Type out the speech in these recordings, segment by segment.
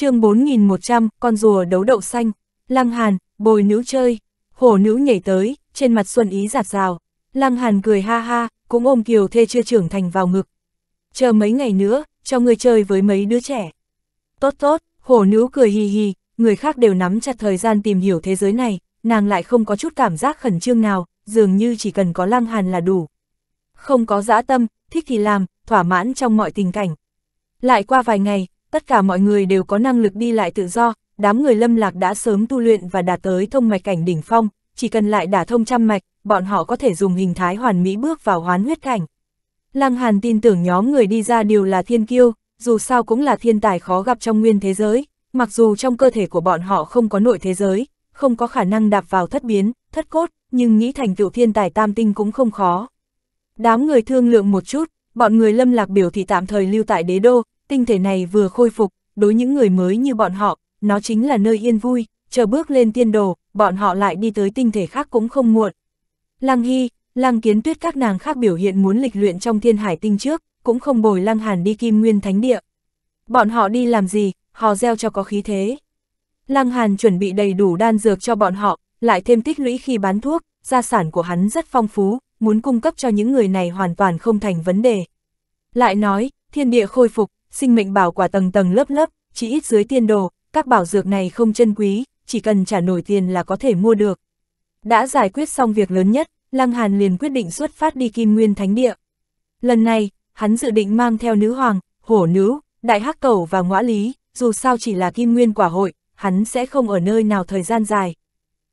chương 4100, con rùa đấu đậu xanh, Lăng Hàn, bồi nữ chơi, hổ nữ nhảy tới, trên mặt xuân ý giạt rào, Lăng Hàn cười ha ha, cũng ôm kiều thê chưa trưởng thành vào ngực. Chờ mấy ngày nữa, cho người chơi với mấy đứa trẻ. Tốt tốt, hổ nữ cười hì hì, người khác đều nắm chặt thời gian tìm hiểu thế giới này, nàng lại không có chút cảm giác khẩn trương nào, dường như chỉ cần có Lăng Hàn là đủ. Không có dã tâm, thích thì làm, thỏa mãn trong mọi tình cảnh. Lại qua vài ngày, tất cả mọi người đều có năng lực đi lại tự do, đám người lâm lạc đã sớm tu luyện và đạt tới thông mạch cảnh đỉnh phong, chỉ cần lại đả thông trăm mạch, bọn họ có thể dùng hình thái hoàn mỹ bước vào hoán huyết cảnh. Lăng Hàn tin tưởng nhóm người đi ra đều là thiên kiêu, dù sao cũng là thiên tài khó gặp trong nguyên thế giới, mặc dù trong cơ thể của bọn họ không có nội thế giới, không có khả năng đạp vào thất biến, thất cốt, nhưng nghĩ thành tựu thiên tài tam tinh cũng không khó. Đám người thương lượng một chút, bọn người lâm lạc biểu thị tạm thời lưu tại đế đô, tinh thể này vừa khôi phục, đối những người mới như bọn họ, nó chính là nơi yên vui, chờ bước lên tiên đồ, bọn họ lại đi tới tinh thể khác cũng không muộn. Lăng Hy, Lăng Kiến Tuyết các nàng khác biểu hiện muốn lịch luyện trong thiên hải tinh trước, cũng không bồi Lăng Hàn đi kim nguyên thánh địa. Bọn họ đi làm gì, họ gieo cho có khí thế. Lăng Hàn chuẩn bị đầy đủ đan dược cho bọn họ, lại thêm tích lũy khi bán thuốc, gia sản của hắn rất phong phú, muốn cung cấp cho những người này hoàn toàn không thành vấn đề. Lại nói, thiên địa khôi phục, sinh mệnh bảo quả tầng tầng lớp lớp, chỉ ít dưới tiên đồ, các bảo dược này không chân quý, chỉ cần trả nổi tiền là có thể mua được. Đã giải quyết xong việc lớn nhất, Lăng Hàn liền quyết định xuất phát đi Kim Nguyên Thánh Địa. Lần này, hắn dự định mang theo nữ hoàng, hổ nữ, đại hắc cầu và ngõa lý, dù sao chỉ là Kim Nguyên quả hội, hắn sẽ không ở nơi nào thời gian dài.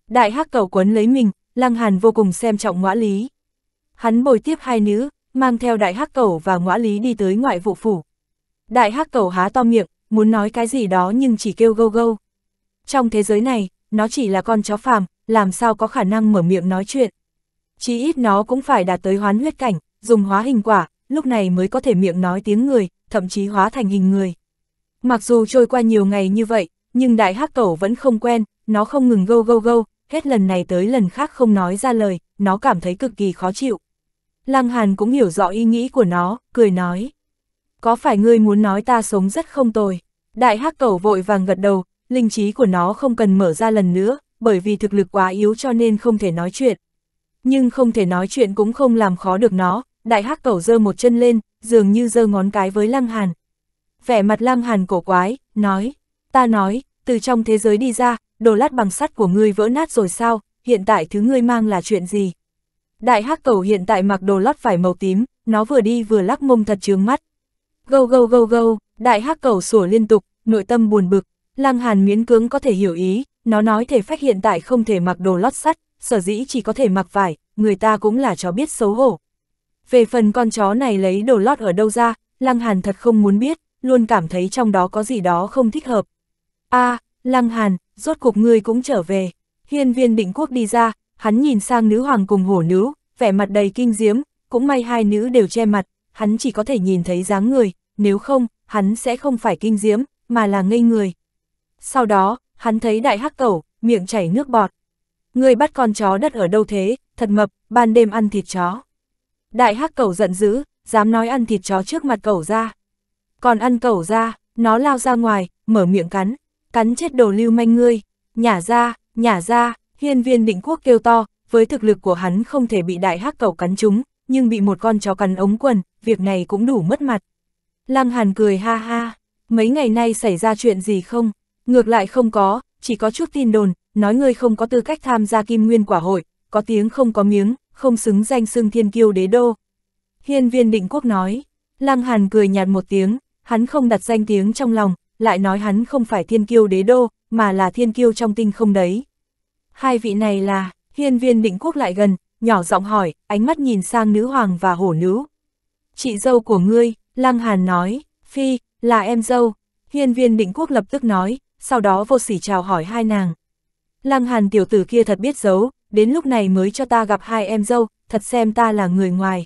Đại hắc cầu quấn lấy mình, Lăng Hàn vô cùng xem trọng ngõa lý. Hắn bồi tiếp hai nữ, mang theo đại hắc cầu và ngõa lý đi tới ngoại vụ phủ. Đại hắc cầu há to miệng, muốn nói cái gì đó nhưng chỉ kêu gâu gâu. Trong thế giới này, nó chỉ là con chó phàm, làm sao có khả năng mở miệng nói chuyện. Chí ít nó cũng phải đạt tới hoán huyết cảnh, dùng hóa hình quả, lúc này mới có thể miệng nói tiếng người, thậm chí hóa thành hình người. Mặc dù trôi qua nhiều ngày như vậy, nhưng đại hắc Cầu vẫn không quen, nó không ngừng gâu gâu gâu, hết lần này tới lần khác không nói ra lời, nó cảm thấy cực kỳ khó chịu. Lăng Hàn cũng hiểu rõ ý nghĩ của nó, cười nói có phải ngươi muốn nói ta sống rất không tồi? Đại hắc cẩu vội vàng gật đầu, linh trí của nó không cần mở ra lần nữa, bởi vì thực lực quá yếu cho nên không thể nói chuyện. Nhưng không thể nói chuyện cũng không làm khó được nó, đại hắc cẩu giơ một chân lên, dường như giơ ngón cái với Lăng Hàn. Vẻ mặt Lăng Hàn cổ quái, nói, ta nói, từ trong thế giới đi ra, đồ lát bằng sắt của ngươi vỡ nát rồi sao, hiện tại thứ ngươi mang là chuyện gì? Đại hắc cẩu hiện tại mặc đồ lót vải màu tím, nó vừa đi vừa lắc mông thật trướng mắt. Gâu gâu gâu gâu, đại hắc cầu sủa liên tục, nội tâm buồn bực, Lăng Hàn miễn cưỡng có thể hiểu ý, nó nói thể phách hiện tại không thể mặc đồ lót sắt, sở dĩ chỉ có thể mặc vải, người ta cũng là chó biết xấu hổ. Về phần con chó này lấy đồ lót ở đâu ra, Lăng Hàn thật không muốn biết, luôn cảm thấy trong đó có gì đó không thích hợp. a à, Lăng Hàn, rốt cuộc ngươi cũng trở về. Hiên viên định quốc đi ra, hắn nhìn sang nữ hoàng cùng hổ nữ, vẻ mặt đầy kinh diếm, cũng may hai nữ đều che mặt, hắn chỉ có thể nhìn thấy dáng người, nếu không, hắn sẽ không phải kinh diễm, mà là ngây người. Sau đó, hắn thấy đại hắc cẩu, miệng chảy nước bọt. Người bắt con chó đất ở đâu thế, thật mập, ban đêm ăn thịt chó. Đại hắc cẩu giận dữ, dám nói ăn thịt chó trước mặt cẩu ra. Còn ăn cẩu ra, nó lao ra ngoài, mở miệng cắn, cắn chết đồ lưu manh ngươi, nhả ra, nhả ra, hiên viên định quốc kêu to, với thực lực của hắn không thể bị đại hắc cẩu cắn chúng nhưng bị một con chó cắn ống quần, việc này cũng đủ mất mặt. Lăng Hàn cười ha ha, mấy ngày nay xảy ra chuyện gì không? Ngược lại không có, chỉ có chút tin đồn, nói ngươi không có tư cách tham gia kim nguyên quả hội, có tiếng không có miếng, không xứng danh xưng thiên kiêu đế đô. Hiên viên định quốc nói, Lăng Hàn cười nhạt một tiếng, hắn không đặt danh tiếng trong lòng, lại nói hắn không phải thiên kiêu đế đô, mà là thiên kiêu trong tinh không đấy. Hai vị này là, hiên viên định quốc lại gần, nhỏ giọng hỏi, ánh mắt nhìn sang nữ hoàng và hổ nữ. Chị dâu của ngươi, Lăng Hàn nói, Phi, là em dâu. Hiên viên định quốc lập tức nói, sau đó vô sỉ chào hỏi hai nàng. Lăng Hàn tiểu tử kia thật biết giấu, đến lúc này mới cho ta gặp hai em dâu, thật xem ta là người ngoài.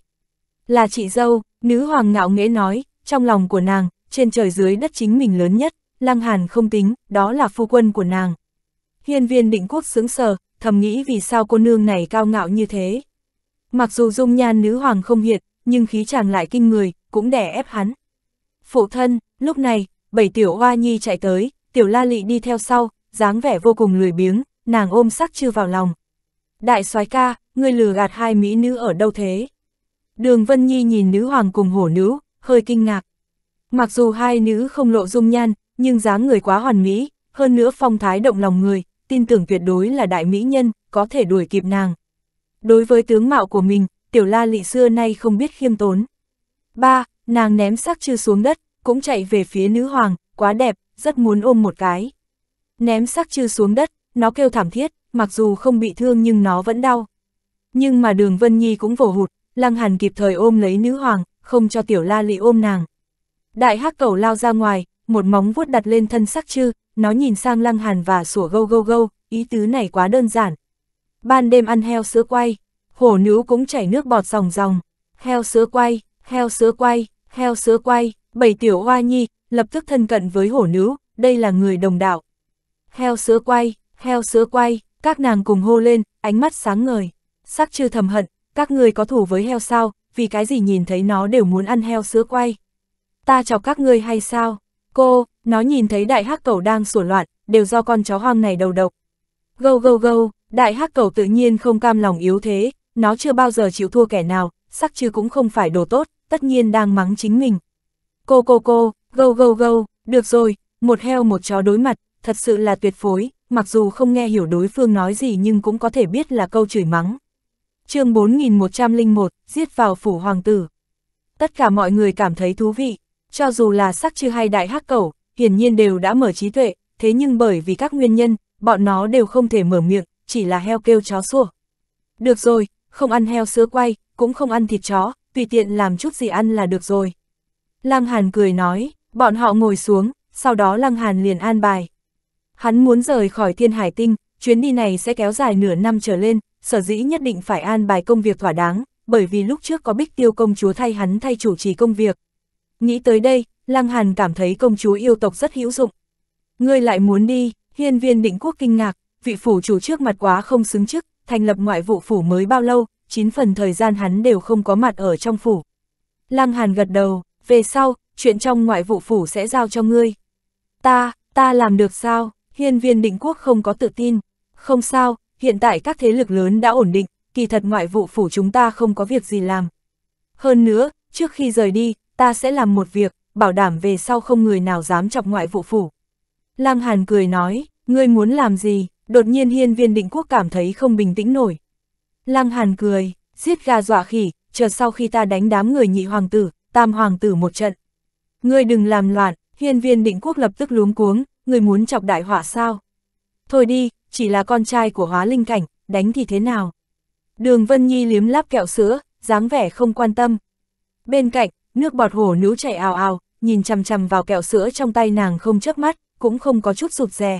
Là chị dâu, nữ hoàng ngạo nghễ nói, trong lòng của nàng, trên trời dưới đất chính mình lớn nhất, Lăng Hàn không tính, đó là phu quân của nàng. Hiên viên định quốc sướng sờ, thầm nghĩ vì sao cô nương này cao ngạo như thế. Mặc dù dung nhan nữ hoàng không hiện, nhưng khí chàng lại kinh người, cũng đè ép hắn. Phụ thân, lúc này, bảy tiểu hoa nhi chạy tới, tiểu la lị đi theo sau, dáng vẻ vô cùng lười biếng, nàng ôm sắc chưa vào lòng. Đại soái ca, ngươi lừa gạt hai mỹ nữ ở đâu thế? Đường Vân Nhi nhìn nữ hoàng cùng hổ nữ, hơi kinh ngạc. Mặc dù hai nữ không lộ dung nhan, nhưng dáng người quá hoàn mỹ, hơn nữa phong thái động lòng người, tin tưởng tuyệt đối là đại mỹ nhân, có thể đuổi kịp nàng. Đối với tướng mạo của mình, tiểu la lị xưa nay không biết khiêm tốn. ba Nàng ném sắc chư xuống đất, cũng chạy về phía nữ hoàng, quá đẹp, rất muốn ôm một cái. Ném sắc chư xuống đất, nó kêu thảm thiết, mặc dù không bị thương nhưng nó vẫn đau. Nhưng mà đường Vân Nhi cũng vổ hụt, Lăng Hàn kịp thời ôm lấy nữ hoàng, không cho tiểu la lị ôm nàng. Đại hắc cầu lao ra ngoài, một móng vuốt đặt lên thân sắc chư, nó nhìn sang lăng hàn và sủa gâu gâu gâu, ý tứ này quá đơn giản. Ban đêm ăn heo sữa quay, hổ nữ cũng chảy nước bọt ròng ròng, heo sữa quay, heo sữa quay, heo sữa quay, bảy tiểu hoa nhi, lập tức thân cận với hổ nữ, đây là người đồng đạo. Heo sữa quay, heo sữa quay, các nàng cùng hô lên, ánh mắt sáng ngời, sắc chư thầm hận, các người có thủ với heo sao, vì cái gì nhìn thấy nó đều muốn ăn heo sữa quay. Ta chọc các ngươi hay sao? Cô, nó nhìn thấy đại hắc cầu đang sủa loạn, đều do con chó hoang này đầu độc. Gâu gâu gâu, đại hắc cầu tự nhiên không cam lòng yếu thế, nó chưa bao giờ chịu thua kẻ nào, sắc chứ cũng không phải đồ tốt, tất nhiên đang mắng chính mình. Cô cô cô, gâu gâu gâu, được rồi, một heo một chó đối mặt, thật sự là tuyệt phối, mặc dù không nghe hiểu đối phương nói gì nhưng cũng có thể biết là câu chửi mắng. chương 4101, giết vào phủ hoàng tử. Tất cả mọi người cảm thấy thú vị, cho dù là sắc chư hay đại hắc cầu hiển nhiên đều đã mở trí tuệ, thế nhưng bởi vì các nguyên nhân, bọn nó đều không thể mở miệng, chỉ là heo kêu chó sủa. Được rồi, không ăn heo sữa quay, cũng không ăn thịt chó, tùy tiện làm chút gì ăn là được rồi. Lăng Hàn cười nói, bọn họ ngồi xuống, sau đó Lăng Hàn liền an bài. Hắn muốn rời khỏi thiên hải tinh, chuyến đi này sẽ kéo dài nửa năm trở lên, sở dĩ nhất định phải an bài công việc thỏa đáng, bởi vì lúc trước có bích tiêu công chúa thay hắn thay chủ trì công việc. Nghĩ tới đây, Lăng Hàn cảm thấy công chúa yêu tộc rất hữu dụng. Ngươi lại muốn đi, hiên viên định quốc kinh ngạc, vị phủ chủ trước mặt quá không xứng chức, thành lập ngoại vụ phủ mới bao lâu, chín phần thời gian hắn đều không có mặt ở trong phủ. Lăng Hàn gật đầu, về sau, chuyện trong ngoại vụ phủ sẽ giao cho ngươi. Ta, ta làm được sao? Hiên viên định quốc không có tự tin. Không sao, hiện tại các thế lực lớn đã ổn định, kỳ thật ngoại vụ phủ chúng ta không có việc gì làm. Hơn nữa, trước khi rời đi, ta sẽ làm một việc, bảo đảm về sau không người nào dám chọc ngoại vụ phủ. Lăng Hàn cười nói, ngươi muốn làm gì, đột nhiên hiên viên định quốc cảm thấy không bình tĩnh nổi. Lăng Hàn cười, giết gà dọa khỉ, chờ sau khi ta đánh đám người nhị hoàng tử, tam hoàng tử một trận. Ngươi đừng làm loạn, hiên viên định quốc lập tức luống cuống, ngươi muốn chọc đại họa sao? Thôi đi, chỉ là con trai của hóa linh cảnh, đánh thì thế nào? Đường Vân Nhi liếm láp kẹo sữa, dáng vẻ không quan tâm. Bên cạnh, nước bọt hổ nữ chảy ào ào, nhìn chằm chằm vào kẹo sữa trong tay nàng không chớp mắt, cũng không có chút rụt rè.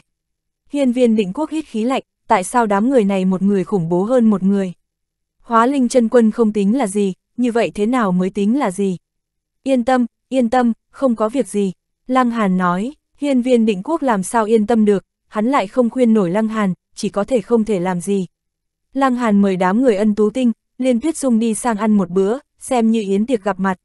Hiên viên định quốc hít khí lạnh, tại sao đám người này một người khủng bố hơn một người? Hóa linh chân quân không tính là gì, như vậy thế nào mới tính là gì? Yên tâm, yên tâm, không có việc gì. Lăng Hàn nói, hiên viên định quốc làm sao yên tâm được, hắn lại không khuyên nổi Lăng Hàn, chỉ có thể không thể làm gì. Lăng Hàn mời đám người ân tú tinh, liên tuyết dung đi sang ăn một bữa, xem như yến tiệc gặp mặt.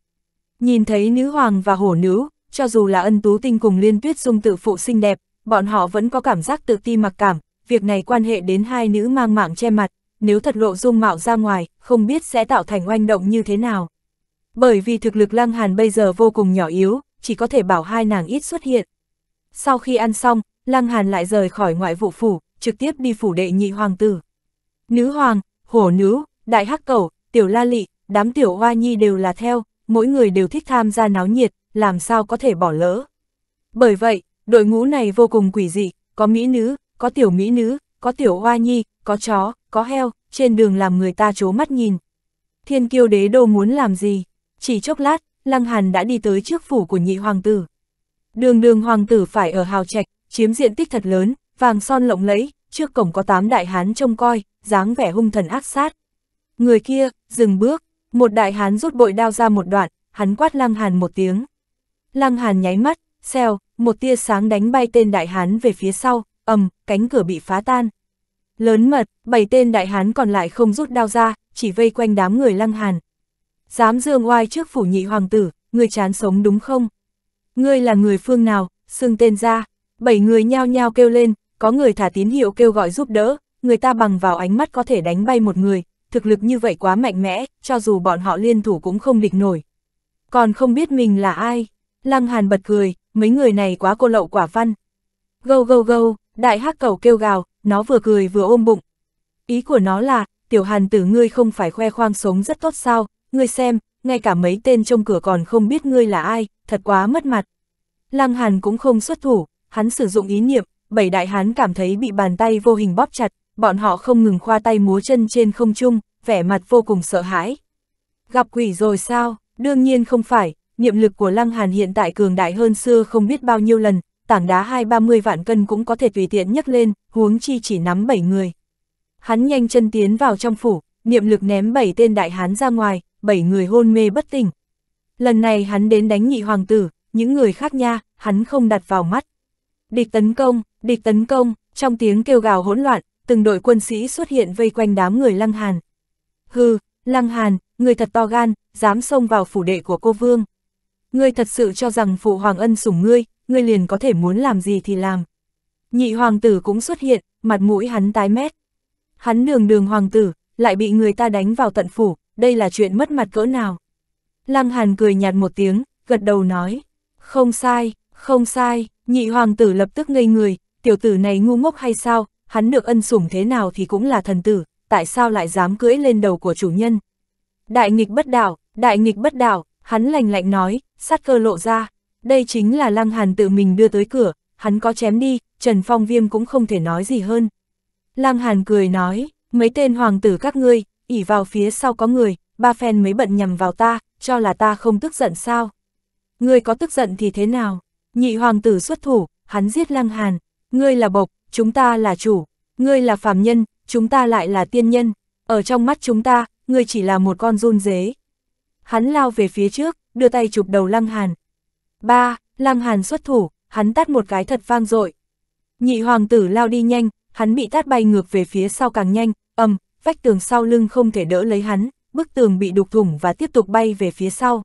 Nhìn thấy nữ hoàng và hổ nữ, cho dù là ân tú tinh cùng liên tuyết dung tự phụ xinh đẹp, bọn họ vẫn có cảm giác tự ti mặc cảm, việc này quan hệ đến hai nữ mang mạng che mặt, nếu thật lộ dung mạo ra ngoài, không biết sẽ tạo thành oanh động như thế nào. Bởi vì thực lực lăng hàn bây giờ vô cùng nhỏ yếu, chỉ có thể bảo hai nàng ít xuất hiện. Sau khi ăn xong, lăng hàn lại rời khỏi ngoại vụ phủ, trực tiếp đi phủ đệ nhị hoàng tử. Nữ hoàng, hổ nữ, đại hắc cẩu, tiểu la lị, đám tiểu hoa nhi đều là theo, mỗi người đều thích tham gia náo nhiệt, làm sao có thể bỏ lỡ. Bởi vậy, đội ngũ này vô cùng quỷ dị, có mỹ nữ, có tiểu mỹ nữ, có tiểu hoa nhi, có chó, có heo, trên đường làm người ta chố mắt nhìn. Thiên kiêu đế đô muốn làm gì? Chỉ chốc lát, Lăng Hàn đã đi tới trước phủ của nhị hoàng tử. Đường đường hoàng tử phải ở hào trạch, chiếm diện tích thật lớn, vàng son lộng lẫy, trước cổng có tám đại hán trông coi, dáng vẻ hung thần ác sát. Người kia, dừng bước, một đại hán rút bội đao ra một đoạn, hắn quát Lăng Hàn một tiếng. Lăng Hàn nháy mắt, xèo, một tia sáng đánh bay tên đại hán về phía sau, ầm, cánh cửa bị phá tan. Lớn mật, bảy tên đại hán còn lại không rút đao ra, chỉ vây quanh đám người Lăng Hàn. Dám dương oai trước phủ nhị hoàng tử, ngươi chán sống đúng không? Ngươi là người phương nào, xưng tên ra. Bảy người nhao nhao kêu lên, có người thả tín hiệu kêu gọi giúp đỡ, người ta bằng vào ánh mắt có thể đánh bay một người, thực lực như vậy quá mạnh mẽ, cho dù bọn họ liên thủ cũng không địch nổi. Còn không biết mình là ai? Lăng Hàn bật cười, mấy người này quá cô lậu quả văn. Gâu gâu gâu, đại hắc cầu kêu gào, nó vừa cười vừa ôm bụng. Ý của nó là, tiểu hàn tử ngươi không phải khoe khoang sống rất tốt sao, ngươi xem, ngay cả mấy tên trong cửa còn không biết ngươi là ai, thật quá mất mặt. Lăng Hàn cũng không xuất thủ, hắn sử dụng ý niệm, bảy đại hán cảm thấy bị bàn tay vô hình bóp chặt, bọn họ không ngừng khoa tay múa chân trên không trung, vẻ mặt vô cùng sợ hãi. Gặp quỷ rồi sao? Đương nhiên không phải, niệm lực của Lăng Hàn hiện tại cường đại hơn xưa không biết bao nhiêu lần, tảng đá hai ba mươi vạn cân cũng có thể tùy tiện nhấc lên, huống chi chỉ nắm bảy người. Hắn nhanh chân tiến vào trong phủ, niệm lực ném bảy tên đại hán ra ngoài, bảy người hôn mê bất tỉnh. Lần này hắn đến đánh nhị hoàng tử, những người khác nha, hắn không đặt vào mắt. Địch tấn công, địch tấn công, trong tiếng kêu gào hỗn loạn, từng đội quân sĩ xuất hiện vây quanh đám người Lăng Hàn. Hừ, Lăng Hàn, người thật to gan, dám xông vào phủ đệ của cô Vương. Ngươi thật sự cho rằng phụ hoàng ân sủng ngươi, ngươi liền có thể muốn làm gì thì làm. Nhị hoàng tử cũng xuất hiện, mặt mũi hắn tái mét. Hắn đường đường hoàng tử, lại bị người ta đánh vào tận phủ, đây là chuyện mất mặt cỡ nào. Lăng Hàn cười nhạt một tiếng, gật đầu nói, không sai, không sai, nhị hoàng tử lập tức ngây người, tiểu tử này ngu ngốc hay sao, hắn được ân sủng thế nào thì cũng là thần tử, tại sao lại dám cưỡi lên đầu của chủ nhân. Đại nghịch bất đảo, đại nghịch bất đảo, hắn lành lạnh nói, sát cơ lộ ra, đây chính là Lăng Hàn tự mình đưa tới cửa, hắn có chém đi, Trần Phong Viêm cũng không thể nói gì hơn. Lăng Hàn cười nói, mấy tên hoàng tử các ngươi, ỉ vào phía sau có người, ba phen mấy bận nhầm vào ta, cho là ta không tức giận sao. Ngươi có tức giận thì thế nào? Nhị hoàng tử xuất thủ, hắn giết Lăng Hàn, ngươi là bộc, chúng ta là chủ, ngươi là phàm nhân, chúng ta lại là tiên nhân, ở trong mắt chúng ta, ngươi chỉ là một con run dế. Hắn lao về phía trước, đưa tay chụp đầu Lăng Hàn. Ba, Lăng Hàn xuất thủ, hắn tát một cái thật vang dội. Nhị hoàng tử lao đi nhanh, hắn bị tát bay ngược về phía sau càng nhanh, ầm, vách tường sau lưng không thể đỡ lấy hắn, bức tường bị đục thủng và tiếp tục bay về phía sau.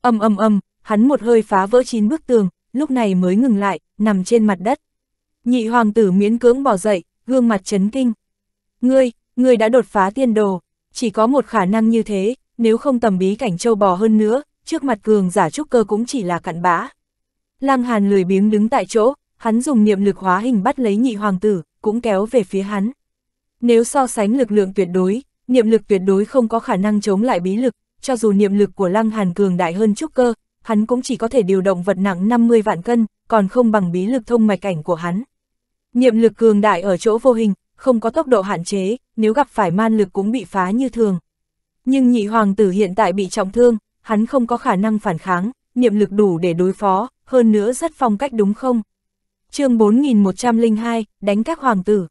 Ầm ầm ầm, hắn một hơi phá vỡ chín bức tường, lúc này mới ngừng lại, nằm trên mặt đất. Nhị hoàng tử miễn cưỡng bỏ dậy, gương mặt chấn kinh. Ngươi, ngươi đã đột phá tiên đồ, chỉ có một khả năng như thế, nếu không tầm bí cảnh châu bò hơn nữa, trước mặt cường giả trúc cơ cũng chỉ là cặn bã. Lăng Hàn lười biếng đứng tại chỗ, hắn dùng niệm lực hóa hình bắt lấy nhị hoàng tử, cũng kéo về phía hắn. Nếu so sánh lực lượng tuyệt đối, niệm lực tuyệt đối không có khả năng chống lại bí lực, cho dù niệm lực của Lăng Hàn cường đại hơn trúc cơ, hắn cũng chỉ có thể điều động vật nặng 50 vạn cân, còn không bằng bí lực thông mạch cảnh của hắn. Niệm lực cường đại ở chỗ vô hình, không có tốc độ hạn chế, nếu gặp phải man lực cũng bị phá như thường. Nhưng nhị hoàng tử hiện tại bị trọng thương, hắn không có khả năng phản kháng, niệm lực đủ để đối phó, hơn nữa rất phong cách đúng không? chương 4102, đánh các hoàng tử.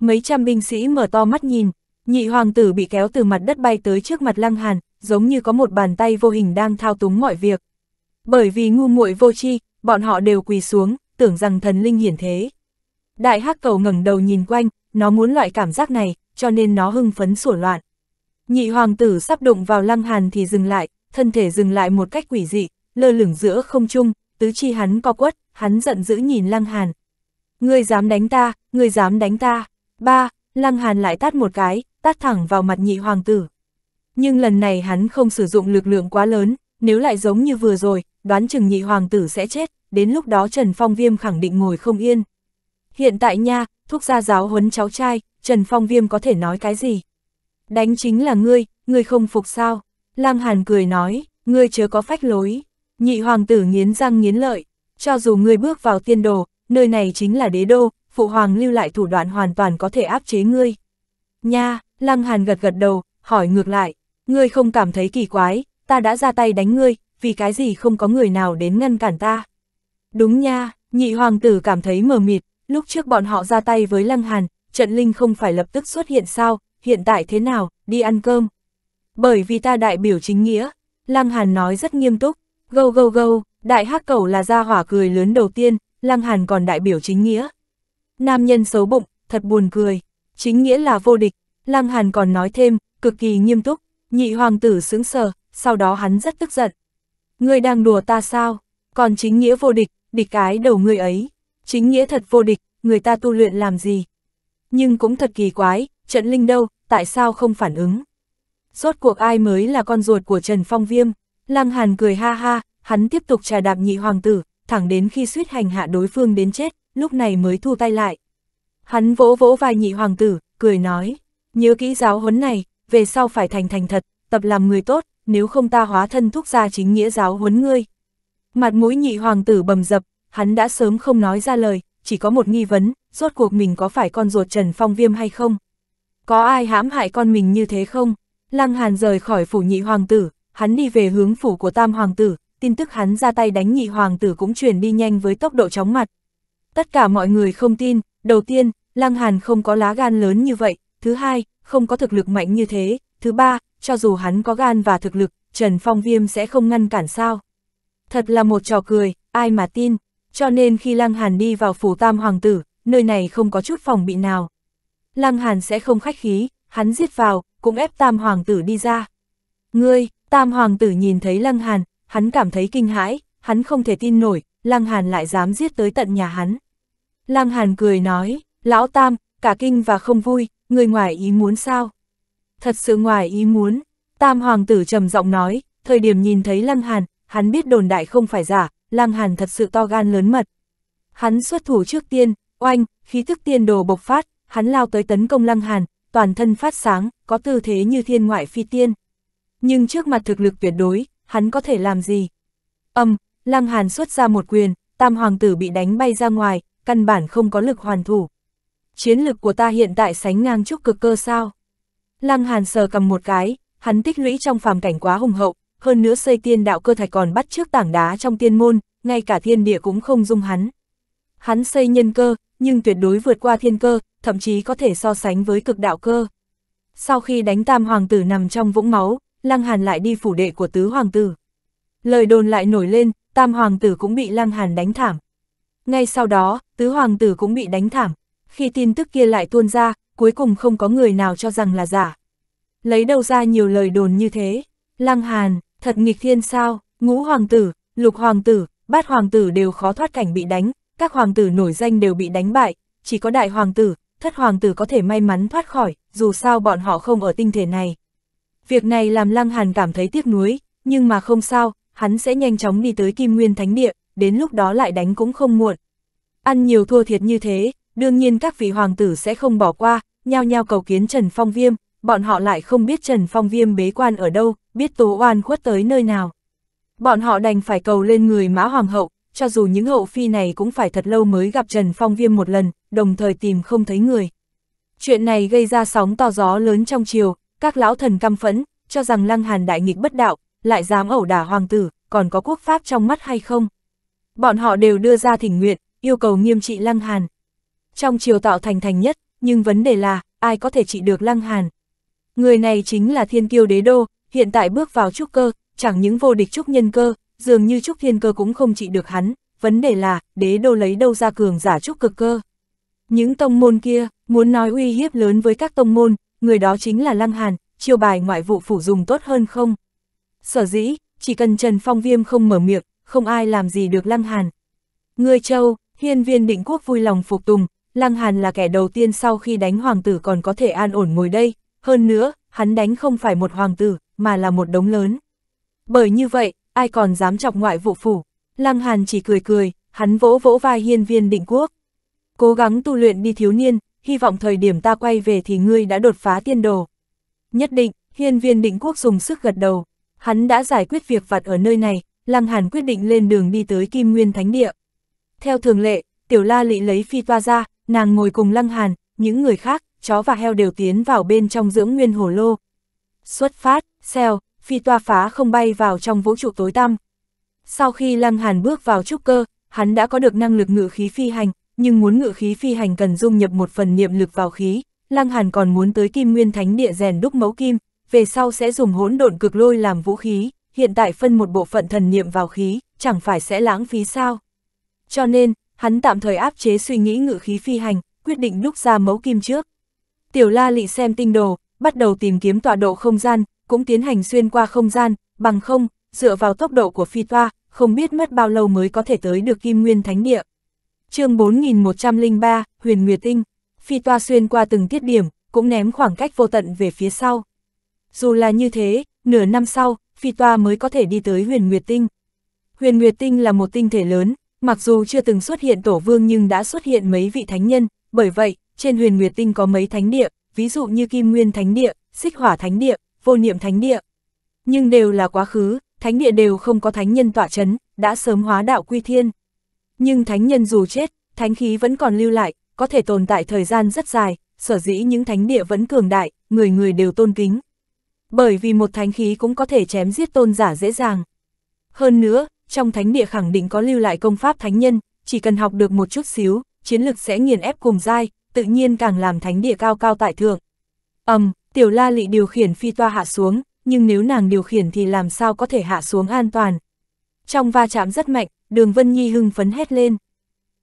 Mấy trăm binh sĩ mở to mắt nhìn, nhị hoàng tử bị kéo từ mặt đất bay tới trước mặt lăng hàn, giống như có một bàn tay vô hình đang thao túng mọi việc. Bởi vì ngu muội vô tri, bọn họ đều quỳ xuống, tưởng rằng thần linh hiển thế. Đại hắc cầu ngẩng đầu nhìn quanh, nó muốn loại cảm giác này, cho nên nó hưng phấn sủa loạn. Nhị hoàng tử sắp đụng vào lăng hàn thì dừng lại, thân thể dừng lại một cách quỷ dị, lơ lửng giữa không trung, tứ chi hắn co quất, hắn giận dữ nhìn lăng hàn. Ngươi dám đánh ta, ngươi dám đánh ta. Ba, lăng hàn lại tát một cái, tát thẳng vào mặt nhị hoàng tử. Nhưng lần này hắn không sử dụng lực lượng quá lớn, nếu lại giống như vừa rồi, đoán chừng nhị hoàng tử sẽ chết, đến lúc đó Trần Phong Viêm khẳng định ngồi không yên. Hiện tại nha, thúc gia giáo huấn cháu trai, Trần Phong Viêm có thể nói cái gì? Đánh chính là ngươi, ngươi không phục sao? Lăng Hàn cười nói, ngươi chớ có phách lối. Nhị hoàng tử nghiến răng nghiến lợi, cho dù ngươi bước vào tiên đồ, nơi này chính là đế đô, phụ hoàng lưu lại thủ đoạn hoàn toàn có thể áp chế ngươi. Nha, Lăng Hàn gật gật đầu, hỏi ngược lại, ngươi không cảm thấy kỳ quái, ta đã ra tay đánh ngươi, vì cái gì không có người nào đến ngăn cản ta. Đúng nha, nhị hoàng tử cảm thấy mờ mịt, lúc trước bọn họ ra tay với Lăng Hàn, trận linh không phải lập tức xuất hiện sao, hiện tại thế nào, đi ăn cơm. Bởi vì ta đại biểu chính nghĩa, Lăng Hàn nói rất nghiêm túc, gâu gâu gâu, đại hắc cầu là gia hỏa cười lớn đầu tiên, Lăng Hàn còn đại biểu chính nghĩa. Nam nhân xấu bụng, thật buồn cười, chính nghĩa là vô địch, Lăng Hàn còn nói thêm, cực kỳ nghiêm túc, nhị hoàng tử sững sờ, sau đó hắn rất tức giận. Ngươi đang đùa ta sao? Còn chính nghĩa vô địch, địch cái đầu ngươi ấy. Chính nghĩa thật vô địch, người ta tu luyện làm gì? Nhưng cũng thật kỳ quái, trận linh đâu, tại sao không phản ứng? Rốt cuộc ai mới là con ruột của Trần Phong Viêm? Lăng Hàn cười ha ha, hắn tiếp tục trà đạp nhị hoàng tử, thẳng đến khi suýt hành hạ đối phương đến chết, lúc này mới thu tay lại. Hắn vỗ vỗ vai nhị hoàng tử, cười nói, nhớ kỹ giáo huấn này, về sau phải thành thành thật, tập làm người tốt, nếu không ta hóa thân thúc ra chính nghĩa giáo huấn ngươi. Mặt mũi nhị hoàng tử bầm dập, hắn đã sớm không nói ra lời, chỉ có một nghi vấn, rốt cuộc mình có phải con ruột Trần Phong Viêm hay không? Có ai hãm hại con mình như thế không? Lăng Hàn rời khỏi phủ nhị hoàng tử, hắn đi về hướng phủ của tam hoàng tử, tin tức hắn ra tay đánh nhị hoàng tử cũng truyền đi nhanh với tốc độ chóng mặt. Tất cả mọi người không tin, đầu tiên, Lăng Hàn không có lá gan lớn như vậy, thứ hai, không có thực lực mạnh như thế, thứ ba, cho dù hắn có gan và thực lực, Trần Phong Viêm sẽ không ngăn cản sao. Thật là một trò cười, ai mà tin, cho nên khi Lăng Hàn đi vào phủ tam hoàng tử, nơi này không có chút phòng bị nào. Lăng Hàn sẽ không khách khí, hắn giết vào, cũng ép tam hoàng tử đi ra. Ngươi, tam hoàng tử nhìn thấy Lăng Hàn, hắn cảm thấy kinh hãi, hắn không thể tin nổi, Lăng Hàn lại dám giết tới tận nhà hắn. Lăng Hàn cười nói, lão tam, cả kinh và không vui, người ngoài ý muốn sao? thật sự ngoài ý muốn. Tam hoàng tử trầm giọng nói, thời điểm nhìn thấy Lăng Hàn, hắn biết đồn đại không phải giả, Lăng Hàn thật sự to gan lớn mật. Hắn xuất thủ trước tiên, oanh, khí thức tiên đồ bộc phát, hắn lao tới tấn công Lăng Hàn, toàn thân phát sáng, có tư thế như thiên ngoại phi tiên. Nhưng trước mặt thực lực tuyệt đối, hắn có thể làm gì? Âm, um, Lăng Hàn xuất ra một quyền, tam hoàng tử bị đánh bay ra ngoài, căn bản không có lực hoàn thủ. Chiến lực của ta hiện tại sánh ngang trúc cực cơ sao? Lăng Hàn sờ cầm một cái, hắn tích lũy trong phàm cảnh quá hùng hậu, hơn nữa xây tiên đạo cơ thạch còn bắt trước tảng đá trong tiên môn, ngay cả thiên địa cũng không dung hắn. Hắn xây nhân cơ, nhưng tuyệt đối vượt qua thiên cơ, thậm chí có thể so sánh với cực đạo cơ. Sau khi đánh tam hoàng tử nằm trong vũng máu, Lăng Hàn lại đi phủ đệ của tứ hoàng tử. Lời đồn lại nổi lên, tam hoàng tử cũng bị Lăng Hàn đánh thảm. Ngay sau đó, tứ hoàng tử cũng bị đánh thảm, khi tin tức kia lại tuôn ra, cuối cùng không có người nào cho rằng là giả. Lấy đâu ra nhiều lời đồn như thế, lăng hàn, thật nghịch thiên sao, ngũ hoàng tử, lục hoàng tử, bát hoàng tử đều khó thoát cảnh bị đánh, các hoàng tử nổi danh đều bị đánh bại, chỉ có đại hoàng tử, thất hoàng tử có thể may mắn thoát khỏi, dù sao bọn họ không ở tinh thể này. Việc này làm Lăng Hàn cảm thấy tiếc nuối, nhưng mà không sao, hắn sẽ nhanh chóng đi tới Kim Nguyên Thánh Địa, đến lúc đó lại đánh cũng không muộn. Ăn nhiều thua thiệt như thế, đương nhiên các vị hoàng tử sẽ không bỏ qua, nhao nhao cầu kiến Trần Phong Viêm, bọn họ lại không biết Trần Phong Viêm bế quan ở đâu, biết tố oan khuất tới nơi nào. Bọn họ đành phải cầu lên người mã hoàng hậu, cho dù những hậu phi này cũng phải thật lâu mới gặp Trần Phong Viêm một lần, đồng thời tìm không thấy người. Chuyện này gây ra sóng to gió lớn trong chiều, các lão thần căm phẫn, cho rằng Lăng Hàn đại nghịch bất đạo, lại dám ẩu đả hoàng tử, còn có quốc pháp trong mắt hay không. Bọn họ đều đưa ra thỉnh nguyện, yêu cầu nghiêm trị Lăng Hàn trong chiều tạo thành thành nhất, nhưng vấn đề là, ai có thể trị được Lăng Hàn. Người này chính là thiên kiêu đế đô, hiện tại bước vào trúc cơ, chẳng những vô địch trúc nhân cơ, dường như trúc thiên cơ cũng không trị được hắn, vấn đề là, đế đô lấy đâu ra cường giả trúc cực cơ. Những tông môn kia, muốn nói uy hiếp lớn với các tông môn, người đó chính là Lăng Hàn, chiêu bài ngoại vụ phủ dùng tốt hơn không? Sở dĩ, chỉ cần Trần Phong Viêm không mở miệng, không ai làm gì được Lăng Hàn. Người châu, hiên viên định quốc vui lòng phục tùng, Lăng Hàn là kẻ đầu tiên sau khi đánh hoàng tử còn có thể an ổn ngồi đây, hơn nữa, hắn đánh không phải một hoàng tử, mà là một đống lớn. Bởi như vậy, ai còn dám chọc ngoại vụ phủ, Lăng Hàn chỉ cười cười, hắn vỗ vỗ vai hiên viên định quốc. Cố gắng tu luyện đi thiếu niên, hy vọng thời điểm ta quay về thì ngươi đã đột phá tiên đồ. Nhất định, hiên viên định quốc dùng sức gật đầu, hắn đã giải quyết việc vặt ở nơi này, Lăng Hàn quyết định lên đường đi tới Kim Nguyên Thánh Địa. Theo thường lệ, Tiểu La Lị lấy phi toa ra, nàng ngồi cùng Lăng Hàn, những người khác, chó và heo đều tiến vào bên trong dưỡng nguyên hồ lô. Xuất phát, xeo, phi toa phá không bay vào trong vũ trụ tối tăm. Sau khi Lăng Hàn bước vào trúc cơ, hắn đã có được năng lực ngự khí phi hành, nhưng muốn ngự khí phi hành cần dung nhập một phần niệm lực vào khí, Lăng Hàn còn muốn tới Kim Nguyên Thánh Địa rèn đúc mẫu kim, về sau sẽ dùng hỗn độn cực lôi làm vũ khí, hiện tại phân một bộ phận thần niệm vào khí, chẳng phải sẽ lãng phí sao? Cho nên, hắn tạm thời áp chế suy nghĩ ngự khí phi hành, quyết định đúc ra mẫu kim trước. Tiểu La Lị xem tinh đồ, bắt đầu tìm kiếm tọa độ không gian, cũng tiến hành xuyên qua không gian, bằng không, dựa vào tốc độ của phi toa, không biết mất bao lâu mới có thể tới được Kim Nguyên Thánh Địa. chương 4103, Huyền Nguyệt Tinh, phi toa xuyên qua từng tiết điểm, cũng ném khoảng cách vô tận về phía sau. Dù là như thế, nửa năm sau, phi toa mới có thể đi tới Huyền Nguyệt Tinh. Huyền Nguyệt Tinh là một tinh thể lớn, Mặc dù chưa từng xuất hiện tổ vương nhưng đã xuất hiện mấy vị thánh nhân, bởi vậy, trên huyền nguyệt tinh có mấy thánh địa, ví dụ như Kim Nguyên Thánh Địa, Xích Hỏa Thánh Địa, Vô Niệm Thánh Địa. Nhưng đều là quá khứ, thánh địa đều không có thánh nhân tỏa chấn, đã sớm hóa đạo quy thiên. Nhưng thánh nhân dù chết, thánh khí vẫn còn lưu lại, có thể tồn tại thời gian rất dài, sở dĩ những thánh địa vẫn cường đại, người người đều tôn kính. Bởi vì một thánh khí cũng có thể chém giết tôn giả dễ dàng. Hơn nữa, trong thánh địa khẳng định có lưu lại công pháp thánh nhân, chỉ cần học được một chút xíu, chiến lực sẽ nghiền ép cùng dai, tự nhiên càng làm thánh địa cao cao tại thượng. Ầm, um, tiểu la lị điều khiển phi toa hạ xuống, nhưng nếu nàng điều khiển thì làm sao có thể hạ xuống an toàn. Trong va chạm rất mạnh, đường Vân Nhi hưng phấn hét lên.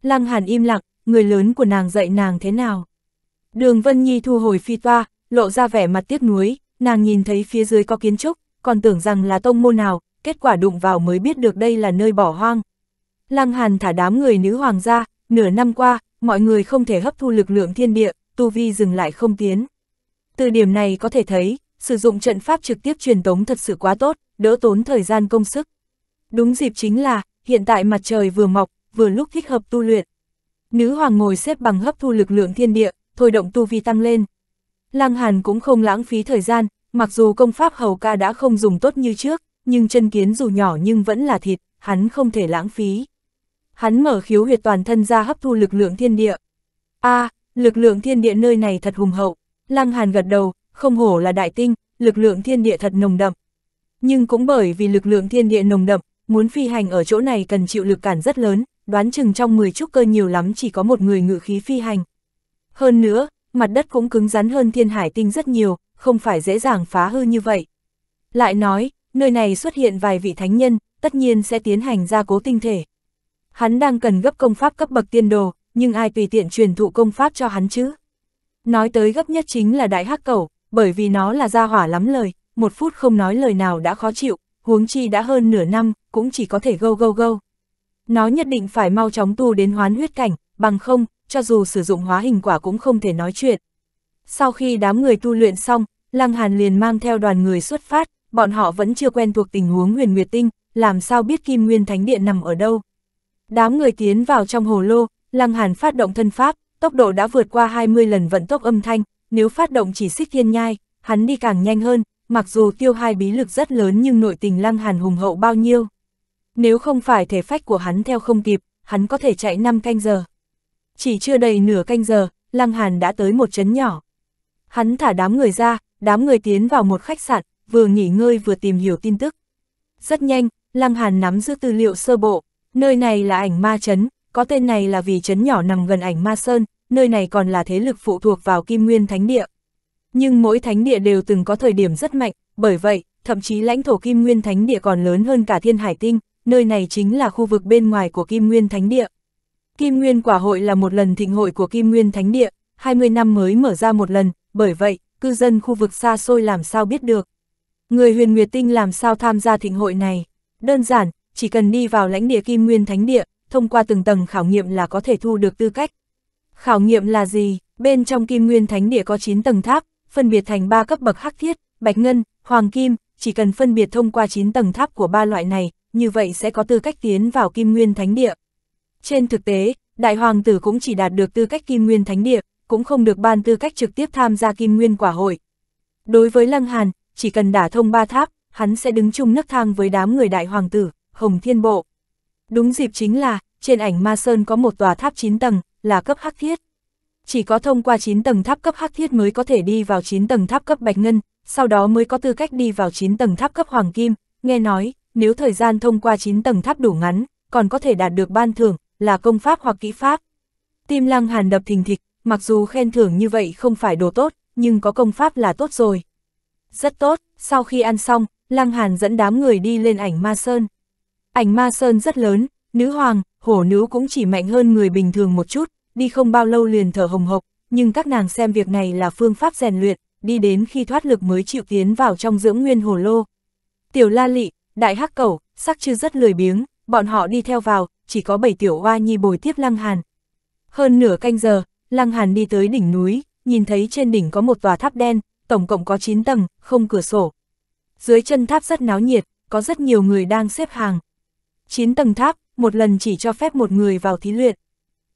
Lăng Hàn im lặng, người lớn của nàng dạy nàng thế nào. Đường Vân Nhi thu hồi phi toa, lộ ra vẻ mặt tiếc nuối, nàng nhìn thấy phía dưới có kiến trúc, còn tưởng rằng là tông môn nào, kết quả đụng vào mới biết được đây là nơi bỏ hoang. Lăng Hàn thả đám người nữ hoàng ra, nửa năm qua, mọi người không thể hấp thu lực lượng thiên địa, tu vi dừng lại không tiến. Từ điểm này có thể thấy, sử dụng trận pháp trực tiếp truyền tống thật sự quá tốt, đỡ tốn thời gian công sức. Đúng dịp chính là, hiện tại mặt trời vừa mọc, vừa lúc thích hợp tu luyện. Nữ hoàng ngồi xếp bằng hấp thu lực lượng thiên địa, thôi động tu vi tăng lên. Lăng Hàn cũng không lãng phí thời gian, mặc dù công pháp hầu ca đã không dùng tốt như trước, nhưng chân kiến dù nhỏ nhưng vẫn là thịt, hắn không thể lãng phí. Hắn mở khiếu huyệt toàn thân ra hấp thu lực lượng thiên địa. a à, lực lượng thiên địa nơi này thật hùng hậu, Lăng Hàn gật đầu, không hổ là đại tinh, lực lượng thiên địa thật nồng đậm. Nhưng cũng bởi vì lực lượng thiên địa nồng đậm, muốn phi hành ở chỗ này cần chịu lực cản rất lớn, đoán chừng trong 10 chút cơ nhiều lắm chỉ có một người ngự khí phi hành. Hơn nữa, mặt đất cũng cứng rắn hơn thiên hải tinh rất nhiều, không phải dễ dàng phá hư như vậy. Lại nói, nơi này xuất hiện vài vị thánh nhân, tất nhiên sẽ tiến hành gia cố tinh thể. Hắn đang cần gấp công pháp cấp bậc tiên đồ, nhưng ai tùy tiện truyền thụ công pháp cho hắn chứ? Nói tới gấp nhất chính là đại hắc cẩu, bởi vì nó là gia hỏa lắm lời, một phút không nói lời nào đã khó chịu, huống chi đã hơn nửa năm, cũng chỉ có thể gâu gâu gâu. Nó nhất định phải mau chóng tu đến hoán huyết cảnh, bằng không, cho dù sử dụng hóa hình quả cũng không thể nói chuyện. Sau khi đám người tu luyện xong, Lăng Hàn liền mang theo đoàn người xuất phát, bọn họ vẫn chưa quen thuộc tình huống huyền nguyệt tinh, làm sao biết Kim Nguyên Thánh Điện nằm ở đâu. Đám người tiến vào trong hồ lô, Lăng Hàn phát động thân pháp, tốc độ đã vượt qua 20 lần vận tốc âm thanh, nếu phát động chỉ xích thiên nhai, hắn đi càng nhanh hơn, mặc dù tiêu hai bí lực rất lớn nhưng nội tình Lăng Hàn hùng hậu bao nhiêu. Nếu không phải thể phách của hắn theo không kịp, hắn có thể chạy 5 canh giờ. Chỉ chưa đầy nửa canh giờ, Lăng Hàn đã tới một chấn nhỏ. Hắn thả đám người ra, đám người tiến vào một khách sạn, vừa nghỉ ngơi vừa tìm hiểu tin tức. Rất nhanh, Lăng Hàn nắm giữ tư liệu sơ bộ, nơi này là ảnh ma chấn, có tên này là vì chấn nhỏ nằm gần ảnh ma sơn, nơi này còn là thế lực phụ thuộc vào Kim Nguyên Thánh Địa. Nhưng mỗi thánh địa đều từng có thời điểm rất mạnh, bởi vậy, thậm chí lãnh thổ Kim Nguyên Thánh Địa còn lớn hơn cả Thiên Hải Tinh, nơi này chính là khu vực bên ngoài của Kim Nguyên Thánh Địa. Kim Nguyên Quả Hội là một lần thịnh hội của Kim Nguyên Thánh Địa, 20 năm mới mở ra một lần, bởi vậy, cư dân khu vực xa xôi làm sao biết được. Người huyền nguyệt tinh làm sao tham gia thịnh hội này? Đơn giản, chỉ cần đi vào lãnh địa kim nguyên thánh địa, thông qua từng tầng khảo nghiệm là có thể thu được tư cách. Khảo nghiệm là gì? Bên trong kim nguyên thánh địa có 9 tầng tháp, phân biệt thành 3 cấp bậc hắc thiết, bạch ngân, hoàng kim, chỉ cần phân biệt thông qua 9 tầng tháp của ba loại này, như vậy sẽ có tư cách tiến vào kim nguyên thánh địa. Trên thực tế, đại hoàng tử cũng chỉ đạt được tư cách kim nguyên thánh địa, cũng không được ban tư cách trực tiếp tham gia kim nguyên quả hội. Đối với Lăng Hàn, chỉ cần đả thông ba tháp, hắn sẽ đứng chung nấc thang với đám người đại hoàng tử, Hồng Thiên Bộ. Đúng dịp chính là, trên ảnh Ma Sơn có một tòa tháp 9 tầng, là cấp hắc thiết. Chỉ có thông qua 9 tầng tháp cấp hắc thiết mới có thể đi vào 9 tầng tháp cấp bạch ngân, sau đó mới có tư cách đi vào 9 tầng tháp cấp hoàng kim. Nghe nói, nếu thời gian thông qua 9 tầng tháp đủ ngắn, còn có thể đạt được ban thưởng, là công pháp hoặc kỹ pháp. Tim lăng hàn đập thình thịch, mặc dù khen thưởng như vậy không phải đồ tốt, nhưng có công pháp là tốt rồi. Rất tốt, sau khi ăn xong, Lăng Hàn dẫn đám người đi lên ảnh ma sơn. Ảnh ma sơn rất lớn, nữ hoàng, hổ nữ cũng chỉ mạnh hơn người bình thường một chút, đi không bao lâu liền thở hồng hộc, nhưng các nàng xem việc này là phương pháp rèn luyện, đi đến khi thoát lực mới chịu tiến vào trong dưỡng nguyên hồ lô. Tiểu la lị, đại hắc cẩu, sắc chư rất lười biếng, bọn họ đi theo vào, chỉ có bảy tiểu oa nhi bồi tiếp Lăng Hàn. Hơn nửa canh giờ, Lăng Hàn đi tới đỉnh núi, nhìn thấy trên đỉnh có một tòa tháp đen, tổng cộng có 9 tầng, không cửa sổ. Dưới chân tháp rất náo nhiệt, có rất nhiều người đang xếp hàng. 9 tầng tháp, một lần chỉ cho phép một người vào thí luyện.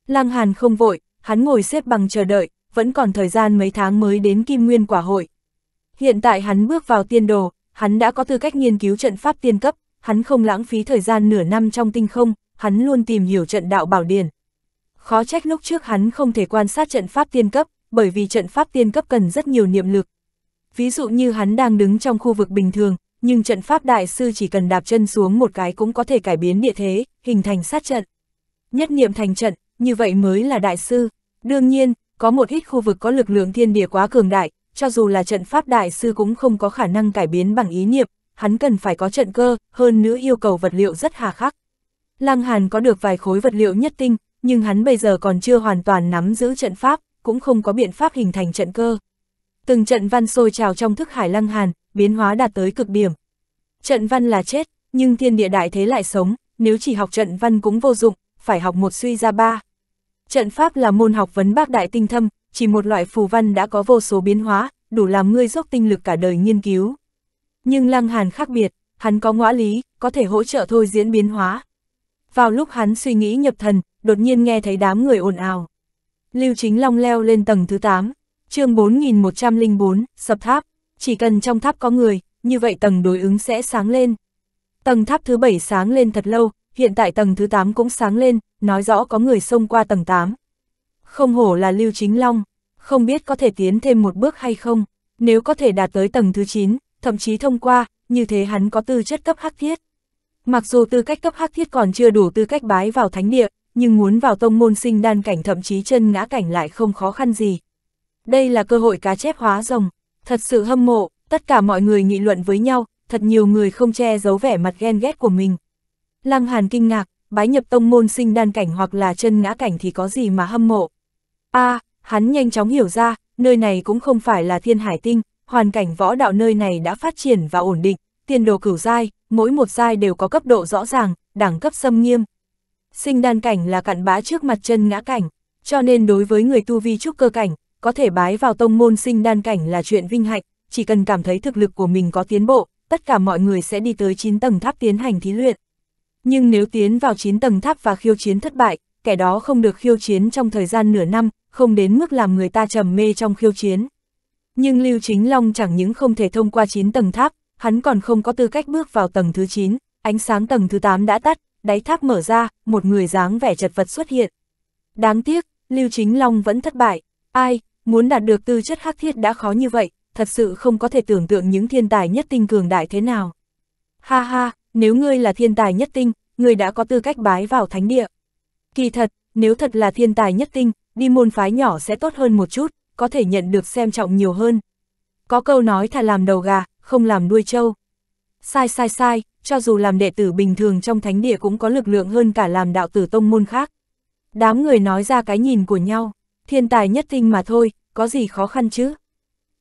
Lăng Hàn không vội, hắn ngồi xếp bằng chờ đợi, vẫn còn thời gian mấy tháng mới đến Kim Nguyên Quả Hội. Hiện tại hắn bước vào tiên đồ, hắn đã có tư cách nghiên cứu trận pháp tiên cấp, hắn không lãng phí thời gian nửa năm trong tinh không, hắn luôn tìm hiểu trận đạo bảo điển. Khó trách lúc trước hắn không thể quan sát trận pháp tiên cấp, bởi vì trận pháp tiên cấp cần rất nhiều niệm lực, ví dụ như hắn đang đứng trong khu vực bình thường, nhưng trận pháp đại sư chỉ cần đạp chân xuống một cái cũng có thể cải biến địa thế, hình thành sát trận. Nhất niệm thành trận, như vậy mới là đại sư. Đương nhiên, có một ít khu vực có lực lượng thiên địa quá cường đại, cho dù là trận pháp đại sư cũng không có khả năng cải biến bằng ý niệm, hắn cần phải có trận cơ, hơn nữa yêu cầu vật liệu rất hà khắc. Lăng Hàn có được vài khối vật liệu nhất tinh, nhưng hắn bây giờ còn chưa hoàn toàn nắm giữ trận pháp, cũng không có biện pháp hình thành trận cơ. Từng trận văn sôi trào trong thức hải lăng hàn, biến hóa đạt tới cực điểm. Trận văn là chết, nhưng thiên địa đại thế lại sống, nếu chỉ học trận văn cũng vô dụng, phải học một suy ra ba. Trận pháp là môn học vấn bác đại tinh thâm, chỉ một loại phù văn đã có vô số biến hóa, đủ làm ngươi dốc tinh lực cả đời nghiên cứu. Nhưng Lăng Hàn khác biệt, hắn có ngõ lý, có thể hỗ trợ thôi diễn biến hóa. Vào lúc hắn suy nghĩ nhập thần, đột nhiên nghe thấy đám người ồn ào. Lưu Chính Long leo lên tầng thứ 8, chương 4104, sập tháp, chỉ cần trong tháp có người, như vậy tầng đối ứng sẽ sáng lên. Tầng tháp thứ 7 sáng lên thật lâu, hiện tại tầng thứ 8 cũng sáng lên, nói rõ có người xông qua tầng 8. Không hổ là Lưu Chính Long, không biết có thể tiến thêm một bước hay không, nếu có thể đạt tới tầng thứ 9, thậm chí thông qua, như thế hắn có tư chất cấp hắc thiết. Mặc dù tư cách cấp hắc thiết còn chưa đủ tư cách bái vào thánh địa, nhưng muốn vào tông môn sinh đan cảnh thậm chí chân ngã cảnh lại không khó khăn gì. Đây là cơ hội cá chép hóa rồng, thật sự hâm mộ, tất cả mọi người nghị luận với nhau, thật nhiều người không che giấu vẻ mặt ghen ghét của mình. Lăng Hàn kinh ngạc, bái nhập tông môn sinh đan cảnh hoặc là chân ngã cảnh thì có gì mà hâm mộ. a à, hắn nhanh chóng hiểu ra, nơi này cũng không phải là thiên hải tinh, hoàn cảnh võ đạo nơi này đã phát triển và ổn định, tiền đồ cửu giai, mỗi một giai đều có cấp độ rõ ràng, đẳng cấp xâm nghiêm. Sinh đan cảnh là cặn bã trước mặt chân ngã cảnh, cho nên đối với người tu vi trúc cơ cảnh, có thể bái vào tông môn sinh đan cảnh là chuyện vinh hạnh, chỉ cần cảm thấy thực lực của mình có tiến bộ, tất cả mọi người sẽ đi tới 9 tầng tháp tiến hành thí luyện. Nhưng nếu tiến vào 9 tầng tháp và khiêu chiến thất bại, kẻ đó không được khiêu chiến trong thời gian nửa năm, không đến mức làm người ta trầm mê trong khiêu chiến. Nhưng Lưu Chính Long chẳng những không thể thông qua 9 tầng tháp, hắn còn không có tư cách bước vào tầng thứ 9, ánh sáng tầng thứ 8 đã tắt, đáy tháp mở ra, một người dáng vẻ chật vật xuất hiện. Đáng tiếc, Lưu Chính Long vẫn thất bại, ai, muốn đạt được tư chất hắc thiết đã khó như vậy, thật sự không có thể tưởng tượng những thiên tài nhất tinh cường đại thế nào. Ha ha, nếu ngươi là thiên tài nhất tinh, ngươi đã có tư cách bái vào thánh địa. Kỳ thật, nếu thật là thiên tài nhất tinh, đi môn phái nhỏ sẽ tốt hơn một chút, có thể nhận được xem trọng nhiều hơn. Có câu nói thà làm đầu gà, không làm đuôi trâu. Sai sai sai, cho dù làm đệ tử bình thường trong thánh địa cũng có lực lượng hơn cả làm đạo tử tông môn khác. Đám người nói ra cái nhìn của nhau thiên tài nhất tinh mà thôi, có gì khó khăn chứ?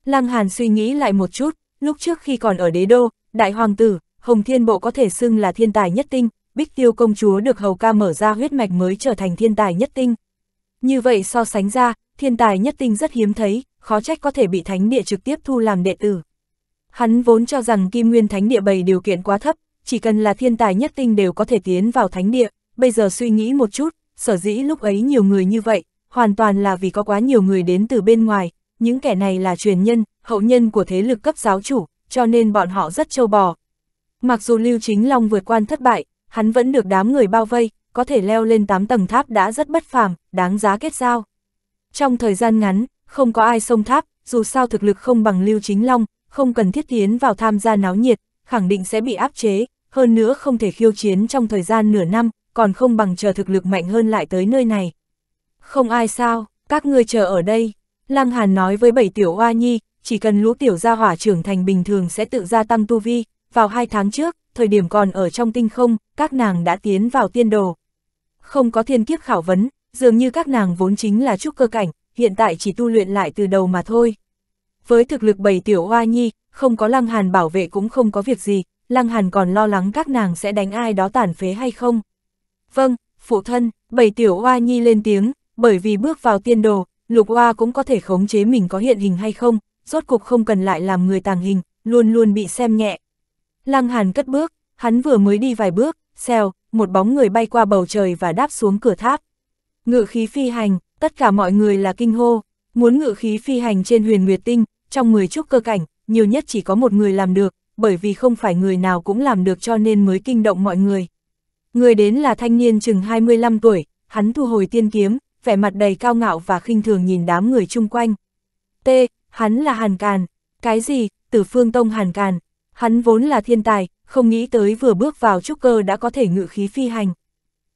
Lăng Hàn suy nghĩ lại một chút, lúc trước khi còn ở đế đô, đại hoàng tử, Hồng Thiên Bộ có thể xưng là thiên tài nhất tinh, Bích Tiêu công chúa được hầu ca mở ra huyết mạch mới trở thành thiên tài nhất tinh. Như vậy so sánh ra, thiên tài nhất tinh rất hiếm thấy, khó trách có thể bị thánh địa trực tiếp thu làm đệ tử. Hắn vốn cho rằng Kim Nguyên Thánh Địa bày điều kiện quá thấp, chỉ cần là thiên tài nhất tinh đều có thể tiến vào thánh địa, bây giờ suy nghĩ một chút, sở dĩ lúc ấy nhiều người như vậy, hoàn toàn là vì có quá nhiều người đến từ bên ngoài, những kẻ này là truyền nhân, hậu nhân của thế lực cấp giáo chủ, cho nên bọn họ rất châu bò. Mặc dù Lưu Chính Long vượt quan thất bại, hắn vẫn được đám người bao vây, có thể leo lên 8 tầng tháp đã rất bất phàm, đáng giá kết giao. Trong thời gian ngắn, không có ai xông tháp, dù sao thực lực không bằng Lưu Chính Long, không cần thiết tiến vào tham gia náo nhiệt, khẳng định sẽ bị áp chế, hơn nữa không thể khiêu chiến trong thời gian nửa năm, còn không bằng chờ thực lực mạnh hơn lại tới nơi này. Không ai sao, các ngươi chờ ở đây. Lăng Hàn nói với bảy tiểu oa nhi, chỉ cần lũ tiểu gia hỏa trưởng thành bình thường sẽ tự gia tăng tu vi. Vào hai tháng trước, thời điểm còn ở trong tinh không, các nàng đã tiến vào tiên đồ. Không có thiên kiếp khảo vấn, dường như các nàng vốn chính là trúc cơ cảnh, hiện tại chỉ tu luyện lại từ đầu mà thôi. Với thực lực bảy tiểu hoa nhi, không có Lăng Hàn bảo vệ cũng không có việc gì, Lăng Hàn còn lo lắng các nàng sẽ đánh ai đó tàn phế hay không. Vâng, phụ thân, bảy tiểu hoa nhi lên tiếng, bởi vì bước vào tiên đồ, Lục Hoa cũng có thể khống chế mình có hiện hình hay không, rốt cục không cần lại làm người tàng hình, luôn luôn bị xem nhẹ. Lăng Hàn cất bước, hắn vừa mới đi vài bước, xèo, một bóng người bay qua bầu trời và đáp xuống cửa tháp. Ngự khí phi hành, tất cả mọi người là kinh hô, muốn ngự khí phi hành trên huyền nguyệt tinh, trong người chút cơ cảnh, nhiều nhất chỉ có một người làm được, bởi vì không phải người nào cũng làm được cho nên mới kinh động mọi người. Người đến là thanh niên chừng 25 tuổi, hắn thu hồi tiên kiếm, vẻ mặt đầy cao ngạo và khinh thường nhìn đám người chung quanh. T, hắn là Hàn Càn, cái gì, tử phương tông Hàn Càn, hắn vốn là thiên tài, không nghĩ tới vừa bước vào trúc cơ đã có thể ngự khí phi hành.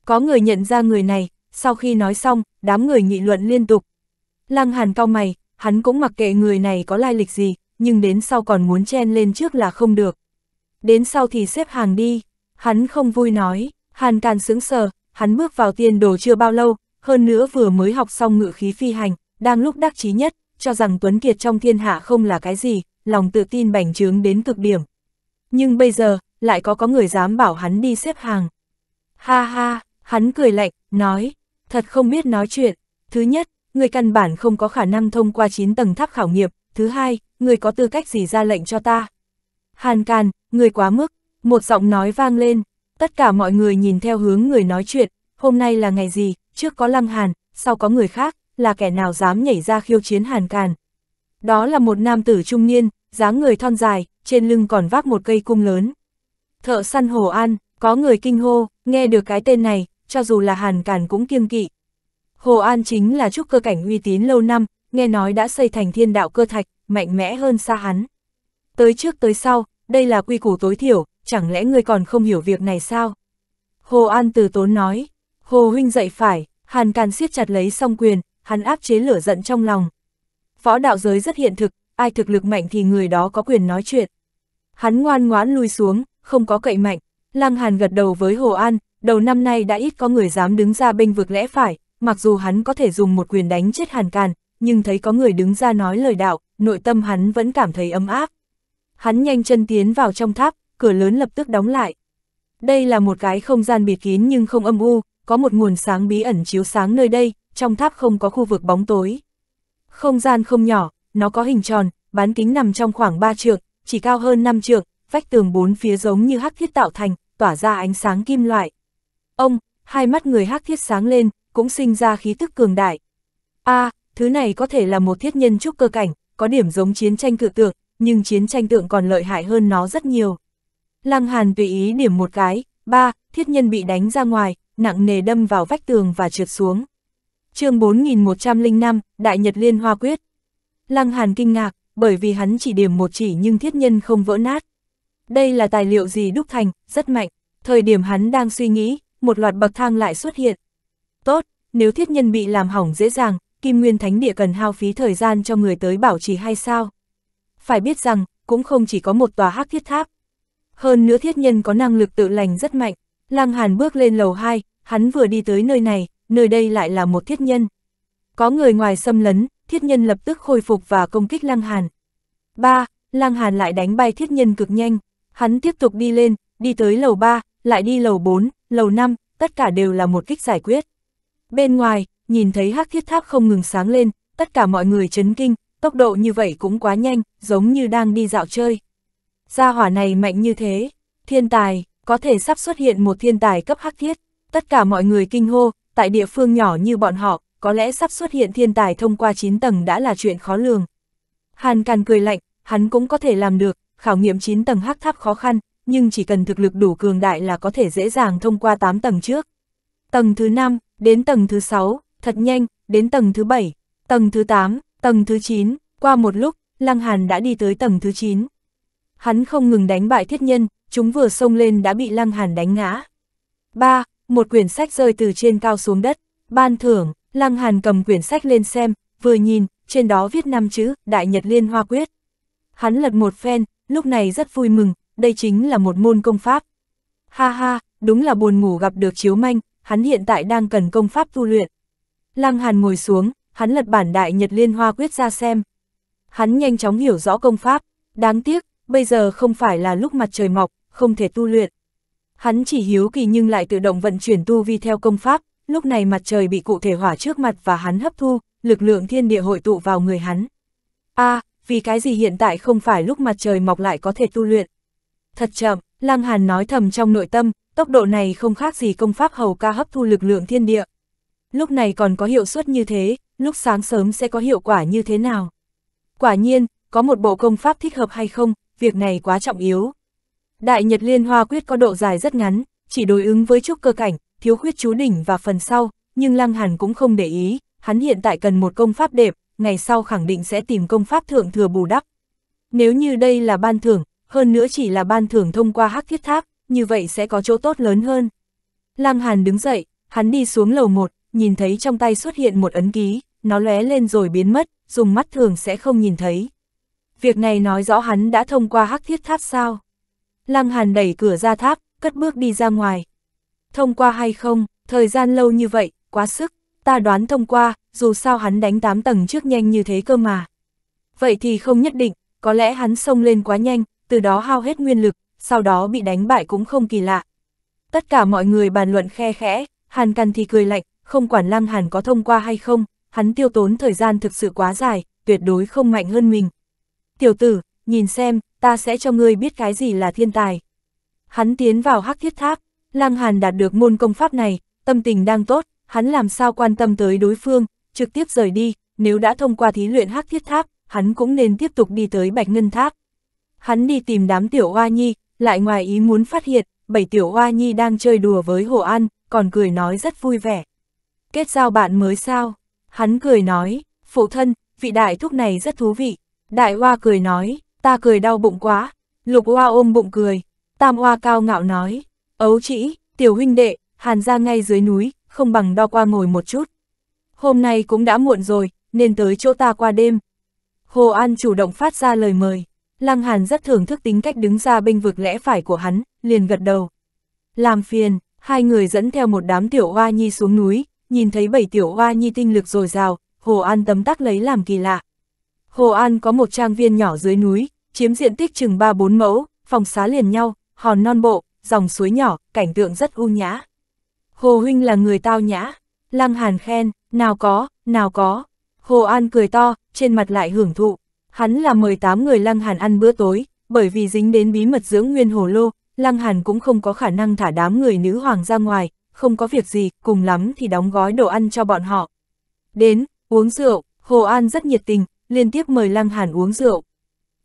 Có người nhận ra người này, sau khi nói xong, đám người nghị luận liên tục. Lăng Hàn cao mày, hắn cũng mặc kệ người này có lai lịch gì, nhưng đến sau còn muốn chen lên trước là không được. Đến sau thì xếp hàng đi, hắn không vui nói, Hàn Càn sững sờ, hắn bước vào tiên đồ chưa bao lâu, hơn nữa vừa mới học xong ngự khí phi hành, đang lúc đắc chí nhất, cho rằng Tuấn Kiệt trong thiên hạ không là cái gì, lòng tự tin bành trướng đến cực điểm. Nhưng bây giờ, lại có có người dám bảo hắn đi xếp hàng. Ha ha, hắn cười lạnh, nói, thật không biết nói chuyện. Thứ nhất, người căn bản không có khả năng thông qua 9 tầng tháp khảo nghiệm. Thứ hai, người có tư cách gì ra lệnh cho ta. Hàn can người quá mức, một giọng nói vang lên. Tất cả mọi người nhìn theo hướng người nói chuyện, hôm nay là ngày gì, trước có Lăng Hàn, sau có người khác, là kẻ nào dám nhảy ra khiêu chiến Hàn Càn. Đó là một nam tử trung niên, dáng người thon dài, trên lưng còn vác một cây cung lớn. Thợ săn Hồ An, có người kinh hô, nghe được cái tên này, cho dù là Hàn Càn cũng kiêng kỵ. Hồ An chính là trúc cơ cảnh uy tín lâu năm, nghe nói đã xây thành thiên đạo cơ thạch, mạnh mẽ hơn xa hắn. Tới trước tới sau, đây là quy củ tối thiểu, chẳng lẽ ngươi còn không hiểu việc này sao? Hồ An từ tốn nói, Hồ huynh dậy phải, Hàn Càn siết chặt lấy song quyền, hắn áp chế lửa giận trong lòng. Võ đạo giới rất hiện thực, ai thực lực mạnh thì người đó có quyền nói chuyện. Hắn ngoan ngoãn lui xuống, không có cậy mạnh. Lăng Hàn gật đầu với Hồ An, đầu năm nay đã ít có người dám đứng ra bênh vực lẽ phải, mặc dù hắn có thể dùng một quyền đánh chết Hàn Càn, nhưng thấy có người đứng ra nói lời đạo, nội tâm hắn vẫn cảm thấy ấm áp. Hắn nhanh chân tiến vào trong tháp, cửa lớn lập tức đóng lại. Đây là một cái không gian biệt kín nhưng không âm u, có một nguồn sáng bí ẩn chiếu sáng nơi đây, trong tháp không có khu vực bóng tối. Không gian không nhỏ, nó có hình tròn, bán kính nằm trong khoảng 3 trượng, chỉ cao hơn 5 trượng, vách tường bốn phía giống như hắc thiết tạo thành, tỏa ra ánh sáng kim loại. Ông, hai mắt người hắc thiết sáng lên, cũng sinh ra khí tức cường đại. A, à, thứ này có thể là một thiết nhân trúc cơ cảnh, có điểm giống chiến tranh cự tượng, nhưng chiến tranh tượng còn lợi hại hơn nó rất nhiều. Lăng Hàn tùy ý điểm một cái, ba, thiết nhân bị đánh ra ngoài, nặng nề đâm vào vách tường và trượt xuống. chương 4105, Đại Nhật Liên Hoa Quyết. Lăng Hàn kinh ngạc, bởi vì hắn chỉ điểm một chỉ nhưng thiết nhân không vỡ nát. Đây là tài liệu gì đúc thành, rất mạnh. Thời điểm hắn đang suy nghĩ, một loạt bậc thang lại xuất hiện. Tốt, nếu thiết nhân bị làm hỏng dễ dàng, Kim Nguyên Thánh Địa cần hao phí thời gian cho người tới bảo trì hay sao? Phải biết rằng, cũng không chỉ có một tòa hắc thiết tháp. Hơn nữa thiết nhân có năng lực tự lành rất mạnh, Lăng Hàn bước lên lầu 2, hắn vừa đi tới nơi này, nơi đây lại là một thiết nhân. Có người ngoài xâm lấn, thiết nhân lập tức khôi phục và công kích Lăng Hàn. 3. Lăng Hàn lại đánh bay thiết nhân cực nhanh, hắn tiếp tục đi lên, đi tới lầu 3, lại đi lầu 4, lầu 5, tất cả đều là một kích giải quyết. Bên ngoài, nhìn thấy hắc thiết tháp không ngừng sáng lên, tất cả mọi người chấn kinh, tốc độ như vậy cũng quá nhanh, giống như đang đi dạo chơi. Gia hỏa này mạnh như thế, thiên tài, có thể sắp xuất hiện một thiên tài cấp hắc thiết. Tất cả mọi người kinh hô, tại địa phương nhỏ như bọn họ, có lẽ sắp xuất hiện thiên tài thông qua 9 tầng đã là chuyện khó lường. Hàn Càn cười lạnh, hắn cũng có thể làm được, khảo nghiệm 9 tầng hắc tháp khó khăn, nhưng chỉ cần thực lực đủ cường đại là có thể dễ dàng thông qua 8 tầng trước. Tầng thứ 5, đến tầng thứ 6, thật nhanh, đến tầng thứ 7, tầng thứ 8, tầng thứ 9, qua một lúc, Lăng Hàn đã đi tới tầng thứ 9. Hắn không ngừng đánh bại thiết nhân, chúng vừa xông lên đã bị Lăng Hàn đánh ngã. ba Một quyển sách rơi từ trên cao xuống đất, ban thưởng, Lăng Hàn cầm quyển sách lên xem, vừa nhìn, trên đó viết năm chữ, Đại Nhật Liên Hoa Quyết. Hắn lật một phen, lúc này rất vui mừng, đây chính là một môn công pháp. Ha ha, đúng là buồn ngủ gặp được chiếu manh, hắn hiện tại đang cần công pháp tu luyện. Lăng Hàn ngồi xuống, hắn lật bản Đại Nhật Liên Hoa Quyết ra xem. Hắn nhanh chóng hiểu rõ công pháp, đáng tiếc, bây giờ không phải là lúc mặt trời mọc, không thể tu luyện. Hắn chỉ hiếu kỳ nhưng lại tự động vận chuyển tu vi theo công pháp, lúc này mặt trời bị cụ thể hỏa trước mặt và hắn hấp thu, lực lượng thiên địa hội tụ vào người hắn. a à, vì cái gì hiện tại không phải lúc mặt trời mọc lại có thể tu luyện. Thật chậm, Lăng Hàn nói thầm trong nội tâm, tốc độ này không khác gì công pháp hầu ca hấp thu lực lượng thiên địa. Lúc này còn có hiệu suất như thế, lúc sáng sớm sẽ có hiệu quả như thế nào? Quả nhiên, có một bộ công pháp thích hợp hay không, việc này quá trọng yếu. Đại Nhật Liên Hoa Quyết có độ dài rất ngắn, chỉ đối ứng với trúc cơ cảnh, thiếu khuyết chú đỉnh và phần sau, nhưng Lăng Hàn cũng không để ý, hắn hiện tại cần một công pháp đẹp, ngày sau khẳng định sẽ tìm công pháp thượng thừa bù đắp. Nếu như đây là ban thưởng, hơn nữa chỉ là ban thưởng thông qua hắc thiết tháp, như vậy sẽ có chỗ tốt lớn hơn. Lăng Hàn đứng dậy, hắn đi xuống lầu một, nhìn thấy trong tay xuất hiện một ấn ký, nó lóe lên rồi biến mất, dùng mắt thường sẽ không nhìn thấy. Việc này nói rõ hắn đã thông qua hắc thiết tháp sao. Lăng Hàn đẩy cửa ra tháp, cất bước đi ra ngoài. Thông qua hay không, thời gian lâu như vậy, quá sức, ta đoán thông qua, dù sao hắn đánh 8 tầng trước nhanh như thế cơ mà. Vậy thì không nhất định, có lẽ hắn xông lên quá nhanh, từ đó hao hết nguyên lực, sau đó bị đánh bại cũng không kỳ lạ. Tất cả mọi người bàn luận khe khẽ, Hàn Căn thì cười lạnh, không quản Lăng Hàn có thông qua hay không, hắn tiêu tốn thời gian thực sự quá dài, tuyệt đối không mạnh hơn mình. Tiểu tử, nhìn xem, ta sẽ cho ngươi biết cái gì là thiên tài. Hắn tiến vào hắc thiết tháp, Lăng Hàn đạt được môn công pháp này, tâm tình đang tốt, hắn làm sao quan tâm tới đối phương, trực tiếp rời đi, nếu đã thông qua thí luyện hắc thiết tháp, hắn cũng nên tiếp tục đi tới bạch ngân tháp. Hắn đi tìm đám tiểu hoa nhi, lại ngoài ý muốn phát hiện, bảy tiểu hoa nhi đang chơi đùa với hồ an, còn cười nói rất vui vẻ. Kết giao bạn mới sao? Hắn cười nói, phụ thân, vị đại thúc này rất thú vị. Đại hoa cười nói, ta cười đau bụng quá, lục hoa ôm bụng cười, tam hoa cao ngạo nói, ấu chỉ, tiểu huynh đệ, hàn ra ngay dưới núi, không bằng đo qua ngồi một chút. Hôm nay cũng đã muộn rồi, nên tới chỗ ta qua đêm. Hồ An chủ động phát ra lời mời, Lăng Hàn rất thưởng thức tính cách đứng ra bênh vực lẽ phải của hắn, liền gật đầu. Làm phiền, hai người dẫn theo một đám tiểu hoa nhi xuống núi, nhìn thấy bảy tiểu hoa nhi tinh lực dồi dào, Hồ An tấm tắc lấy làm kỳ lạ. Hồ An có một trang viên nhỏ dưới núi, chiếm diện tích chừng 3-4 mẫu, phòng xá liền nhau, hòn non bộ, dòng suối nhỏ, cảnh tượng rất u nhã. Hồ Huynh là người tao nhã, Lăng Hàn khen, nào có, nào có. Hồ An cười to, trên mặt lại hưởng thụ. Hắn là mời 8 người Lăng Hàn ăn bữa tối, bởi vì dính đến bí mật dưỡng nguyên hồ lô, Lăng Hàn cũng không có khả năng thả đám người nữ hoàng ra ngoài, không có việc gì, cùng lắm thì đóng gói đồ ăn cho bọn họ. Đến, uống rượu, Hồ An rất nhiệt tình, liên tiếp mời Lăng Hàn uống rượu.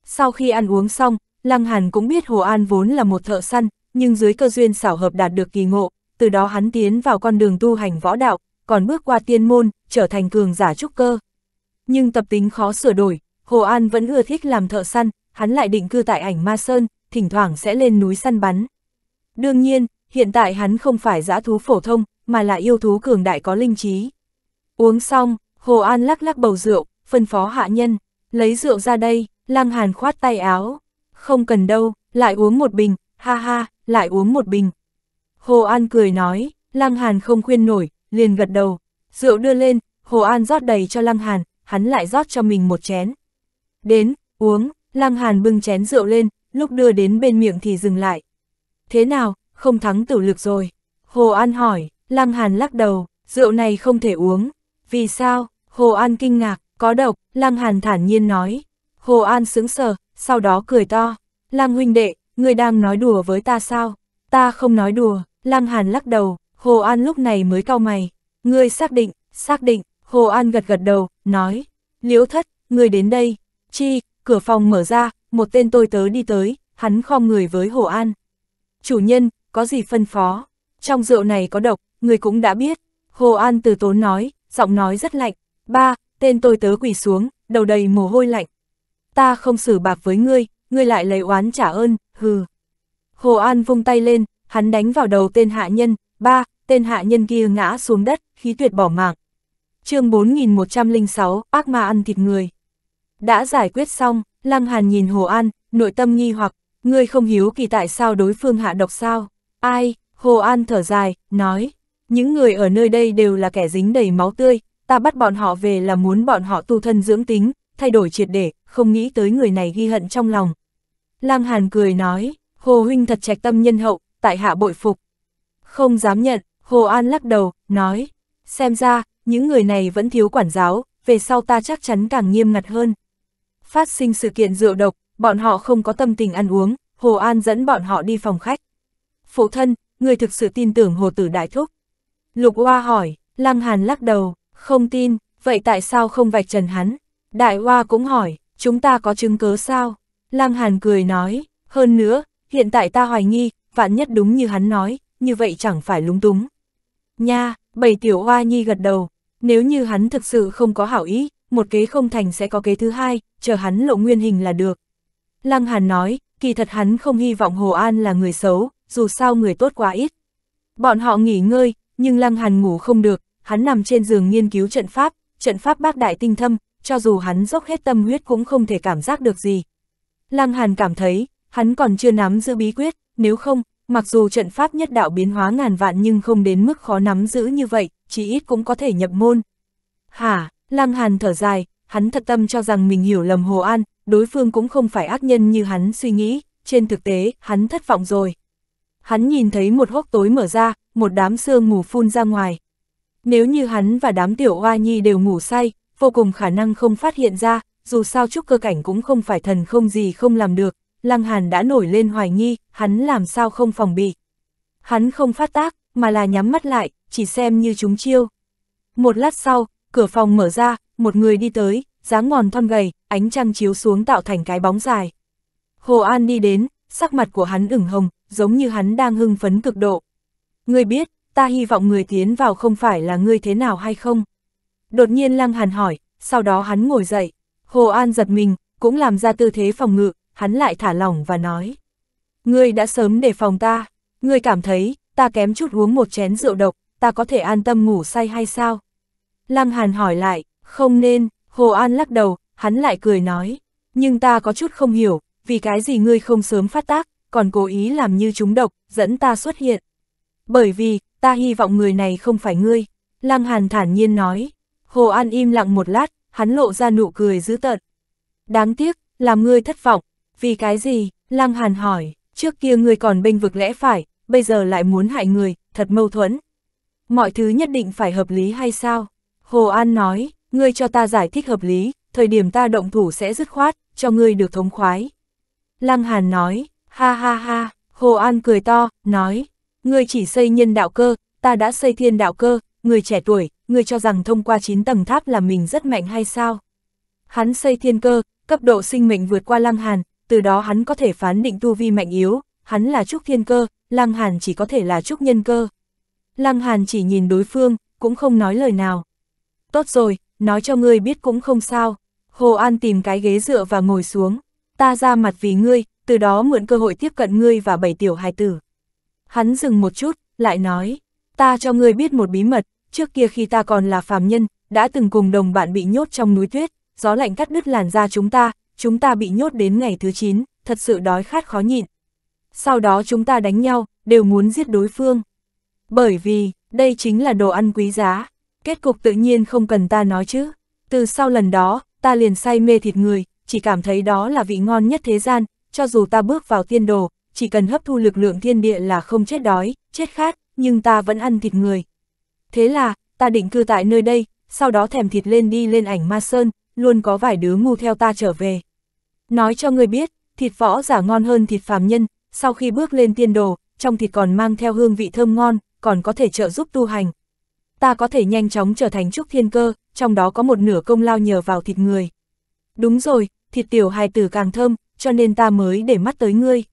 Sau khi ăn uống xong, Lăng Hàn cũng biết Hồ An vốn là một thợ săn, nhưng dưới cơ duyên xảo hợp đạt được kỳ ngộ, từ đó hắn tiến vào con đường tu hành võ đạo, còn bước qua tiên môn, trở thành cường giả trúc cơ. Nhưng tập tính khó sửa đổi, Hồ An vẫn ưa thích làm thợ săn, hắn lại định cư tại ảnh Ma Sơn, thỉnh thoảng sẽ lên núi săn bắn. Đương nhiên, hiện tại hắn không phải giã thú phổ thông, mà là yêu thú cường đại có linh trí. Uống xong, Hồ An lắc lắc bầu rượu, phân phó hạ nhân, lấy rượu ra đây, Lăng Hàn khoát tay áo, không cần đâu, lại uống một bình, ha ha, lại uống một bình. Hồ An cười nói, Lăng Hàn không khuyên nổi, liền gật đầu, rượu đưa lên, Hồ An rót đầy cho Lăng Hàn, hắn lại rót cho mình một chén. Đến, uống, Lăng Hàn bưng chén rượu lên, lúc đưa đến bên miệng thì dừng lại. Thế nào, không thắng tử lực rồi? Hồ An hỏi, Lăng Hàn lắc đầu, rượu này không thể uống. Vì sao? Hồ An kinh ngạc, có độc, Lăng Hàn thản nhiên nói. Hồ An sững sờ, sau đó cười to. Lăng huynh đệ, người đang nói đùa với ta sao? Ta không nói đùa, Lăng Hàn lắc đầu, Hồ An lúc này mới cau mày. Ngươi xác định, xác định, Hồ An gật gật đầu, nói. Liễu thất, người đến đây. Chi, cửa phòng mở ra, một tên tôi tớ đi tới, hắn khom người với Hồ An. Chủ nhân, có gì phân phó? Trong rượu này có độc, người cũng đã biết. Hồ An từ tốn nói, giọng nói rất lạnh. Ba, Tên tôi tớ quỳ xuống, đầu đầy mồ hôi lạnh. Ta không xử bạc với ngươi, ngươi lại lấy oán trả ơn, hừ. Hồ An vung tay lên, hắn đánh vào đầu tên hạ nhân, ba, tên hạ nhân kia ngã xuống đất, khí tuyệt bỏ mạng. chương 4106, ác ma ăn thịt người. Đã giải quyết xong, Lăng Hàn nhìn Hồ An, nội tâm nghi hoặc, ngươi không hiếu kỳ tại sao đối phương hạ độc sao? Ai? Hồ An thở dài, nói, những người ở nơi đây đều là kẻ dính đầy máu tươi, ta bắt bọn họ về là muốn bọn họ tu thân dưỡng tính, thay đổi triệt để, không nghĩ tới người này ghi hận trong lòng. Lang Hàn cười nói, Hồ Huynh thật trạch tâm nhân hậu, tại hạ bội phục. Không dám nhận, Hồ An lắc đầu, nói, xem ra, những người này vẫn thiếu quản giáo, về sau ta chắc chắn càng nghiêm ngặt hơn. Phát sinh sự kiện rượu độc, bọn họ không có tâm tình ăn uống, Hồ An dẫn bọn họ đi phòng khách. Phụ thân, người thực sự tin tưởng Hồ Tử Đại Thúc. Lục Hoa hỏi, Lăng Hàn lắc đầu, không tin, vậy tại sao không vạch trần hắn? Đại Hoa cũng hỏi, chúng ta có chứng cớ sao? Lăng Hàn cười nói, hơn nữa, hiện tại ta hoài nghi, vạn nhất đúng như hắn nói, như vậy chẳng phải lúng túng. Nha, bảy tiểu Hoa Nhi gật đầu, nếu như hắn thực sự không có hảo ý, một kế không thành sẽ có kế thứ hai, chờ hắn lộ nguyên hình là được. Lăng Hàn nói, kỳ thật hắn không hy vọng Hồ An là người xấu, dù sao người tốt quá ít. Bọn họ nghỉ ngơi, nhưng Lăng Hàn ngủ không được, hắn nằm trên giường nghiên cứu trận pháp, trận pháp bác đại tinh thâm, cho dù hắn dốc hết tâm huyết cũng không thể cảm giác được gì. Lăng Hàn cảm thấy, hắn còn chưa nắm giữ bí quyết, nếu không, mặc dù trận pháp nhất đạo biến hóa ngàn vạn nhưng không đến mức khó nắm giữ như vậy, chỉ ít cũng có thể nhập môn. Hả, Lăng Hàn thở dài, hắn thật tâm cho rằng mình hiểu lầm Hồ An, đối phương cũng không phải ác nhân như hắn suy nghĩ, trên thực tế, hắn thất vọng rồi. Hắn nhìn thấy một hốc tối mở ra, một đám sương mù phun ra ngoài. Nếu như hắn và đám tiểu hoa nhi đều ngủ say, vô cùng khả năng không phát hiện ra, dù sao trúc cơ cảnh cũng không phải thần không gì không làm được, Lăng Hàn đã nổi lên hoài nghi, hắn làm sao không phòng bị. Hắn không phát tác, mà là nhắm mắt lại, chỉ xem như chúng chiêu. Một lát sau, cửa phòng mở ra, một người đi tới, dáng ngòn thon gầy, ánh trăng chiếu xuống tạo thành cái bóng dài. Hồ An đi đến, sắc mặt của hắn ửng hồng, giống như hắn đang hưng phấn cực độ. Người biết, ta hy vọng người tiến vào không phải là ngươi thế nào hay không? Đột nhiên Lăng Hàn hỏi, sau đó hắn ngồi dậy, Hồ An giật mình, cũng làm ra tư thế phòng ngự, hắn lại thả lỏng và nói. Ngươi đã sớm đề phòng ta, ngươi cảm thấy, ta kém chút uống một chén rượu độc, ta có thể an tâm ngủ say hay sao? Lăng Hàn hỏi lại, không nên, Hồ An lắc đầu, hắn lại cười nói, nhưng ta có chút không hiểu, vì cái gì ngươi không sớm phát tác, còn cố ý làm như chúng độc, dẫn ta xuất hiện. Bởi vì, ta hy vọng người này không phải ngươi. Lăng Hàn thản nhiên nói. Hồ An im lặng một lát, hắn lộ ra nụ cười dữ tợn. Đáng tiếc, làm ngươi thất vọng. Vì cái gì? Lăng Hàn hỏi. Trước kia ngươi còn bênh vực lẽ phải, bây giờ lại muốn hại người, thật mâu thuẫn. Mọi thứ nhất định phải hợp lý hay sao? Hồ An nói, ngươi cho ta giải thích hợp lý, thời điểm ta động thủ sẽ dứt khoát, cho ngươi được thống khoái. Lăng Hàn nói, ha ha ha, Hồ An cười to, nói, Ngươi chỉ xây nhân đạo cơ, ta đã xây thiên đạo cơ, người trẻ tuổi, ngươi cho rằng thông qua 9 tầng tháp là mình rất mạnh hay sao? Hắn xây thiên cơ, cấp độ sinh mệnh vượt qua lăng hàn, từ đó hắn có thể phán định tu vi mạnh yếu, hắn là trúc thiên cơ, lăng hàn chỉ có thể là trúc nhân cơ. Lăng hàn chỉ nhìn đối phương, cũng không nói lời nào. Tốt rồi, nói cho ngươi biết cũng không sao. Hồ An tìm cái ghế dựa và ngồi xuống. Ta ra mặt vì ngươi, từ đó mượn cơ hội tiếp cận ngươi và bảy tiểu hài tử. Hắn dừng một chút, lại nói, ta cho ngươi biết một bí mật, trước kia khi ta còn là phàm nhân, đã từng cùng đồng bạn bị nhốt trong núi tuyết, gió lạnh cắt đứt làn da chúng ta, chúng ta bị nhốt đến ngày thứ 9, thật sự đói khát khó nhịn. Sau đó chúng ta đánh nhau, đều muốn giết đối phương. Bởi vì, đây chính là đồ ăn quý giá, kết cục tự nhiên không cần ta nói chứ. Từ sau lần đó, ta liền say mê thịt người, chỉ cảm thấy đó là vị ngon nhất thế gian, cho dù ta bước vào tiên đồ, chỉ cần hấp thu lực lượng thiên địa là không chết đói, chết khát, nhưng ta vẫn ăn thịt người. Thế là, ta định cư tại nơi đây, sau đó thèm thịt lên đi lên ảnh ma sơn, luôn có vài đứa ngu theo ta trở về. Nói cho người biết, thịt võ giả ngon hơn thịt phàm nhân, sau khi bước lên tiên đồ, trong thịt còn mang theo hương vị thơm ngon, còn có thể trợ giúp tu hành. Ta có thể nhanh chóng trở thành trúc thiên cơ, trong đó có một nửa công lao nhờ vào thịt người. Đúng rồi, thịt tiểu hài tử càng thơm, cho nên ta mới để mắt tới ngươi.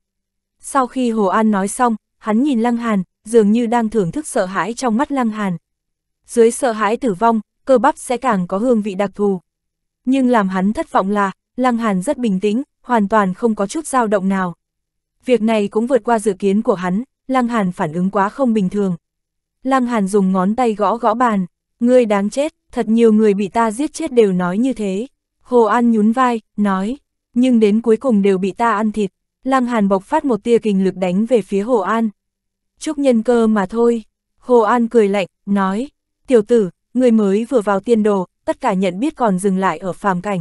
Sau khi Hồ An nói xong, hắn nhìn Lăng Hàn, dường như đang thưởng thức sợ hãi trong mắt Lăng Hàn. Dưới sợ hãi tử vong, cơ bắp sẽ càng có hương vị đặc thù. Nhưng làm hắn thất vọng là, Lăng Hàn rất bình tĩnh, hoàn toàn không có chút dao động nào. Việc này cũng vượt qua dự kiến của hắn, Lăng Hàn phản ứng quá không bình thường. Lăng Hàn dùng ngón tay gõ gõ bàn, ngươi đáng chết, thật nhiều người bị ta giết chết đều nói như thế. Hồ An nhún vai, nói, nhưng đến cuối cùng đều bị ta ăn thịt. Lăng Hàn bộc phát một tia kình lực đánh về phía Hồ An. Chúc nhân cơ mà thôi. Hồ An cười lạnh, nói, tiểu tử, người mới vừa vào tiên đồ, tất cả nhận biết còn dừng lại ở phàm cảnh.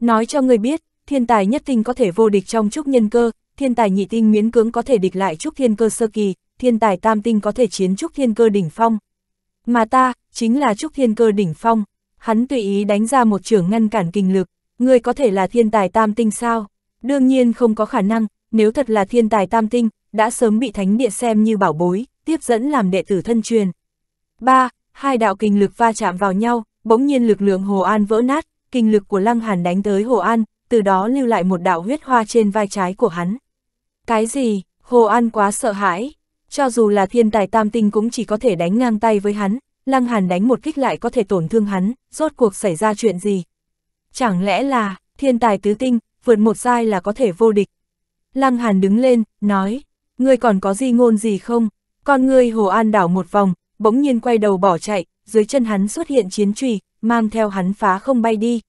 Nói cho người biết, thiên tài nhất tinh có thể vô địch trong trúc nhân cơ, thiên tài nhị tinh miễn cưỡng có thể địch lại trúc thiên cơ sơ kỳ, thiên tài tam tinh có thể chiến trúc thiên cơ đỉnh phong. Mà ta, chính là trúc thiên cơ đỉnh phong, hắn tùy ý đánh ra một trường ngăn cản kinh lực, người có thể là thiên tài tam tinh sao? Đương nhiên không có khả năng, nếu thật là thiên tài tam tinh, đã sớm bị thánh địa xem như bảo bối, tiếp dẫn làm đệ tử thân truyền. 3. Hai đạo kinh lực va chạm vào nhau, bỗng nhiên lực lượng Hồ An vỡ nát, kinh lực của Lăng Hàn đánh tới Hồ An, từ đó lưu lại một đạo huyết hoa trên vai trái của hắn. Cái gì? Hồ An quá sợ hãi. Cho dù là thiên tài tam tinh cũng chỉ có thể đánh ngang tay với hắn, Lăng Hàn đánh một kích lại có thể tổn thương hắn, rốt cuộc xảy ra chuyện gì? Chẳng lẽ là, thiên tài tứ tinh, vượt một giai là có thể vô địch. Lăng Hàn đứng lên, nói, ngươi còn có gì ngôn gì không? Con ngươi Hồ An đảo một vòng, bỗng nhiên quay đầu bỏ chạy, dưới chân hắn xuất hiện chiến trùy, mang theo hắn phá không bay đi.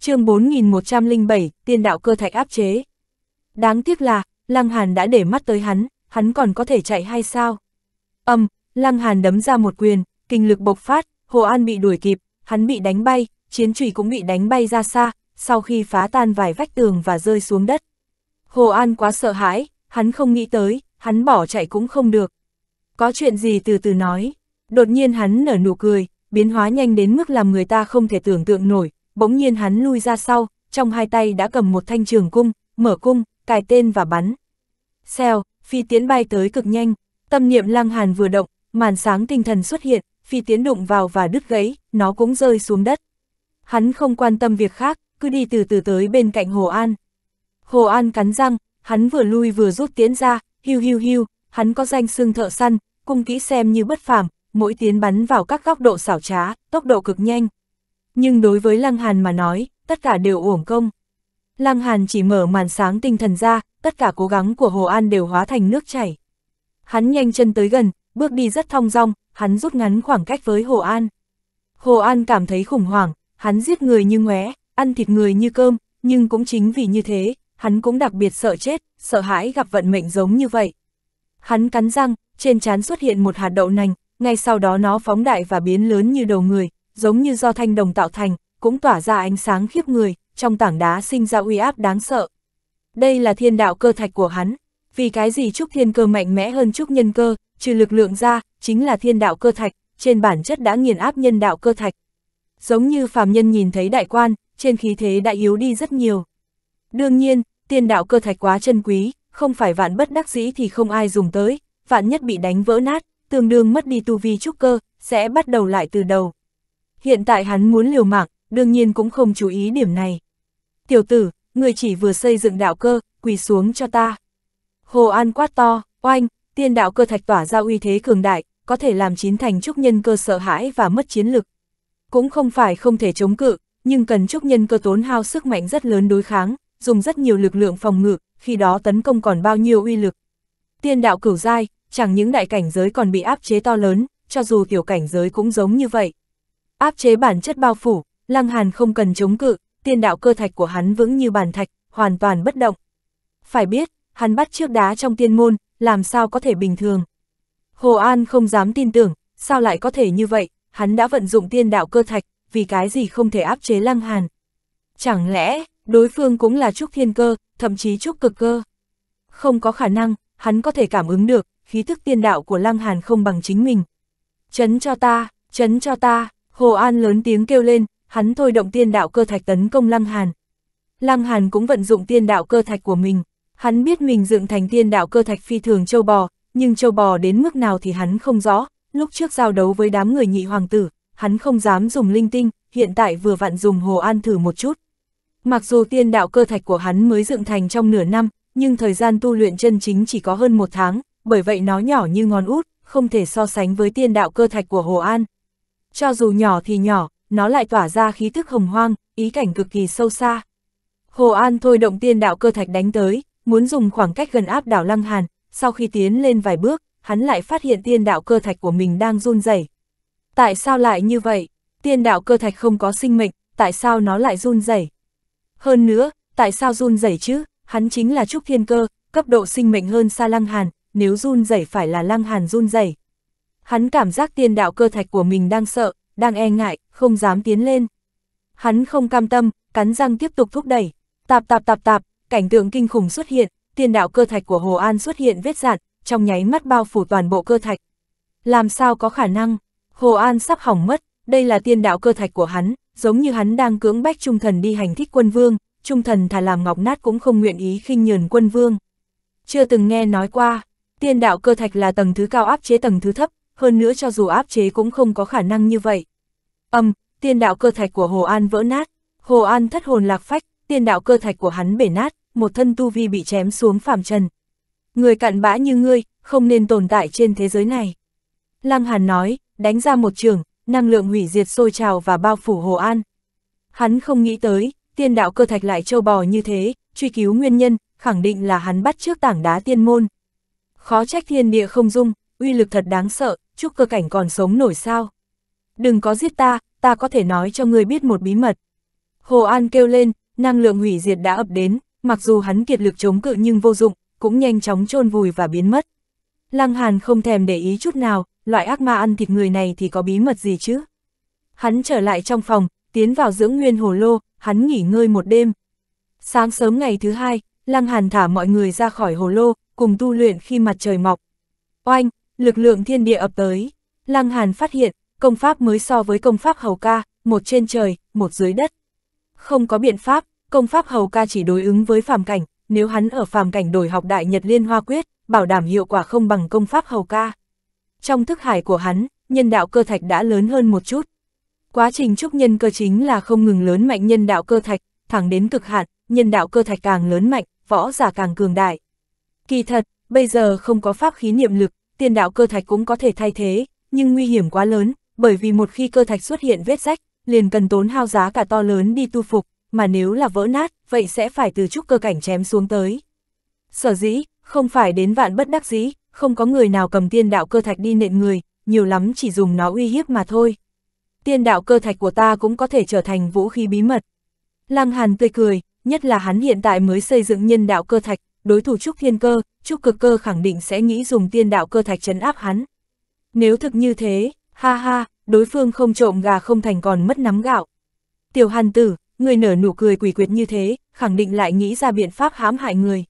chương 4107, tiên đạo cơ thạch áp chế. Đáng tiếc là, Lăng Hàn đã để mắt tới hắn, hắn còn có thể chạy hay sao? Âm, um, Lăng Hàn đấm ra một quyền, kinh lực bộc phát, Hồ An bị đuổi kịp, hắn bị đánh bay, chiến trùy cũng bị đánh bay ra xa, sau khi phá tan vài vách tường và rơi xuống đất. Hồ An quá sợ hãi, hắn không nghĩ tới, hắn bỏ chạy cũng không được. Có chuyện gì từ từ nói, đột nhiên hắn nở nụ cười, biến hóa nhanh đến mức làm người ta không thể tưởng tượng nổi, bỗng nhiên hắn lui ra sau, trong hai tay đã cầm một thanh trường cung, mở cung, cài tên và bắn. Xèo, phi tiến bay tới cực nhanh, tâm niệm lăng hàn vừa động, màn sáng tinh thần xuất hiện, phi tiến đụng vào và đứt gãy, nó cũng rơi xuống đất. Hắn không quan tâm việc khác, cứ đi từ từ tới bên cạnh Hồ An. Hồ An cắn răng, hắn vừa lui vừa rút tiến ra, hiu hiu hiu, hắn có danh xưng thợ săn, cung kỹ xem như bất phàm, mỗi tiến bắn vào các góc độ xảo trá, tốc độ cực nhanh. Nhưng đối với Lăng Hàn mà nói, tất cả đều uổng công. Lăng Hàn chỉ mở màn sáng tinh thần ra, tất cả cố gắng của Hồ An đều hóa thành nước chảy. Hắn nhanh chân tới gần, bước đi rất thong dong, hắn rút ngắn khoảng cách với Hồ An. Hồ An cảm thấy khủng hoảng, hắn giết người như ngóe ăn thịt người như cơm, nhưng cũng chính vì như thế, hắn cũng đặc biệt sợ chết, sợ hãi gặp vận mệnh giống như vậy. Hắn cắn răng, trên trán xuất hiện một hạt đậu nành, ngay sau đó nó phóng đại và biến lớn như đầu người, giống như do thanh đồng tạo thành, cũng tỏa ra ánh sáng khiếp người, trong tảng đá sinh ra uy áp đáng sợ. Đây là thiên đạo cơ thạch của hắn, vì cái gì trúc thiên cơ mạnh mẽ hơn trúc nhân cơ, trừ lực lượng ra, chính là thiên đạo cơ thạch, trên bản chất đã nghiền áp nhân đạo cơ thạch. Giống như phàm nhân nhìn thấy đại quan, trên khí thế đã yếu đi rất nhiều. Đương nhiên, tiên đạo cơ thạch quá chân quý, không phải vạn bất đắc dĩ thì không ai dùng tới, vạn nhất bị đánh vỡ nát, tương đương mất đi tu vi trúc cơ, sẽ bắt đầu lại từ đầu. Hiện tại hắn muốn liều mạng, đương nhiên cũng không chú ý điểm này. Tiểu tử, người chỉ vừa xây dựng đạo cơ, quỳ xuống cho ta. Hồ An quát to, oanh, tiên đạo cơ thạch tỏa ra uy thế cường đại, có thể làm chín thành trúc nhân cơ sợ hãi và mất chiến lực. Cũng không phải không thể chống cự, nhưng cần trúc nhân cơ tốn hao sức mạnh rất lớn đối kháng, dùng rất nhiều lực lượng phòng ngự, khi đó tấn công còn bao nhiêu uy lực. Tiên đạo cửu giai, chẳng những đại cảnh giới còn bị áp chế to lớn, cho dù tiểu cảnh giới cũng giống như vậy. Áp chế bản chất bao phủ, Lăng Hàn không cần chống cự, tiên đạo cơ thạch của hắn vững như bàn thạch, hoàn toàn bất động. Phải biết, hắn bắt trước đá trong tiên môn, làm sao có thể bình thường. Hồ An không dám tin tưởng, sao lại có thể như vậy, hắn đã vận dụng tiên đạo cơ thạch, vì cái gì không thể áp chế Lăng Hàn. Chẳng lẽ, đối phương cũng là trúc thiên cơ, thậm chí trúc cực cơ. Không có khả năng, hắn có thể cảm ứng được, khí thức tiên đạo của Lăng Hàn không bằng chính mình. Chấn cho ta, chấn cho ta, Hồ An lớn tiếng kêu lên, hắn thôi động tiên đạo cơ thạch tấn công Lăng Hàn. Lăng Hàn cũng vận dụng tiên đạo cơ thạch của mình, hắn biết mình dựng thành tiên đạo cơ thạch phi thường châu bò, nhưng châu bò đến mức nào thì hắn không rõ, lúc trước giao đấu với đám người nhị hoàng tử, hắn không dám dùng linh tinh, hiện tại vừa vặn dùng Hồ An thử một chút. Mặc dù tiên đạo cơ thạch của hắn mới dựng thành trong nửa năm, nhưng thời gian tu luyện chân chính chỉ có hơn một tháng, bởi vậy nó nhỏ như ngón út, không thể so sánh với tiên đạo cơ thạch của Hồ An. Cho dù nhỏ thì nhỏ, nó lại tỏa ra khí thức hồng hoang, ý cảnh cực kỳ sâu xa. Hồ An thôi động tiên đạo cơ thạch đánh tới, muốn dùng khoảng cách gần áp đảo Lăng Hàn, sau khi tiến lên vài bước, hắn lại phát hiện tiên đạo cơ thạch của mình đang run rẩy, Tại sao lại như vậy? Tiên đạo cơ thạch không có sinh mệnh, tại sao nó lại run rẩy? Hơn nữa, tại sao run rẩy chứ? Hắn chính là trúc thiên cơ, cấp độ sinh mệnh hơn xa lăng hàn, nếu run rẩy phải là lăng hàn run rẩy. Hắn cảm giác tiên đạo cơ thạch của mình đang sợ, đang e ngại, không dám tiến lên. Hắn không cam tâm, cắn răng tiếp tục thúc đẩy. Tạp tạp tạp tạp, cảnh tượng kinh khủng xuất hiện, tiên đạo cơ thạch của Hồ An xuất hiện vết dạn, trong nháy mắt bao phủ toàn bộ cơ thạch. Làm sao có khả năng, Hồ An sắp hỏng mất, đây là tiên đạo cơ thạch của hắn, giống như hắn đang cưỡng bách trung thần đi hành thích quân vương, trung thần thà làm ngọc nát cũng không nguyện ý khinh nhờn quân vương. Chưa từng nghe nói qua, tiên đạo cơ thạch là tầng thứ cao áp chế tầng thứ thấp, hơn nữa cho dù áp chế cũng không có khả năng như vậy. Âm, tiên đạo cơ thạch của Hồ An vỡ nát, Hồ An thất hồn lạc phách, tiên đạo cơ thạch của hắn bể nát, một thân tu vi bị chém xuống phàm trần. Người cặn bã như ngươi, không nên tồn tại trên thế giới này. Lăng Hàn nói, đánh ra một trường, năng lượng hủy diệt sôi trào và bao phủ Hồ An. Hắn không nghĩ tới, tiên đạo cơ thạch lại trâu bò như thế, truy cứu nguyên nhân, khẳng định là hắn bắt trước tảng đá tiên môn. Khó trách thiên địa không dung, uy lực thật đáng sợ, chúc cơ cảnh còn sống nổi sao. Đừng có giết ta, ta có thể nói cho người biết một bí mật. Hồ An kêu lên, năng lượng hủy diệt đã ập đến, mặc dù hắn kiệt lực chống cự nhưng vô dụng, cũng nhanh chóng chôn vùi và biến mất. Lăng Hàn không thèm để ý chút nào, loại ác ma ăn thịt người này thì có bí mật gì chứ? Hắn trở lại trong phòng, tiến vào dưỡng nguyên hồ lô, hắn nghỉ ngơi một đêm. Sáng sớm ngày thứ hai, Lăng Hàn thả mọi người ra khỏi hồ lô, cùng tu luyện khi mặt trời mọc. Oanh, lực lượng thiên địa ập tới. Lăng Hàn phát hiện, công pháp mới so với công pháp hầu ca, một trên trời, một dưới đất. Không có biện pháp, công pháp hầu ca chỉ đối ứng với phàm cảnh, nếu hắn ở phàm cảnh đổi học đại nhật liên hoa quyết, bảo đảm hiệu quả không bằng công pháp hầu ca. Trong thức hải của hắn, nhân đạo cơ thạch đã lớn hơn một chút. Quá trình trúc nhân cơ chính là không ngừng lớn mạnh nhân đạo cơ thạch, thẳng đến cực hạn, nhân đạo cơ thạch càng lớn mạnh, võ giả càng cường đại. Kỳ thật, bây giờ không có pháp khí niệm lực, tiên đạo cơ thạch cũng có thể thay thế, nhưng nguy hiểm quá lớn, bởi vì một khi cơ thạch xuất hiện vết rách, liền cần tốn hao giá cả to lớn đi tu phục, mà nếu là vỡ nát, vậy sẽ phải từ trúc cơ cảnh chém xuống tới. Sở dĩ, không phải đến vạn bất đắc dĩ, không có người nào cầm tiên đạo cơ thạch đi nện người, nhiều lắm chỉ dùng nó uy hiếp mà thôi. Tiên đạo cơ thạch của ta cũng có thể trở thành vũ khí bí mật. Lăng Hàn tươi cười, nhất là hắn hiện tại mới xây dựng nhân đạo cơ thạch, đối thủ Trúc Thiên Cơ, Trúc Cực Cơ khẳng định sẽ nghĩ dùng tiên đạo cơ thạch chấn áp hắn. Nếu thực như thế, ha ha, đối phương không trộm gà không thành còn mất nắm gạo. Tiểu Hàn Tử, người nở nụ cười quỷ quyệt như thế, khẳng định lại nghĩ ra biện pháp hãm hại người.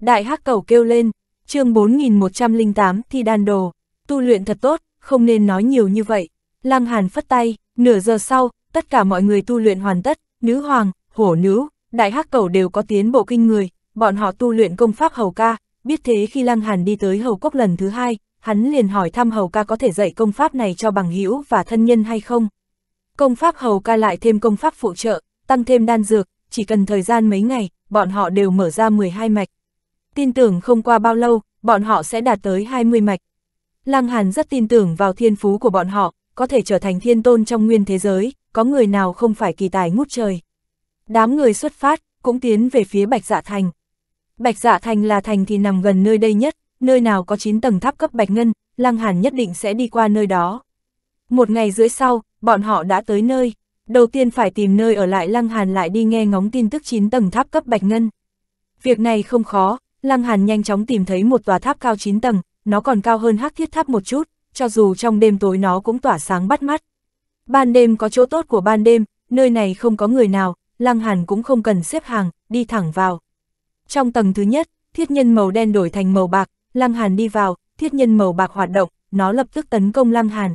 Đại Hắc Cầu kêu lên, chương 4108 thi đàn đồ, tu luyện thật tốt, không nên nói nhiều như vậy. Lăng Hàn phất tay, nửa giờ sau, tất cả mọi người tu luyện hoàn tất, nữ hoàng, hổ nữ, đại hắc cầu đều có tiến bộ kinh người, bọn họ tu luyện công pháp hầu ca, biết thế khi Lăng Hàn đi tới hầu cốc lần thứ hai, hắn liền hỏi thăm hầu ca có thể dạy công pháp này cho bằng hữu và thân nhân hay không. Công pháp hầu ca lại thêm công pháp phụ trợ, tăng thêm đan dược, chỉ cần thời gian mấy ngày, bọn họ đều mở ra 12 mạch, Tin tưởng không qua bao lâu, bọn họ sẽ đạt tới 20 mạch. Lăng Hàn rất tin tưởng vào thiên phú của bọn họ, có thể trở thành thiên tôn trong nguyên thế giới, có người nào không phải kỳ tài ngút trời. Đám người xuất phát, cũng tiến về phía Bạch Dạ Thành. Bạch Dạ Thành là thành thì nằm gần nơi đây nhất, nơi nào có 9 tầng tháp cấp Bạch Ngân, Lăng Hàn nhất định sẽ đi qua nơi đó. Một ngày rưỡi sau, bọn họ đã tới nơi, đầu tiên phải tìm nơi ở lại Lăng Hàn lại đi nghe ngóng tin tức 9 tầng tháp cấp Bạch Ngân. Việc này không khó, Lăng Hàn nhanh chóng tìm thấy một tòa tháp cao 9 tầng, nó còn cao hơn hắc thiết tháp một chút, cho dù trong đêm tối nó cũng tỏa sáng bắt mắt. Ban đêm có chỗ tốt của ban đêm, nơi này không có người nào, Lăng Hàn cũng không cần xếp hàng, đi thẳng vào. Trong tầng thứ nhất, thiết nhân màu đen đổi thành màu bạc, Lăng Hàn đi vào, thiết nhân màu bạc hoạt động, nó lập tức tấn công Lăng Hàn.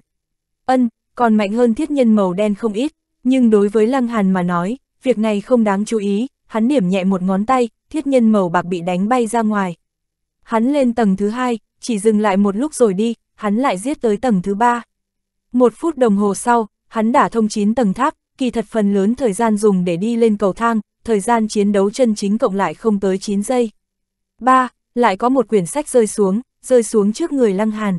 Ân, còn mạnh hơn thiết nhân màu đen không ít, nhưng đối với Lăng Hàn mà nói, việc này không đáng chú ý, hắn điểm nhẹ một ngón tay, thiết nhân màu bạc bị đánh bay ra ngoài. Hắn lên tầng thứ hai, chỉ dừng lại một lúc rồi đi, hắn lại giết tới tầng thứ ba. Một phút đồng hồ sau, hắn đã thông chín tầng tháp, kỳ thật phần lớn thời gian dùng để đi lên cầu thang, thời gian chiến đấu chân chính cộng lại không tới 9 giây. ba, Lại có một quyển sách rơi xuống, rơi xuống trước người Lăng Hàn.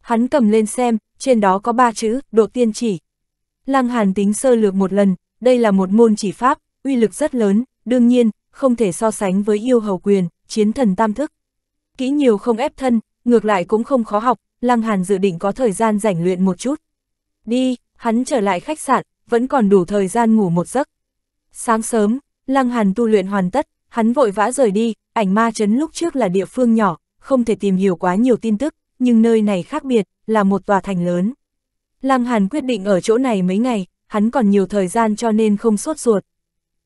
Hắn cầm lên xem, trên đó có ba chữ, độ tiên chỉ. Lăng Hàn tính sơ lược một lần, đây là một môn chỉ pháp, uy lực rất lớn, đương nhiên, không thể so sánh với yêu hầu quyền, chiến thần tam thức. Kỹ nhiều không ép thân, ngược lại cũng không khó học, Lăng Hàn dự định có thời gian rảnh luyện một chút. Đi, hắn trở lại khách sạn, vẫn còn đủ thời gian ngủ một giấc. Sáng sớm, Lăng Hàn tu luyện hoàn tất, hắn vội vã rời đi, ảnh ma chấn lúc trước là địa phương nhỏ, không thể tìm hiểu quá nhiều tin tức, nhưng nơi này khác biệt, là một tòa thành lớn. Lăng Hàn quyết định ở chỗ này mấy ngày, hắn còn nhiều thời gian cho nên không sốt ruột.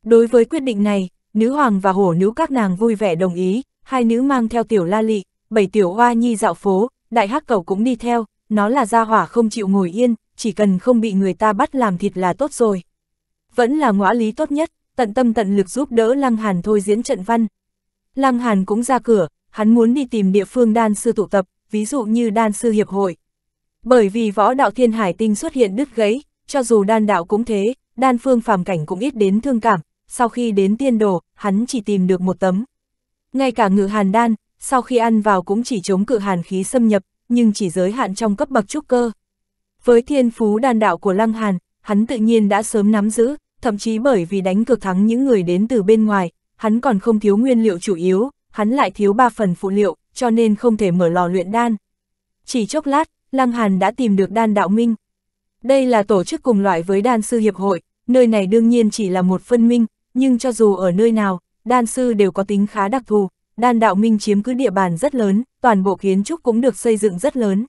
Đối với quyết định này, nữ hoàng và hổ nữ các nàng vui vẻ đồng ý, hai nữ mang theo tiểu la lị, bảy tiểu hoa nhi dạo phố, đại hắc cầu cũng đi theo, nó là gia hỏa không chịu ngồi yên, chỉ cần không bị người ta bắt làm thịt là tốt rồi. Vẫn là ngõa lý tốt nhất, tận tâm tận lực giúp đỡ Lăng Hàn thôi diễn trận văn. Lăng Hàn cũng ra cửa, hắn muốn đi tìm địa phương đan sư tụ tập, ví dụ như đan sư hiệp hội. Bởi vì võ đạo thiên hải tinh xuất hiện đứt gãy, cho dù đan đạo cũng thế, đan phương phàm cảnh cũng ít đến thương cảm, sau khi đến tiên đồ, hắn chỉ tìm được một tấm. Ngay cả ngự hàn đan, sau khi ăn vào cũng chỉ chống cự hàn khí xâm nhập, nhưng chỉ giới hạn trong cấp bậc trúc cơ. Với thiên phú đàn đạo của Lăng Hàn, hắn tự nhiên đã sớm nắm giữ, thậm chí bởi vì đánh cược thắng những người đến từ bên ngoài, hắn còn không thiếu nguyên liệu chủ yếu, hắn lại thiếu ba phần phụ liệu, cho nên không thể mở lò luyện đan. Chỉ chốc lát, Lăng Hàn đã tìm được đan đạo minh. Đây là tổ chức cùng loại với đan sư hiệp hội, nơi này đương nhiên chỉ là một phân minh, nhưng cho dù ở nơi nào, đan sư đều có tính khá đặc thù, đan đạo minh chiếm cứ địa bàn rất lớn, toàn bộ kiến trúc cũng được xây dựng rất lớn.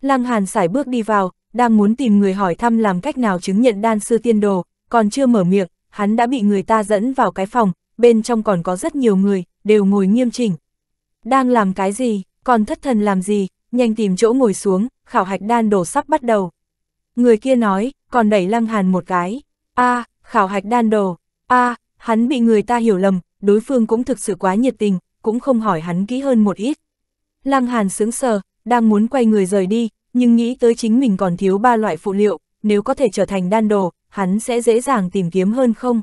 Lăng Hàn sải bước đi vào, đang muốn tìm người hỏi thăm làm cách nào chứng nhận đan sư tiên đồ, còn chưa mở miệng, hắn đã bị người ta dẫn vào cái phòng, bên trong còn có rất nhiều người, đều ngồi nghiêm chỉnh. Đang làm cái gì, còn thất thần làm gì, nhanh tìm chỗ ngồi xuống, khảo hạch đan đồ sắp bắt đầu. Người kia nói, còn đẩy Lăng Hàn một cái. a à, khảo hạch đan đồ, a à, hắn bị người ta hiểu lầm, đối phương cũng thực sự quá nhiệt tình, cũng không hỏi hắn kỹ hơn một ít. Lăng Hàn sướng sờ, đang muốn quay người rời đi, nhưng nghĩ tới chính mình còn thiếu ba loại phụ liệu, nếu có thể trở thành đan đồ, hắn sẽ dễ dàng tìm kiếm hơn không?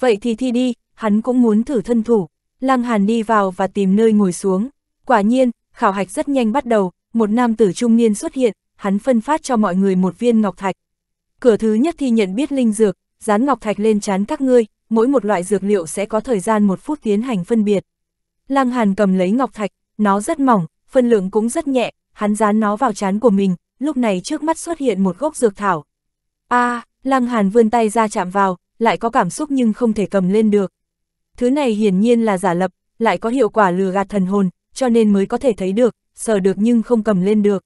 Vậy thì thi đi, hắn cũng muốn thử thân thủ. Lăng Hàn đi vào và tìm nơi ngồi xuống. Quả nhiên, khảo hạch rất nhanh bắt đầu, một nam tử trung niên xuất hiện, hắn phân phát cho mọi người một viên ngọc thạch. Cửa thứ nhất thi nhận biết linh dược, dán ngọc thạch lên chán các ngươi, mỗi một loại dược liệu sẽ có thời gian một phút tiến hành phân biệt. Lăng Hàn cầm lấy ngọc thạch, nó rất mỏng, phân lượng cũng rất nhẹ, hắn dán nó vào chán của mình, lúc này trước mắt xuất hiện một gốc dược thảo. a à, Lăng Hàn vươn tay ra chạm vào, lại có cảm xúc nhưng không thể cầm lên được. Thứ này hiển nhiên là giả lập, lại có hiệu quả lừa gạt thần hồn, cho nên mới có thể thấy được, sờ được nhưng không cầm lên được.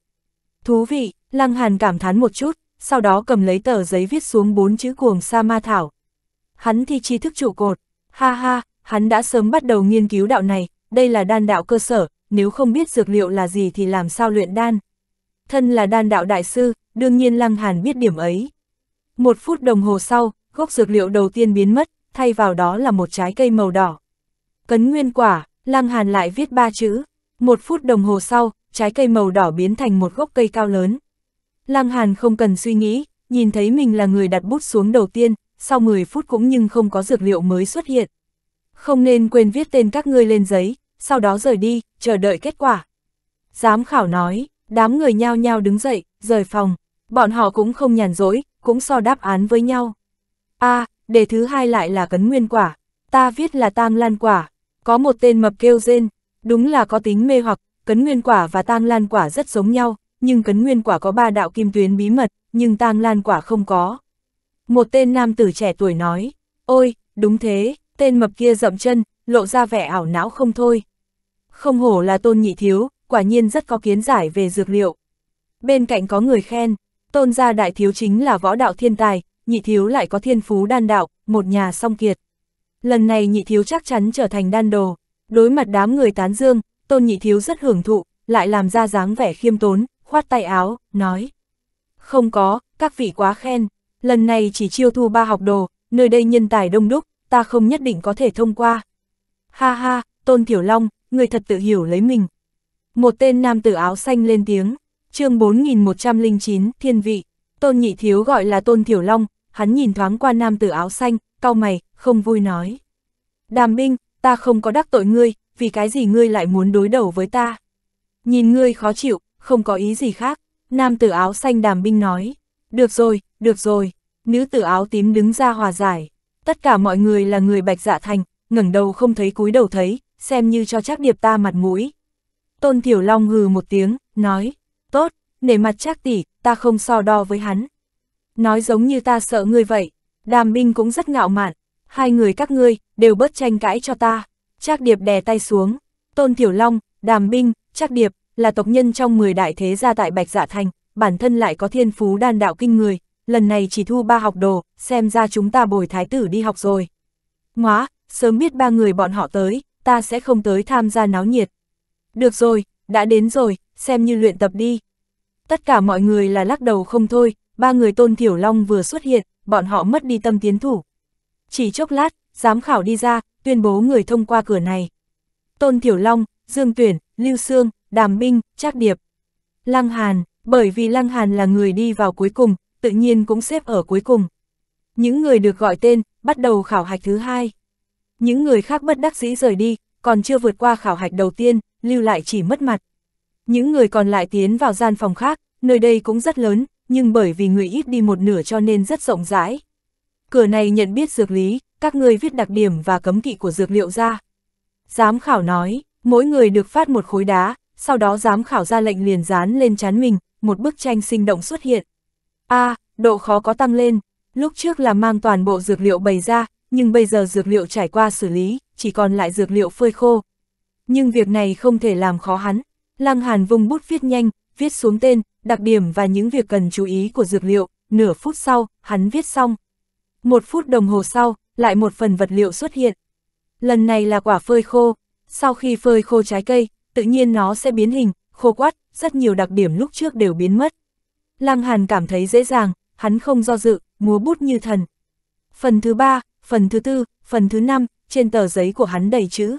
Thú vị, Lăng Hàn cảm thán một chút, sau đó cầm lấy tờ giấy viết xuống bốn chữ cuồng sa ma thảo. Hắn thi tri thức trụ cột, ha ha, hắn đã sớm bắt đầu nghiên cứu đạo này, đây là đan đạo cơ sở, nếu không biết dược liệu là gì thì làm sao luyện đan. Thân là đan đạo đại sư, đương nhiên Lăng Hàn biết điểm ấy. Một phút đồng hồ sau, gốc dược liệu đầu tiên biến mất, thay vào đó là một trái cây màu đỏ. Cấn nguyên quả, Lăng Hàn lại viết ba chữ. Một phút đồng hồ sau, trái cây màu đỏ biến thành một gốc cây cao lớn, Lăng Hàn không cần suy nghĩ, nhìn thấy mình là người đặt bút xuống đầu tiên, sau 10 phút cũng nhưng không có dược liệu mới xuất hiện. Không nên quên viết tên các ngươi lên giấy, sau đó rời đi, chờ đợi kết quả. Giám khảo nói, đám người nhao nhao đứng dậy, rời phòng, bọn họ cũng không nhàn rỗi, cũng so đáp án với nhau. A, à, đề thứ hai lại là cấn nguyên quả, ta viết là tang lan quả, có một tên mập kêu rên, đúng là có tính mê hoặc, cấn nguyên quả và tang lan quả rất giống nhau, nhưng cấn nguyên quả có ba đạo kim tuyến bí mật, nhưng tang lan quả không có. Một tên nam tử trẻ tuổi nói, ôi, đúng thế, tên mập kia dậm chân, lộ ra vẻ ảo não không thôi. Không hổ là tôn nhị thiếu, quả nhiên rất có kiến giải về dược liệu. Bên cạnh có người khen, tôn gia đại thiếu chính là võ đạo thiên tài, nhị thiếu lại có thiên phú đan đạo, một nhà song kiệt. Lần này nhị thiếu chắc chắn trở thành đan đồ, đối mặt đám người tán dương, tôn nhị thiếu rất hưởng thụ, lại làm ra dáng vẻ khiêm tốn, khoát tay áo, nói. Không có, các vị quá khen, lần này chỉ chiêu thu ba học đồ, nơi đây nhân tài đông đúc, ta không nhất định có thể thông qua. Ha ha, Tôn tiểu Long, người thật tự hiểu lấy mình. Một tên nam tử áo xanh lên tiếng, chương 4109, thiên vị, Tôn Nhị Thiếu gọi là Tôn tiểu Long, hắn nhìn thoáng qua nam tử áo xanh, cau mày, không vui nói. Đàm binh, ta không có đắc tội ngươi, vì cái gì ngươi lại muốn đối đầu với ta? Nhìn ngươi khó chịu, không có ý gì khác. Nam tử áo xanh đàm binh nói, được rồi, được rồi, nữ tử áo tím đứng ra hòa giải. Tất cả mọi người là người bạch dạ thành, ngẩng đầu không thấy cúi đầu thấy, xem như cho chắc điệp ta mặt mũi. Tôn Thiểu Long hừ một tiếng, nói, tốt, nể mặt chắc tỷ, ta không so đo với hắn. Nói giống như ta sợ ngươi vậy, đàm binh cũng rất ngạo mạn, hai người các ngươi, đều bớt tranh cãi cho ta. Trác Điệp đè tay xuống, Tôn Thiểu Long, Đàm Binh, Trác Điệp, là tộc nhân trong 10 đại thế gia tại Bạch Dạ Thành, bản thân lại có thiên phú đan đạo kinh người, lần này chỉ thu ba học đồ, xem ra chúng ta bồi thái tử đi học rồi. Ngoá, sớm biết ba người bọn họ tới, ta sẽ không tới tham gia náo nhiệt. Được rồi, đã đến rồi, xem như luyện tập đi. Tất cả mọi người là lắc đầu không thôi, ba người Tôn Thiểu Long vừa xuất hiện, bọn họ mất đi tâm tiến thủ. Chỉ chốc lát, giám khảo đi ra, tuyên bố người thông qua cửa này. Tôn Thiểu Long, Dương Tuyển, Lưu Sương, Đàm Minh, Trác Điệp, Lăng Hàn, bởi vì Lăng Hàn là người đi vào cuối cùng, tự nhiên cũng xếp ở cuối cùng. Những người được gọi tên, bắt đầu khảo hạch thứ hai. Những người khác bất đắc dĩ rời đi, còn chưa vượt qua khảo hạch đầu tiên, lưu lại chỉ mất mặt. Những người còn lại tiến vào gian phòng khác, nơi đây cũng rất lớn, nhưng bởi vì người ít đi một nửa cho nên rất rộng rãi. Cửa này nhận biết dược lý, các người viết đặc điểm và cấm kỵ của dược liệu ra. Giám khảo nói, mỗi người được phát một khối đá, sau đó giám khảo ra lệnh liền dán lên chán mình, một bức tranh sinh động xuất hiện. A, à, độ khó có tăng lên, lúc trước là mang toàn bộ dược liệu bày ra, nhưng bây giờ dược liệu trải qua xử lý, chỉ còn lại dược liệu phơi khô. Nhưng việc này không thể làm khó hắn, Lăng Hàn vung bút viết nhanh, viết xuống tên, đặc điểm và những việc cần chú ý của dược liệu, nửa phút sau, hắn viết xong. Một phút đồng hồ sau, lại một phần vật liệu xuất hiện. Lần này là quả phơi khô, sau khi phơi khô trái cây, tự nhiên nó sẽ biến hình, khô quắt, rất nhiều đặc điểm lúc trước đều biến mất. Lăng Hàn cảm thấy dễ dàng, hắn không do dự, múa bút như thần. Phần thứ ba, phần thứ tư, phần thứ năm, trên tờ giấy của hắn đầy chữ.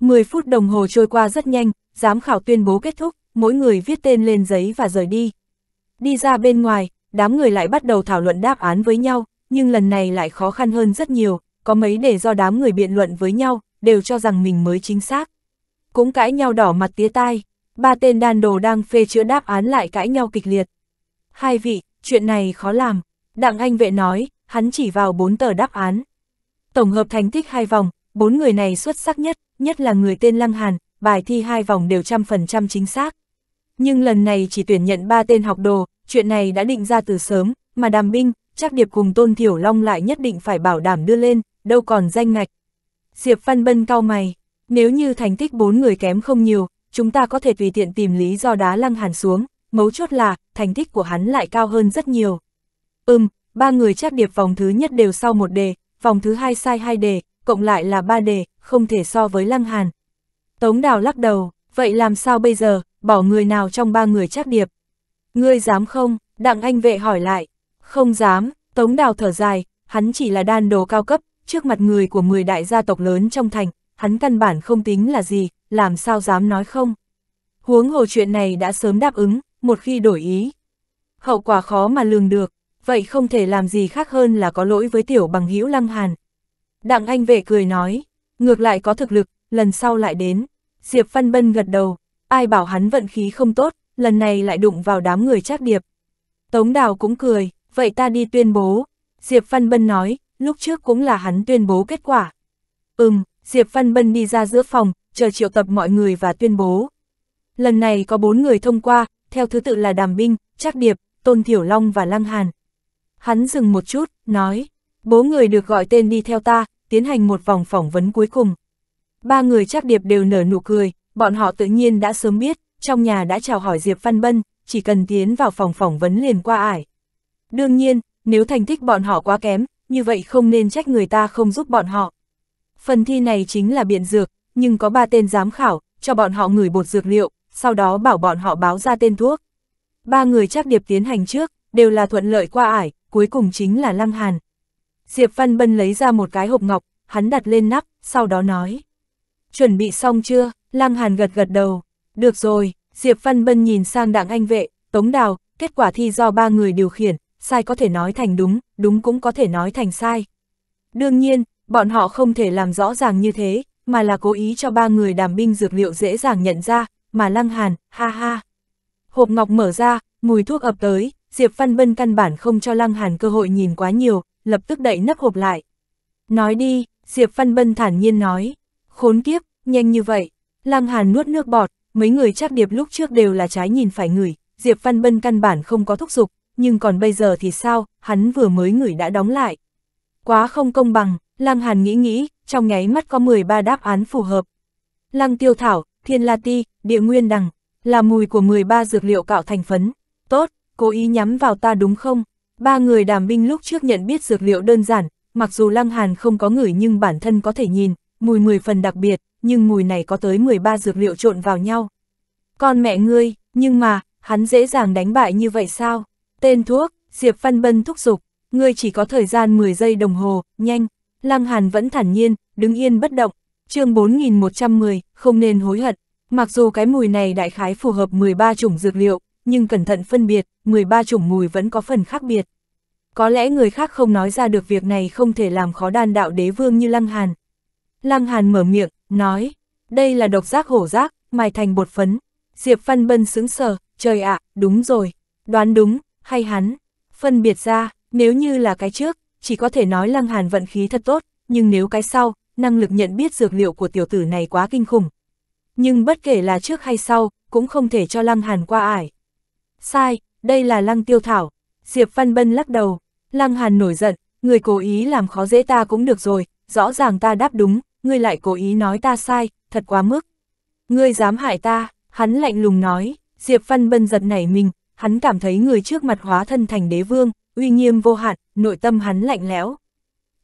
mười phút đồng hồ trôi qua rất nhanh, giám khảo tuyên bố kết thúc, mỗi người viết tên lên giấy và rời đi. Đi ra bên ngoài, đám người lại bắt đầu thảo luận đáp án với nhau, nhưng lần này lại khó khăn hơn rất nhiều, có mấy để do đám người biện luận với nhau, đều cho rằng mình mới chính xác cũng cãi nhau đỏ mặt tía tai, ba tên đàn đồ đang phê chữa đáp án lại cãi nhau kịch liệt. Hai vị, chuyện này khó làm, đặng anh vệ nói, hắn chỉ vào bốn tờ đáp án. Tổng hợp thành tích hai vòng, bốn người này xuất sắc nhất, nhất là người tên Lăng Hàn, bài thi hai vòng đều trăm phần trăm chính xác. Nhưng lần này chỉ tuyển nhận ba tên học đồ, chuyện này đã định ra từ sớm, mà đàm binh, chắc điệp cùng Tôn Thiểu Long lại nhất định phải bảo đảm đưa lên, đâu còn danh ngạch. Diệp Văn Bân cau mày, nếu như thành tích bốn người kém không nhiều, chúng ta có thể tùy tiện tìm lý do đá lăng hàn xuống, mấu chốt là, thành tích của hắn lại cao hơn rất nhiều. Ừm, ba người trác điệp vòng thứ nhất đều sau một đề, vòng thứ hai sai hai đề, cộng lại là ba đề, không thể so với lăng hàn. Tống đào lắc đầu, vậy làm sao bây giờ, bỏ người nào trong ba người trác điệp? Ngươi dám không? Đặng anh vệ hỏi lại. Không dám, Tống đào thở dài, hắn chỉ là đan đồ cao cấp, trước mặt người của 10 đại gia tộc lớn trong thành, hắn căn bản không tính là gì, làm sao dám nói không. Huống hồ chuyện này đã sớm đáp ứng, một khi đổi ý. Hậu quả khó mà lường được, vậy không thể làm gì khác hơn là có lỗi với tiểu bằng hữu lăng hàn. Đặng anh vệ cười nói, ngược lại có thực lực, lần sau lại đến. Diệp Văn Bân gật đầu, ai bảo hắn vận khí không tốt, lần này lại đụng vào đám người trác điệp. Tống Đào cũng cười, vậy ta đi tuyên bố. Diệp Văn Bân nói, lúc trước cũng là hắn tuyên bố kết quả. Ừm, Diệp Văn Bân đi ra giữa phòng, chờ triệu tập mọi người và tuyên bố. Lần này có bốn người thông qua, theo thứ tự là Đàm Binh, Trác Điệp, Tôn Thiểu Long và Lăng Hàn. Hắn dừng một chút, nói, bố người được gọi tên đi theo ta, tiến hành một vòng phỏng vấn cuối cùng. Ba người Trác Điệp đều nở nụ cười, bọn họ tự nhiên đã sớm biết, trong nhà đã chào hỏi Diệp Văn Bân, chỉ cần tiến vào phòng phỏng vấn liền qua ải. Đương nhiên, nếu thành tích bọn họ quá kém, như vậy không nên trách người ta không giúp bọn họ. Phần thi này chính là biện dược, nhưng có ba tên giám khảo, cho bọn họ ngửi bột dược liệu, sau đó bảo bọn họ báo ra tên thuốc. Ba người chắc điệp tiến hành trước, đều là thuận lợi qua ải, cuối cùng chính là Lăng Hàn. Diệp Văn Bân lấy ra một cái hộp ngọc, hắn đặt lên nắp, sau đó nói. Chuẩn bị xong chưa? Lăng Hàn gật gật đầu. Được rồi, Diệp Văn Bân nhìn sang Đặng anh vệ, tống đào, kết quả thi do ba người điều khiển, sai có thể nói thành đúng, đúng cũng có thể nói thành sai. Đương nhiên, bọn họ không thể làm rõ ràng như thế, mà là cố ý cho ba người đàm binh dược liệu dễ dàng nhận ra, mà lăng hàn, ha ha. Hộp ngọc mở ra, mùi thuốc ập tới, Diệp Văn Bân căn bản không cho lăng hàn cơ hội nhìn quá nhiều, lập tức đậy nắp hộp lại. Nói đi, Diệp Văn Bân thản nhiên nói, khốn kiếp, nhanh như vậy, lăng hàn nuốt nước bọt, mấy người chắc điệp lúc trước đều là trái nhìn phải ngửi, Diệp Văn Bân căn bản không có thúc giục, nhưng còn bây giờ thì sao, hắn vừa mới ngửi đã đóng lại. Quá không công bằng, Lăng Hàn nghĩ nghĩ, trong nháy mắt có 13 đáp án phù hợp. Lăng tiêu thảo, thiên la ti, địa nguyên đằng, là mùi của 13 dược liệu cạo thành phấn. Tốt, cố ý nhắm vào ta đúng không? Ba người đàm binh lúc trước nhận biết dược liệu đơn giản, mặc dù Lăng Hàn không có ngửi nhưng bản thân có thể nhìn, mùi 10 phần đặc biệt, nhưng mùi này có tới 13 dược liệu trộn vào nhau. Con mẹ ngươi, nhưng mà, hắn dễ dàng đánh bại như vậy sao? Tên thuốc, Diệp Văn Bân thúc giục, ngươi chỉ có thời gian 10 giây đồng hồ, nhanh, Lăng Hàn vẫn thản nhiên, đứng yên bất động, chương 4110, không nên hối hận. Mặc dù cái mùi này đại khái phù hợp 13 chủng dược liệu, nhưng cẩn thận phân biệt, 13 chủng mùi vẫn có phần khác biệt. Có lẽ người khác không nói ra được việc này không thể làm khó đan đạo đế vương như Lăng Hàn. Lăng Hàn mở miệng, nói, đây là độc giác hổ giác, mài thành bột phấn. Diệp Văn Bân sững sờ, trời ạ, đúng rồi, đoán đúng, hay hắn, phân biệt ra, nếu như là cái trước, chỉ có thể nói Lăng Hàn vận khí thật tốt, nhưng nếu cái sau, năng lực nhận biết dược liệu của tiểu tử này quá kinh khủng. Nhưng bất kể là trước hay sau, cũng không thể cho Lăng Hàn qua ải. Sai, đây là Lăng Tiêu Thảo. Diệp Văn Bân lắc đầu. Lăng Hàn nổi giận, người cố ý làm khó dễ ta cũng được rồi, rõ ràng ta đáp đúng, ngươi lại cố ý nói ta sai, thật quá mức. Ngươi dám hại ta, hắn lạnh lùng nói, Diệp Văn Bân giật nảy mình, hắn cảm thấy người trước mặt hóa thân thành đế vương, uy nghiêm vô hạn, nội tâm hắn lạnh lẽo.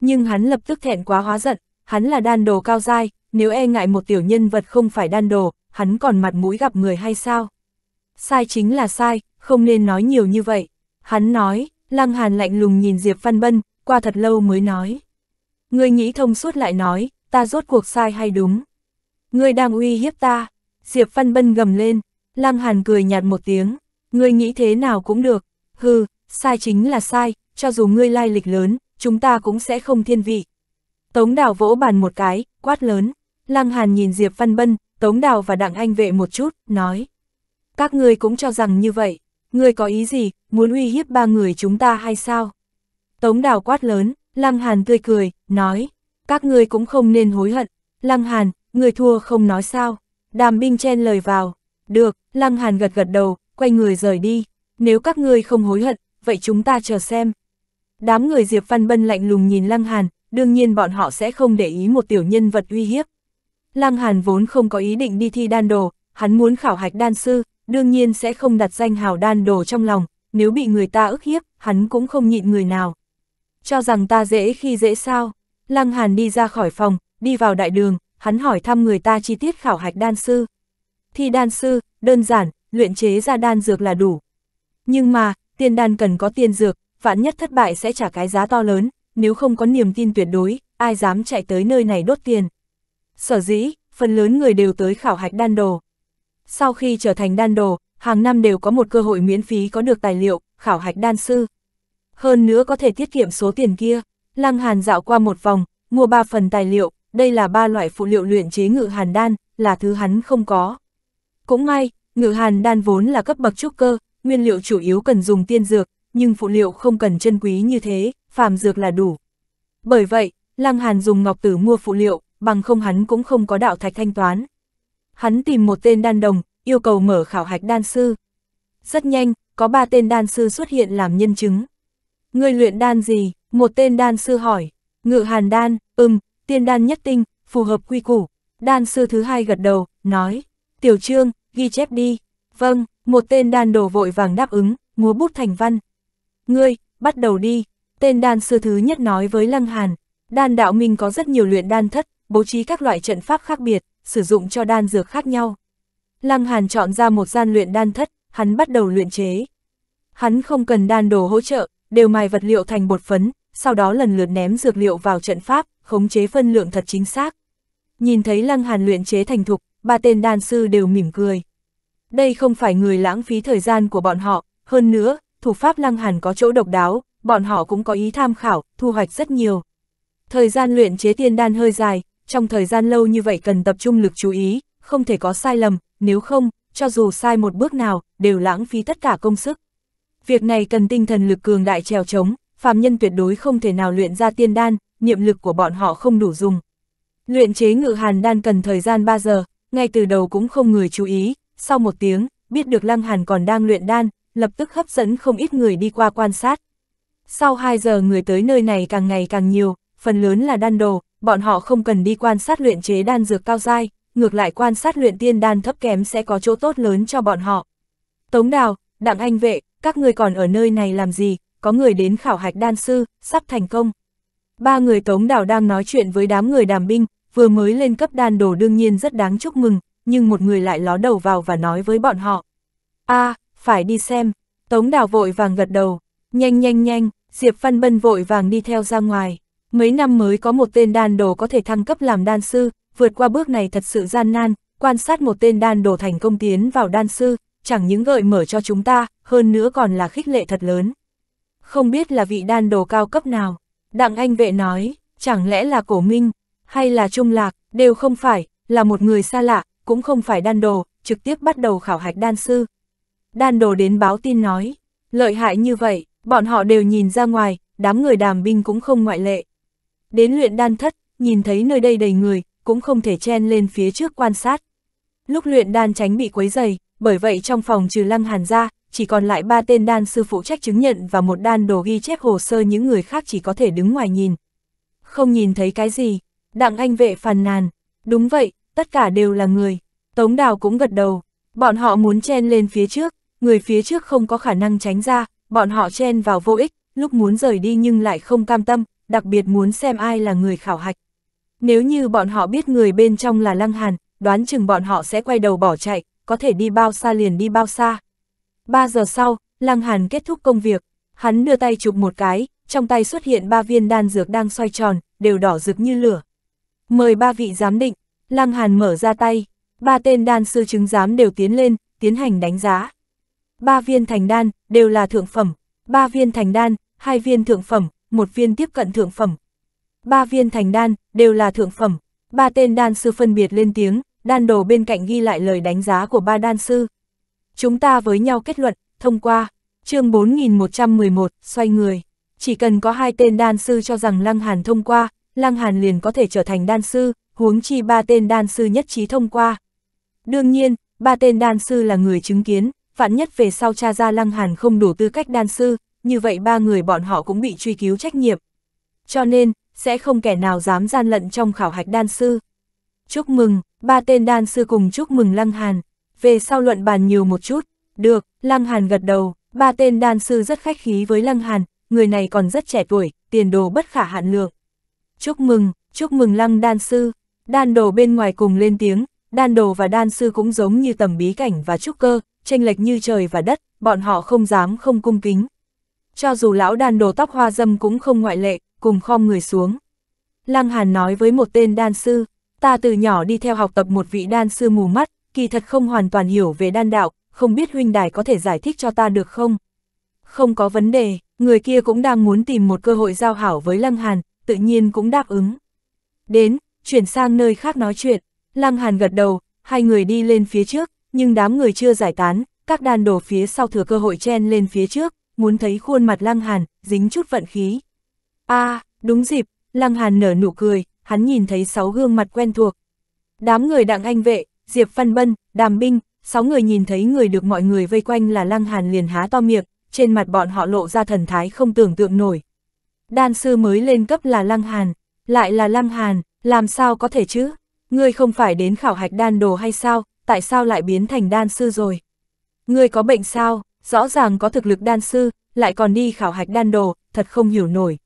Nhưng hắn lập tức thẹn quá hóa giận, hắn là đan đồ cao dai, nếu e ngại một tiểu nhân vật không phải đan đồ, hắn còn mặt mũi gặp người hay sao? Sai chính là sai, không nên nói nhiều như vậy. Hắn nói, Lăng Hàn lạnh lùng nhìn Diệp Văn Bân, qua thật lâu mới nói. Ngươi nghĩ thông suốt lại nói, ta rốt cuộc sai hay đúng? Ngươi đang uy hiếp ta. Diệp Văn Bân gầm lên, Lăng Hàn cười nhạt một tiếng. Ngươi nghĩ thế nào cũng được. Hừ, sai chính là sai, cho dù ngươi lai lịch lớn, chúng ta cũng sẽ không thiên vị. Tống đào vỗ bàn một cái, quát lớn, Lăng Hàn nhìn Diệp Văn Bân, Tống đào và Đặng Anh Vệ một chút, nói. Các ngươi cũng cho rằng như vậy, ngươi có ý gì, muốn uy hiếp ba người chúng ta hay sao? Tống đào quát lớn, Lăng Hàn tươi cười, nói, các ngươi cũng không nên hối hận, Lăng Hàn, người thua không nói sao, đàm binh chen lời vào, được, Lăng Hàn gật gật đầu, quay người rời đi, nếu các ngươi không hối hận, vậy chúng ta chờ xem. Đám người Diệp Văn Bân lạnh lùng nhìn Lăng Hàn, đương nhiên bọn họ sẽ không để ý một tiểu nhân vật uy hiếp. Lăng Hàn vốn không có ý định đi thi đan đồ, hắn muốn khảo hạch đan sư, đương nhiên sẽ không đặt danh hào đan đồ trong lòng, nếu bị người ta ức hiếp, hắn cũng không nhịn người nào. Cho rằng ta dễ khi dễ sao, Lăng Hàn đi ra khỏi phòng, đi vào đại đường, hắn hỏi thăm người ta chi tiết khảo hạch đan sư. Thi đan sư, đơn giản, luyện chế ra đan dược là đủ. Nhưng mà, tiên đan cần có tiên dược, vạn nhất thất bại sẽ trả cái giá to lớn, nếu không có niềm tin tuyệt đối, ai dám chạy tới nơi này đốt tiền. Sở dĩ, phần lớn người đều tới khảo hạch đan đồ. Sau khi trở thành đan đồ, hàng năm đều có một cơ hội miễn phí có được tài liệu, khảo hạch đan sư. Hơn nữa có thể tiết kiệm số tiền kia, Lăng Hàn dạo qua một vòng, mua ba phần tài liệu, đây là ba loại phụ liệu luyện chế ngự hàn đan, là thứ hắn không có. Cũng may, ngự hàn đan vốn là cấp bậc trúc cơ, nguyên liệu chủ yếu cần dùng tiên dược, nhưng phụ liệu không cần chân quý như thế, phàm dược là đủ. Bởi vậy, Lăng Hàn dùng ngọc tử mua phụ liệu, bằng không hắn cũng không có đạo thạch thanh toán. Hắn tìm một tên đan đồng, yêu cầu mở khảo hạch đan sư. Rất nhanh, có ba tên đan sư xuất hiện làm nhân chứng. Người luyện đan gì? Một tên đan sư hỏi. Ngự hàn đan, ừm, tiên đan nhất tinh, phù hợp quy củ. Đan sư thứ hai gật đầu, nói. Tiểu trương, ghi chép đi. Vâng, một tên đan đồ vội vàng đáp ứng, múa bút thành văn. Ngươi, bắt đầu đi, tên đan sư thứ nhất nói với Lăng Hàn. Đan đạo minh có rất nhiều luyện đan thất, bố trí các loại trận pháp khác biệt, sử dụng cho đan dược khác nhau. Lăng Hàn chọn ra một gian luyện đan thất, hắn bắt đầu luyện chế. Hắn không cần đan đồ hỗ trợ, đều mài vật liệu thành bột phấn, sau đó lần lượt ném dược liệu vào trận pháp, khống chế phân lượng thật chính xác. Nhìn thấy Lăng Hàn luyện chế thành thục, ba tên đan sư đều mỉm cười đây không phải người lãng phí thời gian của bọn họ, hơn nữa, thủ pháp lăng hàn có chỗ độc đáo, bọn họ cũng có ý tham khảo, thu hoạch rất nhiều. Thời gian luyện chế tiên đan hơi dài, trong thời gian lâu như vậy cần tập trung lực chú ý, không thể có sai lầm, nếu không, cho dù sai một bước nào, đều lãng phí tất cả công sức. Việc này cần tinh thần lực cường đại trèo chống, phàm nhân tuyệt đối không thể nào luyện ra tiên đan, niệm lực của bọn họ không đủ dùng. Luyện chế ngự hàn đan cần thời gian 3 giờ, ngay từ đầu cũng không người chú ý, sau một tiếng, biết được Lăng Hàn còn đang luyện đan, lập tức hấp dẫn không ít người đi qua quan sát. Sau 2 giờ người tới nơi này càng ngày càng nhiều, phần lớn là đan đồ, bọn họ không cần đi quan sát luyện chế đan dược cao dai, ngược lại quan sát luyện tiên đan thấp kém sẽ có chỗ tốt lớn cho bọn họ. Tống Đào, Đặng Anh Vệ, các người còn ở nơi này làm gì, có người đến khảo hạch đan sư, sắp thành công. Ba người Tống Đào đang nói chuyện với đám người đàm binh, vừa mới lên cấp đan đồ đương nhiên rất đáng chúc mừng, nhưng một người lại ló đầu vào và nói với bọn họ. a à, phải đi xem, Tống Đào vội vàng gật đầu, nhanh nhanh nhanh, Diệp Văn Bân vội vàng đi theo ra ngoài. Mấy năm mới có một tên đan đồ có thể thăng cấp làm đan sư, vượt qua bước này thật sự gian nan, quan sát một tên đan đồ thành công tiến vào đan sư, chẳng những gợi mở cho chúng ta, hơn nữa còn là khích lệ thật lớn. Không biết là vị đan đồ cao cấp nào, Đặng Anh Vệ nói, chẳng lẽ là Cổ Minh, hay là Trung Lạc, đều không phải, là một người xa lạ, cũng không phải đan đồ, trực tiếp bắt đầu khảo hạch đan sư. Đan đồ đến báo tin nói, lợi hại như vậy, bọn họ đều nhìn ra ngoài, đám người đàm binh cũng không ngoại lệ. Đến luyện đan thất, nhìn thấy nơi đây đầy người, cũng không thể chen lên phía trước quan sát. Lúc luyện đan tránh bị quấy dày, bởi vậy trong phòng trừ lăng hàn ra, chỉ còn lại ba tên đan sư phụ trách chứng nhận và một đan đồ ghi chép hồ sơ những người khác chỉ có thể đứng ngoài nhìn. Không nhìn thấy cái gì, đặng anh vệ phàn nàn. Đúng vậy, tất cả đều là người. Tống Đào cũng gật đầu, bọn họ muốn chen lên phía trước, người phía trước không có khả năng tránh ra, bọn họ chen vào vô ích, lúc muốn rời đi nhưng lại không cam tâm, đặc biệt muốn xem ai là người khảo hạch. Nếu như bọn họ biết người bên trong là Lăng Hàn, đoán chừng bọn họ sẽ quay đầu bỏ chạy, có thể đi bao xa liền đi bao xa. ba giờ sau, Lăng Hàn kết thúc công việc, hắn đưa tay chụp một cái, trong tay xuất hiện ba viên đan dược đang xoay tròn, đều đỏ rực như lửa. Mời ba vị giám định, Lăng Hàn mở ra tay, ba tên đan sư chứng giám đều tiến lên, tiến hành đánh giá. Ba viên thành đan, đều là thượng phẩm, ba viên thành đan, hai viên thượng phẩm, một viên tiếp cận thượng phẩm. Ba viên thành đan, đều là thượng phẩm, ba tên đan sư phân biệt lên tiếng, đan đồ bên cạnh ghi lại lời đánh giá của ba đan sư. Chúng ta với nhau kết luận, thông qua, chương 4111, xoay người. Chỉ cần có hai tên đan sư cho rằng Lăng Hàn thông qua, Lăng Hàn liền có thể trở thành đan sư, huống chi ba tên đan sư nhất trí thông qua. Đương nhiên, ba tên đan sư là người chứng kiến, vạn nhất về sau cha ra Lăng Hàn không đủ tư cách đan sư, như vậy ba người bọn họ cũng bị truy cứu trách nhiệm. Cho nên, sẽ không kẻ nào dám gian lận trong khảo hạch đan sư. Chúc mừng, ba tên đan sư cùng chúc mừng Lăng Hàn. Về sau luận bàn nhiều một chút, được, Lăng Hàn gật đầu, ba tên đan sư rất khách khí với Lăng Hàn, người này còn rất trẻ tuổi, tiền đồ bất khả hạn lượng chúc mừng, chúc mừng lăng đan sư. Đan đồ bên ngoài cùng lên tiếng, đan đồ và đan sư cũng giống như tầm bí cảnh và trúc cơ, tranh lệch như trời và đất, bọn họ không dám không cung kính. Cho dù lão đan đồ tóc hoa dâm cũng không ngoại lệ, cùng khom người xuống. Lăng Hàn nói với một tên đan sư, ta từ nhỏ đi theo học tập một vị đan sư mù mắt, kỳ thật không hoàn toàn hiểu về đan đạo, không biết huynh đài có thể giải thích cho ta được không? Không có vấn đề, người kia cũng đang muốn tìm một cơ hội giao hảo với Lăng Hàn, tự nhiên cũng đáp ứng. Đến, chuyển sang nơi khác nói chuyện, Lăng Hàn gật đầu, hai người đi lên phía trước, nhưng đám người chưa giải tán, các đàn đổ phía sau thừa cơ hội chen lên phía trước, muốn thấy khuôn mặt Lăng Hàn, dính chút vận khí. a à, đúng dịp, Lăng Hàn nở nụ cười, hắn nhìn thấy sáu gương mặt quen thuộc. Đám người đặng anh vệ, Diệp Văn Bân, Đàm Binh, sáu người nhìn thấy người được mọi người vây quanh là Lăng Hàn liền há to miệng, trên mặt bọn họ lộ ra thần thái không tưởng tượng nổi, đan sư mới lên cấp là Lăng Hàn, lại là Lăng Hàn, làm sao có thể chứ? Ngươi không phải đến khảo hạch đan đồ hay sao, tại sao lại biến thành đan sư rồi? Ngươi có bệnh sao, rõ ràng có thực lực đan sư, lại còn đi khảo hạch đan đồ, thật không hiểu nổi.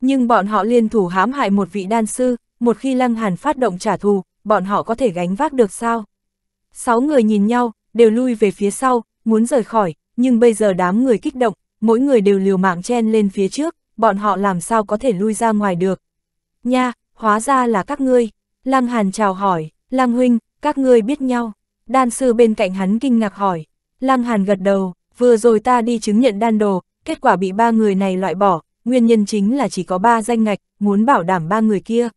Nhưng bọn họ liên thủ hãm hại một vị đan sư, một khi Lăng Hàn phát động trả thù, bọn họ có thể gánh vác được sao? Sáu người nhìn nhau, đều lui về phía sau, muốn rời khỏi, nhưng bây giờ đám người kích động, mỗi người đều liều mạng chen lên phía trước, bọn họ làm sao có thể lui ra ngoài được. Nha, hóa ra là các ngươi. Lăng Hàn chào hỏi, Lăng Huynh, các ngươi biết nhau. Đan sư bên cạnh hắn kinh ngạc hỏi. Lăng Hàn gật đầu, vừa rồi ta đi chứng nhận đan đồ, kết quả bị ba người này loại bỏ, nguyên nhân chính là chỉ có ba danh ngạch, muốn bảo đảm ba người kia.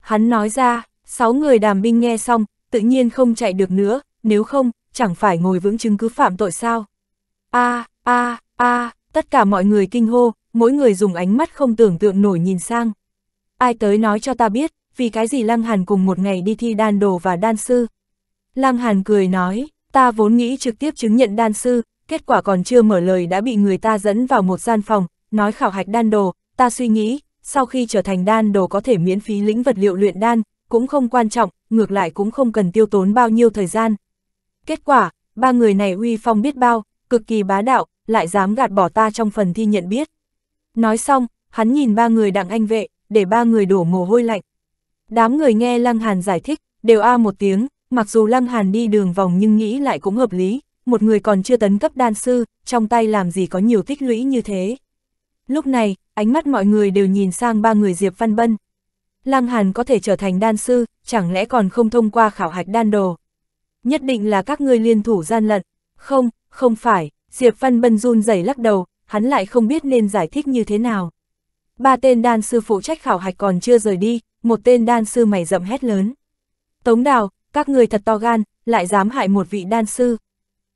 Hắn nói ra, sáu người đàm binh nghe xong, tự nhiên không chạy được nữa, nếu không, chẳng phải ngồi vững chứng cứ phạm tội sao. a a a tất cả mọi người kinh hô, mỗi người dùng ánh mắt không tưởng tượng nổi nhìn sang. Ai tới nói cho ta biết, vì cái gì Lăng Hàn cùng một ngày đi thi đan đồ và đan sư. Lăng Hàn cười nói, ta vốn nghĩ trực tiếp chứng nhận đan sư, kết quả còn chưa mở lời đã bị người ta dẫn vào một gian phòng, nói khảo hạch đan đồ, ta suy nghĩ, sau khi trở thành đan đồ có thể miễn phí lĩnh vật liệu luyện đan, cũng không quan trọng, ngược lại cũng không cần tiêu tốn bao nhiêu thời gian. Kết quả, ba người này uy phong biết bao, cực kỳ bá đạo, lại dám gạt bỏ ta trong phần thi nhận biết. Nói xong, hắn nhìn ba người đặng anh vệ, để ba người đổ mồ hôi lạnh. Đám người nghe Lăng Hàn giải thích, đều a một tiếng, mặc dù Lăng Hàn đi đường vòng nhưng nghĩ lại cũng hợp lý, một người còn chưa tấn cấp đan sư, trong tay làm gì có nhiều tích lũy như thế. Lúc này, ánh mắt mọi người đều nhìn sang ba người Diệp Văn Bân. Lăng Hàn có thể trở thành đan sư, chẳng lẽ còn không thông qua khảo hạch đan đồ. Nhất định là các ngươi liên thủ gian lận. Không, không phải, Diệp Văn Bân run rẩy lắc đầu, hắn lại không biết nên giải thích như thế nào. Ba tên đan sư phụ trách khảo hạch còn chưa rời đi, một tên đan sư mày rậm hét lớn. Tống đào, các người thật to gan, lại dám hại một vị đan sư.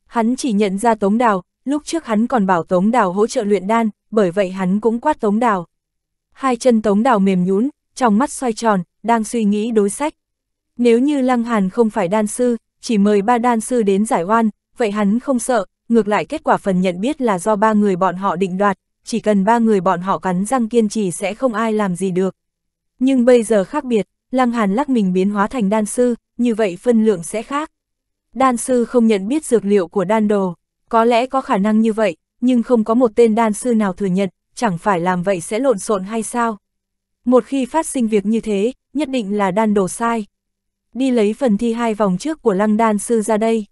Hắn chỉ nhận ra Tống đào, lúc trước hắn còn bảo Tống đào hỗ trợ luyện đan, bởi vậy hắn cũng quát Tống đào. Hai chân Tống đào mềm nhún, trong mắt xoay tròn, đang suy nghĩ đối sách. Nếu như Lăng Hàn không phải đan sư, chỉ mời ba đan sư đến giải oan, vậy hắn không sợ, ngược lại kết quả phần nhận biết là do ba người bọn họ định đoạt, chỉ cần ba người bọn họ cắn răng kiên trì sẽ không ai làm gì được. Nhưng bây giờ khác biệt, Lăng Hàn lắc mình biến hóa thành đan sư, như vậy phân lượng sẽ khác. Đan sư không nhận biết dược liệu của đan đồ, có lẽ có khả năng như vậy, nhưng không có một tên đan sư nào thừa nhận, chẳng phải làm vậy sẽ lộn xộn hay sao? Một khi phát sinh việc như thế, nhất định là đan đồ sai. Đi lấy phần thi hai vòng trước của lăng đan sư ra đây.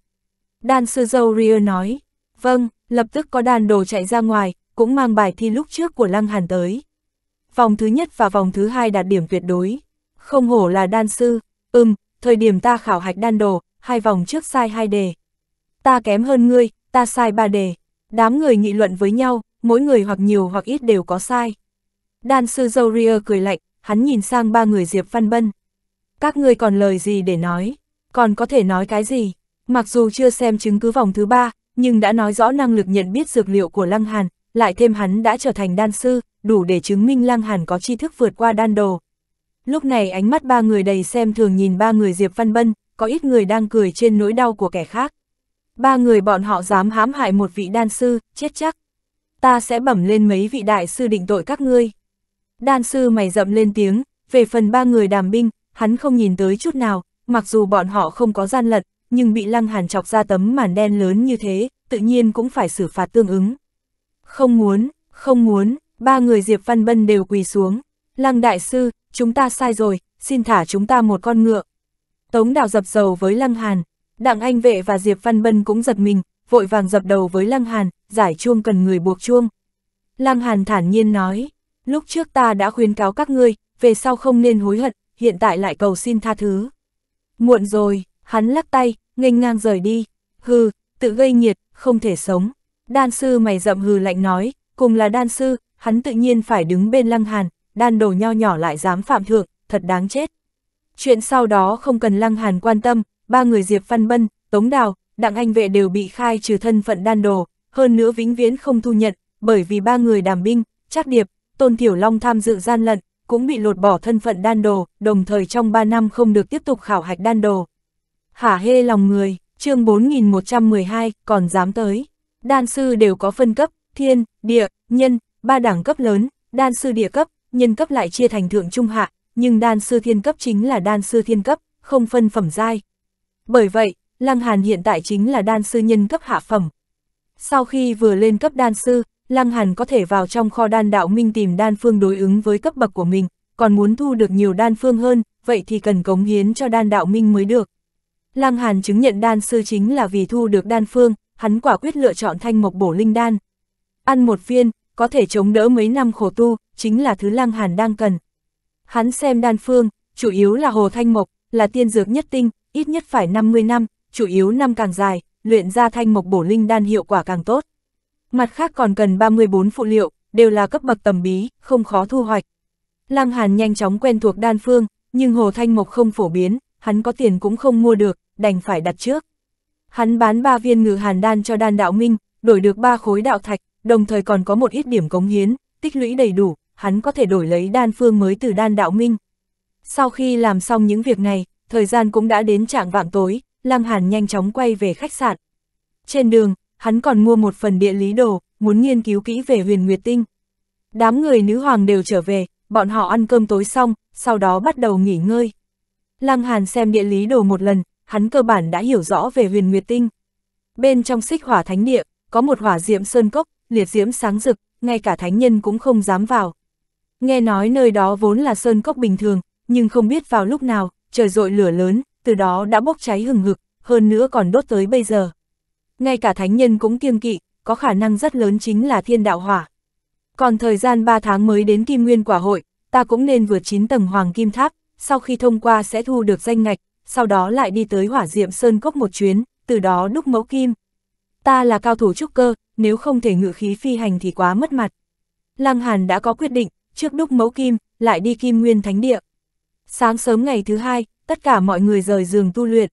Đan sư dâu Ria nói, vâng, lập tức có đàn đồ chạy ra ngoài, cũng mang bài thi lúc trước của Lăng Hàn tới. Vòng thứ nhất và vòng thứ hai đạt điểm tuyệt đối. Không hổ là đan sư, ừm, thời điểm ta khảo hạch đan đồ, hai vòng trước sai hai đề. Ta kém hơn ngươi, ta sai ba đề. Đám người nghị luận với nhau, mỗi người hoặc nhiều hoặc ít đều có sai. Đan sư dâu Ria cười lạnh, hắn nhìn sang ba người Diệp Văn Bân. Các ngươi còn lời gì để nói, còn có thể nói cái gì? Mặc dù chưa xem chứng cứ vòng thứ ba, nhưng đã nói rõ năng lực nhận biết dược liệu của Lăng Hàn, lại thêm hắn đã trở thành đan sư, đủ để chứng minh Lăng Hàn có tri thức vượt qua đan đồ. Lúc này ánh mắt ba người đầy xem thường nhìn ba người Diệp Văn Bân, có ít người đang cười trên nỗi đau của kẻ khác. Ba người bọn họ dám hãm hại một vị đan sư, chết chắc. Ta sẽ bẩm lên mấy vị đại sư định tội các ngươi. Đan sư mày rậm lên tiếng, về phần ba người đàm binh, hắn không nhìn tới chút nào, mặc dù bọn họ không có gian lận, nhưng bị Lăng Hàn chọc ra tấm màn đen lớn như thế, tự nhiên cũng phải xử phạt tương ứng. Không muốn, không muốn, ba người Diệp Văn Bân đều quỳ xuống. Lăng Đại Sư, chúng ta sai rồi, xin thả chúng ta một con ngựa. Tống đào dập dầu với Lăng Hàn, Đặng Anh Vệ và Diệp Văn Bân cũng giật mình, vội vàng dập đầu với Lăng Hàn, giải chuông cần người buộc chuông. Lăng Hàn thản nhiên nói, lúc trước ta đã khuyến cáo các ngươi, về sau không nên hối hận, hiện tại lại cầu xin tha thứ. Muộn rồi, Hắn lắc tay, nghênh ngang rời đi. Hừ, tự gây nhiệt, không thể sống. Đan sư mày rậm hừ lạnh nói, cùng là đan sư, hắn tự nhiên phải đứng bên lăng hàn, đan đồ nho nhỏ lại dám phạm thượng, thật đáng chết. Chuyện sau đó không cần lăng hàn quan tâm, ba người Diệp Văn Bân, Tống Đào, Đặng Anh Vệ đều bị khai trừ thân phận đan đồ, hơn nữa vĩnh viễn không thu nhận, bởi vì ba người đàm binh, trác điệp, Tôn Thiểu Long tham dự gian lận, cũng bị lột bỏ thân phận đan đồ, đồng thời trong ba năm không được tiếp tục khảo hạch đan đồ hả hê lòng người, chương 4112, còn dám tới. Đan sư đều có phân cấp, thiên, địa, nhân, ba đẳng cấp lớn, đan sư địa cấp, nhân cấp lại chia thành thượng trung hạ, nhưng đan sư thiên cấp chính là đan sư thiên cấp, không phân phẩm giai. Bởi vậy, Lăng Hàn hiện tại chính là đan sư nhân cấp hạ phẩm. Sau khi vừa lên cấp đan sư, Lăng Hàn có thể vào trong kho đan đạo minh tìm đan phương đối ứng với cấp bậc của mình, còn muốn thu được nhiều đan phương hơn, vậy thì cần cống hiến cho đan đạo minh mới được. Lăng Hàn chứng nhận đan sư chính là vì thu được đan phương, hắn quả quyết lựa chọn thanh mộc bổ linh đan. Ăn một viên, có thể chống đỡ mấy năm khổ tu, chính là thứ Lăng Hàn đang cần. Hắn xem đan phương, chủ yếu là hồ thanh mộc, là tiên dược nhất tinh, ít nhất phải 50 năm, chủ yếu năm càng dài, luyện ra thanh mộc bổ linh đan hiệu quả càng tốt. Mặt khác còn cần 34 phụ liệu, đều là cấp bậc tầm bí, không khó thu hoạch. Lăng Hàn nhanh chóng quen thuộc đan phương, nhưng hồ thanh mộc không phổ biến, hắn có tiền cũng không mua được, đành phải đặt trước. Hắn bán 3 viên ngự hàn đan cho đan đạo minh, đổi được 3 khối đạo thạch, đồng thời còn có một ít điểm cống hiến, tích lũy đầy đủ, hắn có thể đổi lấy đan phương mới từ đan đạo minh. Sau khi làm xong những việc này, thời gian cũng đã đến trạng vạng tối, Lăng Hàn nhanh chóng quay về khách sạn. Trên đường, hắn còn mua một phần địa lý đồ, muốn nghiên cứu kỹ về huyền Nguyệt Tinh. Đám người nữ hoàng đều trở về, bọn họ ăn cơm tối xong, sau đó bắt đầu nghỉ ngơi. Lăng Hàn xem địa lý đồ một lần, hắn cơ bản đã hiểu rõ về huyền nguyệt tinh. Bên trong xích hỏa thánh địa, có một hỏa diễm sơn cốc, liệt diễm sáng rực, ngay cả thánh nhân cũng không dám vào. Nghe nói nơi đó vốn là sơn cốc bình thường, nhưng không biết vào lúc nào, trời rội lửa lớn, từ đó đã bốc cháy hừng hực, hơn nữa còn đốt tới bây giờ. Ngay cả thánh nhân cũng kiêng kỵ, có khả năng rất lớn chính là thiên đạo hỏa. Còn thời gian 3 tháng mới đến kim nguyên quả hội, ta cũng nên vượt 9 tầng hoàng kim tháp, sau khi thông qua sẽ thu được danh ngạch, sau đó lại đi tới hỏa diệm sơn cốc một chuyến, từ đó đúc mẫu kim. Ta là cao thủ trúc cơ, nếu không thể ngự khí phi hành thì quá mất mặt. Lăng Hàn đã có quyết định, trước đúc mẫu kim, lại đi kim nguyên thánh địa. Sáng sớm ngày thứ hai, tất cả mọi người rời giường tu luyện.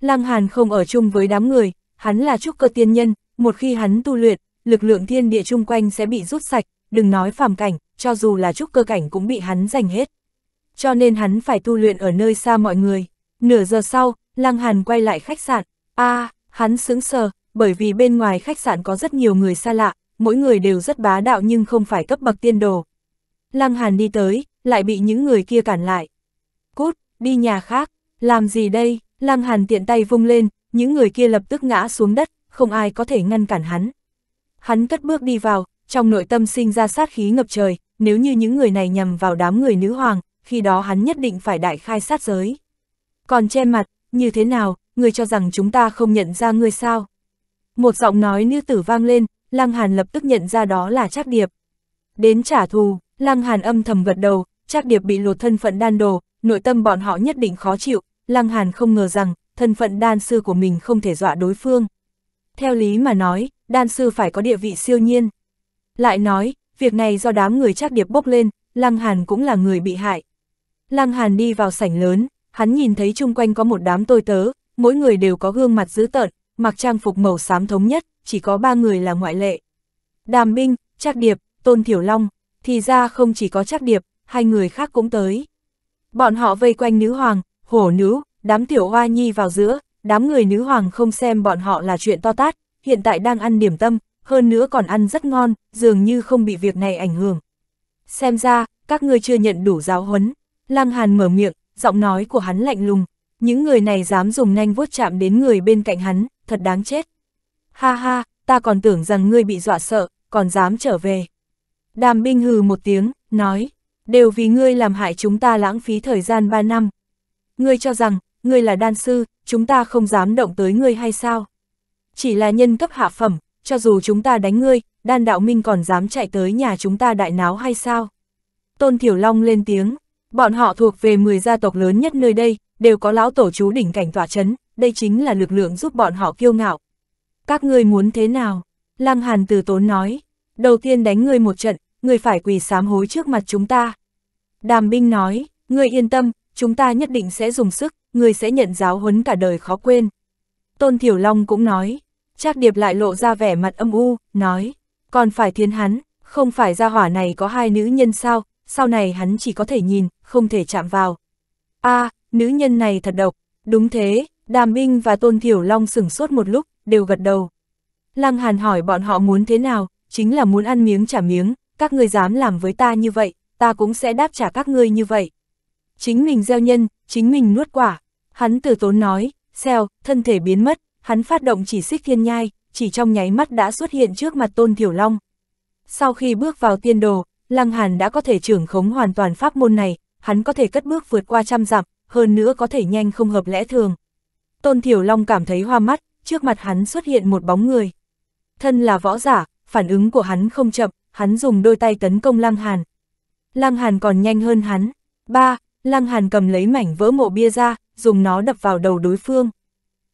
Lăng Hàn không ở chung với đám người, hắn là trúc cơ tiên nhân, một khi hắn tu luyện, lực lượng thiên địa chung quanh sẽ bị rút sạch, đừng nói phàm cảnh, cho dù là trúc cơ cảnh cũng bị hắn giành hết. Cho nên hắn phải tu luyện ở nơi xa mọi người. Nửa giờ sau, Lăng Hàn quay lại khách sạn. a à, hắn sững sờ, bởi vì bên ngoài khách sạn có rất nhiều người xa lạ, mỗi người đều rất bá đạo nhưng không phải cấp bậc tiên đồ. Lăng Hàn đi tới, lại bị những người kia cản lại. Cút, đi nhà khác, làm gì đây? Lăng Hàn tiện tay vung lên, những người kia lập tức ngã xuống đất, không ai có thể ngăn cản hắn. Hắn cất bước đi vào, trong nội tâm sinh ra sát khí ngập trời, nếu như những người này nhầm vào đám người nữ hoàng, khi đó hắn nhất định phải đại khai sát giới còn che mặt, như thế nào, người cho rằng chúng ta không nhận ra người sao. Một giọng nói nữ tử vang lên, Lăng Hàn lập tức nhận ra đó là Trác Điệp. Đến trả thù, Lăng Hàn âm thầm gật đầu, Trác Điệp bị lột thân phận đan đồ, nội tâm bọn họ nhất định khó chịu, Lăng Hàn không ngờ rằng, thân phận đan sư của mình không thể dọa đối phương. Theo lý mà nói, đan sư phải có địa vị siêu nhiên. Lại nói, việc này do đám người Trác Điệp bốc lên, Lăng Hàn cũng là người bị hại. Lăng Hàn đi vào sảnh lớn, hắn nhìn thấy chung quanh có một đám tôi tớ, mỗi người đều có gương mặt dữ tợn, mặc trang phục màu xám thống nhất, chỉ có ba người là ngoại lệ. Đàm Binh, Trác Điệp, Tôn Thiểu Long, thì ra không chỉ có Trác Điệp, hai người khác cũng tới. Bọn họ vây quanh nữ hoàng, hổ nữ, đám tiểu hoa nhi vào giữa, đám người nữ hoàng không xem bọn họ là chuyện to tát, hiện tại đang ăn điểm tâm, hơn nữa còn ăn rất ngon, dường như không bị việc này ảnh hưởng. Xem ra, các ngươi chưa nhận đủ giáo huấn. Lăng Hàn mở miệng, giọng nói của hắn lạnh lùng, những người này dám dùng nanh vuốt chạm đến người bên cạnh hắn, thật đáng chết. Ha ha, ta còn tưởng rằng ngươi bị dọa sợ, còn dám trở về. Đàm binh hừ một tiếng, nói, đều vì ngươi làm hại chúng ta lãng phí thời gian ba năm. Ngươi cho rằng, ngươi là đan sư, chúng ta không dám động tới ngươi hay sao? Chỉ là nhân cấp hạ phẩm, cho dù chúng ta đánh ngươi, đan đạo minh còn dám chạy tới nhà chúng ta đại náo hay sao? Tôn Thiểu Long lên tiếng, Bọn họ thuộc về 10 gia tộc lớn nhất nơi đây, đều có lão tổ chú đỉnh cảnh tỏa chấn, đây chính là lực lượng giúp bọn họ kiêu ngạo. Các ngươi muốn thế nào? Lăng Hàn từ tốn nói, đầu tiên đánh ngươi một trận, ngươi phải quỳ sám hối trước mặt chúng ta. Đàm binh nói, ngươi yên tâm, chúng ta nhất định sẽ dùng sức, ngươi sẽ nhận giáo huấn cả đời khó quên. Tôn Thiểu Long cũng nói, Trác Điệp lại lộ ra vẻ mặt âm u, nói, còn phải thiên hắn, không phải gia hỏa này có hai nữ nhân sao, sau này hắn chỉ có thể nhìn, không thể chạm vào. a à, nữ nhân này thật độc, đúng thế, Đàm Minh và Tôn Thiểu Long sửng sốt một lúc, đều gật đầu. Lăng Hàn hỏi bọn họ muốn thế nào, chính là muốn ăn miếng trả miếng, các ngươi dám làm với ta như vậy, ta cũng sẽ đáp trả các ngươi như vậy. Chính mình gieo nhân, chính mình nuốt quả. Hắn từ tốn nói, xeo, thân thể biến mất, hắn phát động chỉ xích thiên nhai, chỉ trong nháy mắt đã xuất hiện trước mặt Tôn Thiểu Long. Sau khi bước vào tiên đồ, Lăng Hàn đã có thể trưởng khống hoàn toàn pháp môn này, hắn có thể cất bước vượt qua trăm dặm, hơn nữa có thể nhanh không hợp lẽ thường. Tôn Thiểu Long cảm thấy hoa mắt, trước mặt hắn xuất hiện một bóng người. Thân là võ giả, phản ứng của hắn không chậm, hắn dùng đôi tay tấn công Lăng Hàn. Lăng Hàn còn nhanh hơn hắn. Ba, Lăng Hàn cầm lấy mảnh vỡ mộ bia ra, dùng nó đập vào đầu đối phương.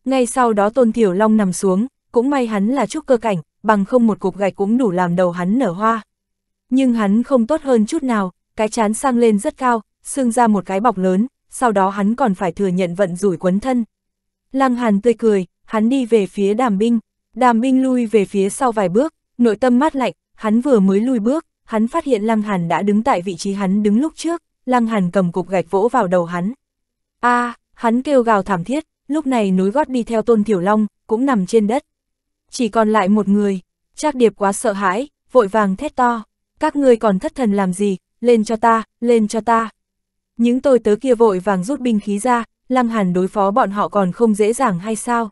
Ngay sau đó Tôn Thiểu Long nằm xuống, cũng may hắn là trúc cơ cảnh, bằng không một cục gạch cũng đủ làm đầu hắn nở hoa. Nhưng hắn không tốt hơn chút nào, cái chán sang lên rất cao, xương ra một cái bọc lớn, sau đó hắn còn phải thừa nhận vận rủi quấn thân. Lăng Hàn tươi cười, hắn đi về phía đàm binh, đàm binh lui về phía sau vài bước, nội tâm mát lạnh, hắn vừa mới lui bước, hắn phát hiện Lăng Hàn đã đứng tại vị trí hắn đứng lúc trước, Lăng Hàn cầm cục gạch vỗ vào đầu hắn. a hắn kêu gào thảm thiết, lúc này núi gót đi theo Tôn Thiểu Long, cũng nằm trên đất. Chỉ còn lại một người, Trác Điệp quá sợ hãi, vội vàng thét to các ngươi còn thất thần làm gì, lên cho ta, lên cho ta. Những tôi tớ kia vội vàng rút binh khí ra, Lăng Hàn đối phó bọn họ còn không dễ dàng hay sao?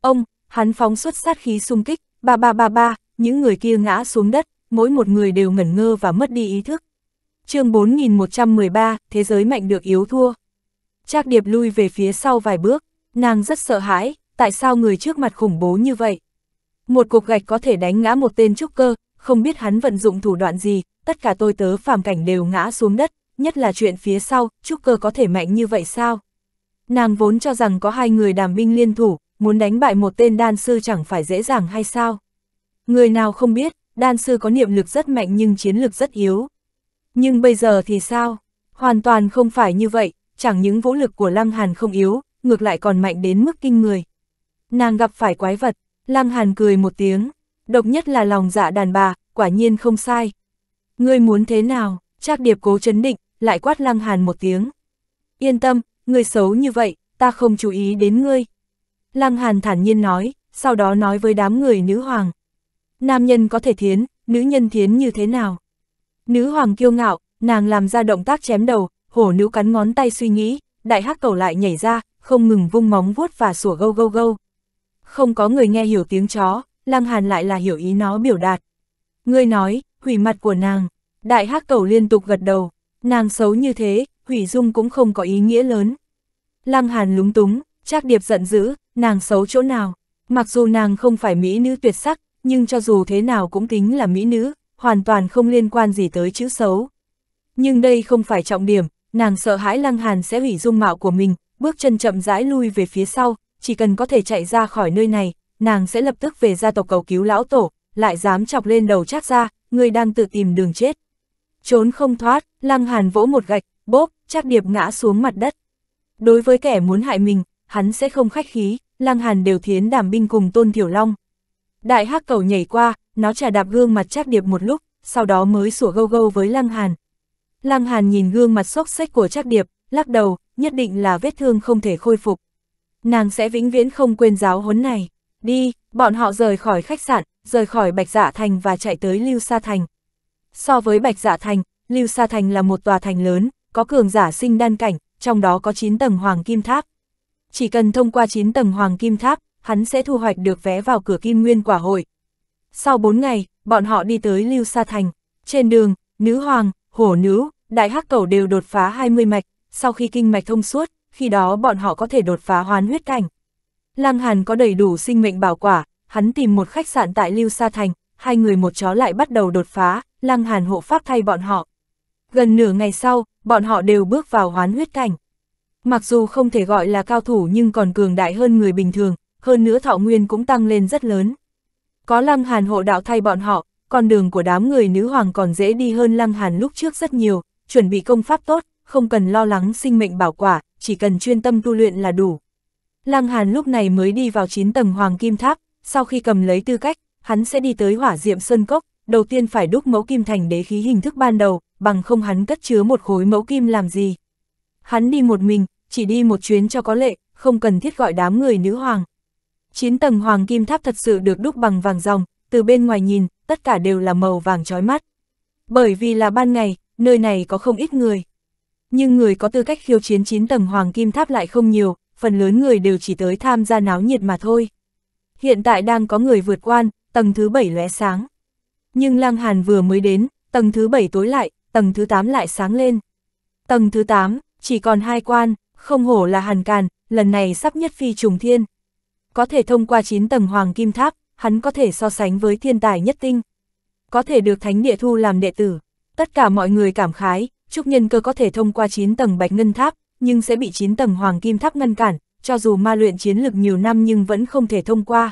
Ông, hắn phóng xuất sát khí xung kích, ba ba ba ba, những người kia ngã xuống đất, mỗi một người đều ngẩn ngơ và mất đi ý thức. chương 4113, thế giới mạnh được yếu thua. Trác Điệp lui về phía sau vài bước, nàng rất sợ hãi, tại sao người trước mặt khủng bố như vậy? Một cục gạch có thể đánh ngã một tên trúc cơ, không biết hắn vận dụng thủ đoạn gì, tất cả tôi tớ phàm cảnh đều ngã xuống đất, nhất là chuyện phía sau, trúc cơ có thể mạnh như vậy sao? Nàng vốn cho rằng có hai người đàm binh liên thủ, muốn đánh bại một tên đan sư chẳng phải dễ dàng hay sao? Người nào không biết, đan sư có niệm lực rất mạnh nhưng chiến lực rất yếu. Nhưng bây giờ thì sao? Hoàn toàn không phải như vậy, chẳng những vũ lực của Lăng Hàn không yếu, ngược lại còn mạnh đến mức kinh người. Nàng gặp phải quái vật, Lăng Hàn cười một tiếng, độc nhất là lòng dạ đàn bà, quả nhiên không sai. Ngươi muốn thế nào, Trác Điệp cố chấn định, lại quát Lăng Hàn một tiếng. Yên tâm, ngươi xấu như vậy, ta không chú ý đến ngươi. Lăng Hàn thản nhiên nói, sau đó nói với đám người nữ hoàng. Nam nhân có thể thiến, nữ nhân thiến như thế nào? Nữ hoàng kiêu ngạo, nàng làm ra động tác chém đầu, hổ nữ cắn ngón tay suy nghĩ, đại hắc cầu lại nhảy ra, không ngừng vung móng vuốt và sủa gâu gâu gâu. Không có người nghe hiểu tiếng chó, Lăng Hàn lại là hiểu ý nó biểu đạt. Ngươi nói, hủy mặt của nàng. Đại hắc cầu liên tục gật đầu. Nàng xấu như thế, hủy dung cũng không có ý nghĩa lớn. Lăng Hàn lúng túng, Trác Điệp giận dữ, nàng xấu chỗ nào? Mặc dù nàng không phải mỹ nữ tuyệt sắc, nhưng cho dù thế nào cũng tính là mỹ nữ, hoàn toàn không liên quan gì tới chữ xấu. Nhưng đây không phải trọng điểm, nàng sợ hãi Lăng Hàn sẽ hủy dung mạo của mình, bước chân chậm rãi lui về phía sau, chỉ cần có thể chạy ra khỏi nơi này, nàng sẽ lập tức về gia tộc cầu cứu lão tổ, lại dám chọc lên đầu chắc ra, người đang tự tìm đường chết. Trốn không thoát, lăng hàn vỗ một gạch, bốp, chắc điệp ngã xuống mặt đất. Đối với kẻ muốn hại mình, hắn sẽ không khách khí, lăng hàn đều thiến đảm binh cùng tôn thiểu long. Đại hắc cầu nhảy qua, nó trả đạp gương mặt chắc điệp một lúc, sau đó mới sủa gâu gâu với lăng hàn. Lăng hàn nhìn gương mặt sốc sách của chắc điệp, lắc đầu, nhất định là vết thương không thể khôi phục. Nàng sẽ vĩnh viễn không quên giáo huấn này đi, bọn họ rời khỏi khách sạn, rời khỏi Bạch Dạ Thành và chạy tới Lưu Sa Thành. So với Bạch Dạ Thành, Lưu Sa Thành là một tòa thành lớn, có cường giả sinh đan cảnh, trong đó có 9 tầng hoàng kim tháp. Chỉ cần thông qua 9 tầng hoàng kim tháp, hắn sẽ thu hoạch được vé vào cửa kim nguyên quả hội. Sau 4 ngày, bọn họ đi tới Lưu Sa Thành. Trên đường, nữ hoàng, hổ nữ, đại hắc cầu đều đột phá 20 mạch, sau khi kinh mạch thông suốt, khi đó bọn họ có thể đột phá hoán huyết cảnh. Lăng Hàn có đầy đủ sinh mệnh bảo quả, hắn tìm một khách sạn tại Lưu Sa Thành, hai người một chó lại bắt đầu đột phá, Lăng Hàn hộ pháp thay bọn họ. Gần nửa ngày sau, bọn họ đều bước vào hoán huyết cảnh. Mặc dù không thể gọi là cao thủ nhưng còn cường đại hơn người bình thường, hơn nữa thọ nguyên cũng tăng lên rất lớn. Có Lăng Hàn hộ đạo thay bọn họ, con đường của đám người nữ hoàng còn dễ đi hơn Lăng Hàn lúc trước rất nhiều, chuẩn bị công pháp tốt, không cần lo lắng sinh mệnh bảo quả, chỉ cần chuyên tâm tu luyện là đủ. Lăng Hàn lúc này mới đi vào 9 tầng Hoàng Kim Tháp, sau khi cầm lấy tư cách, hắn sẽ đi tới hỏa diệm Sơn Cốc, đầu tiên phải đúc mẫu kim thành đế khí hình thức ban đầu, bằng không hắn cất chứa một khối mẫu kim làm gì. Hắn đi một mình, chỉ đi một chuyến cho có lệ, không cần thiết gọi đám người nữ hoàng. 9 tầng Hoàng Kim Tháp thật sự được đúc bằng vàng ròng, từ bên ngoài nhìn, tất cả đều là màu vàng chói mắt. Bởi vì là ban ngày, nơi này có không ít người. Nhưng người có tư cách khiêu chiến 9 tầng Hoàng Kim Tháp lại không nhiều, phần lớn người đều chỉ tới tham gia náo nhiệt mà thôi. Hiện tại đang có người vượt quan, tầng thứ 7 lóe sáng. Nhưng Lăng Hàn vừa mới đến, tầng thứ 7 tối lại, tầng thứ 8 lại sáng lên. Tầng thứ 8, chỉ còn hai quan, không hổ là Hàn Càn, lần này sắp nhất phi trùng thiên. Có thể thông qua 9 tầng hoàng kim tháp, hắn có thể so sánh với thiên tài nhất tinh. Có thể được thánh địa thu làm đệ tử. Tất cả mọi người cảm khái, chúc Nhân Cơ có thể thông qua 9 tầng bạch ngân tháp, nhưng sẽ bị 9 tầng hoàng kim tháp ngăn cản, cho dù ma luyện chiến lực nhiều năm nhưng vẫn không thể thông qua.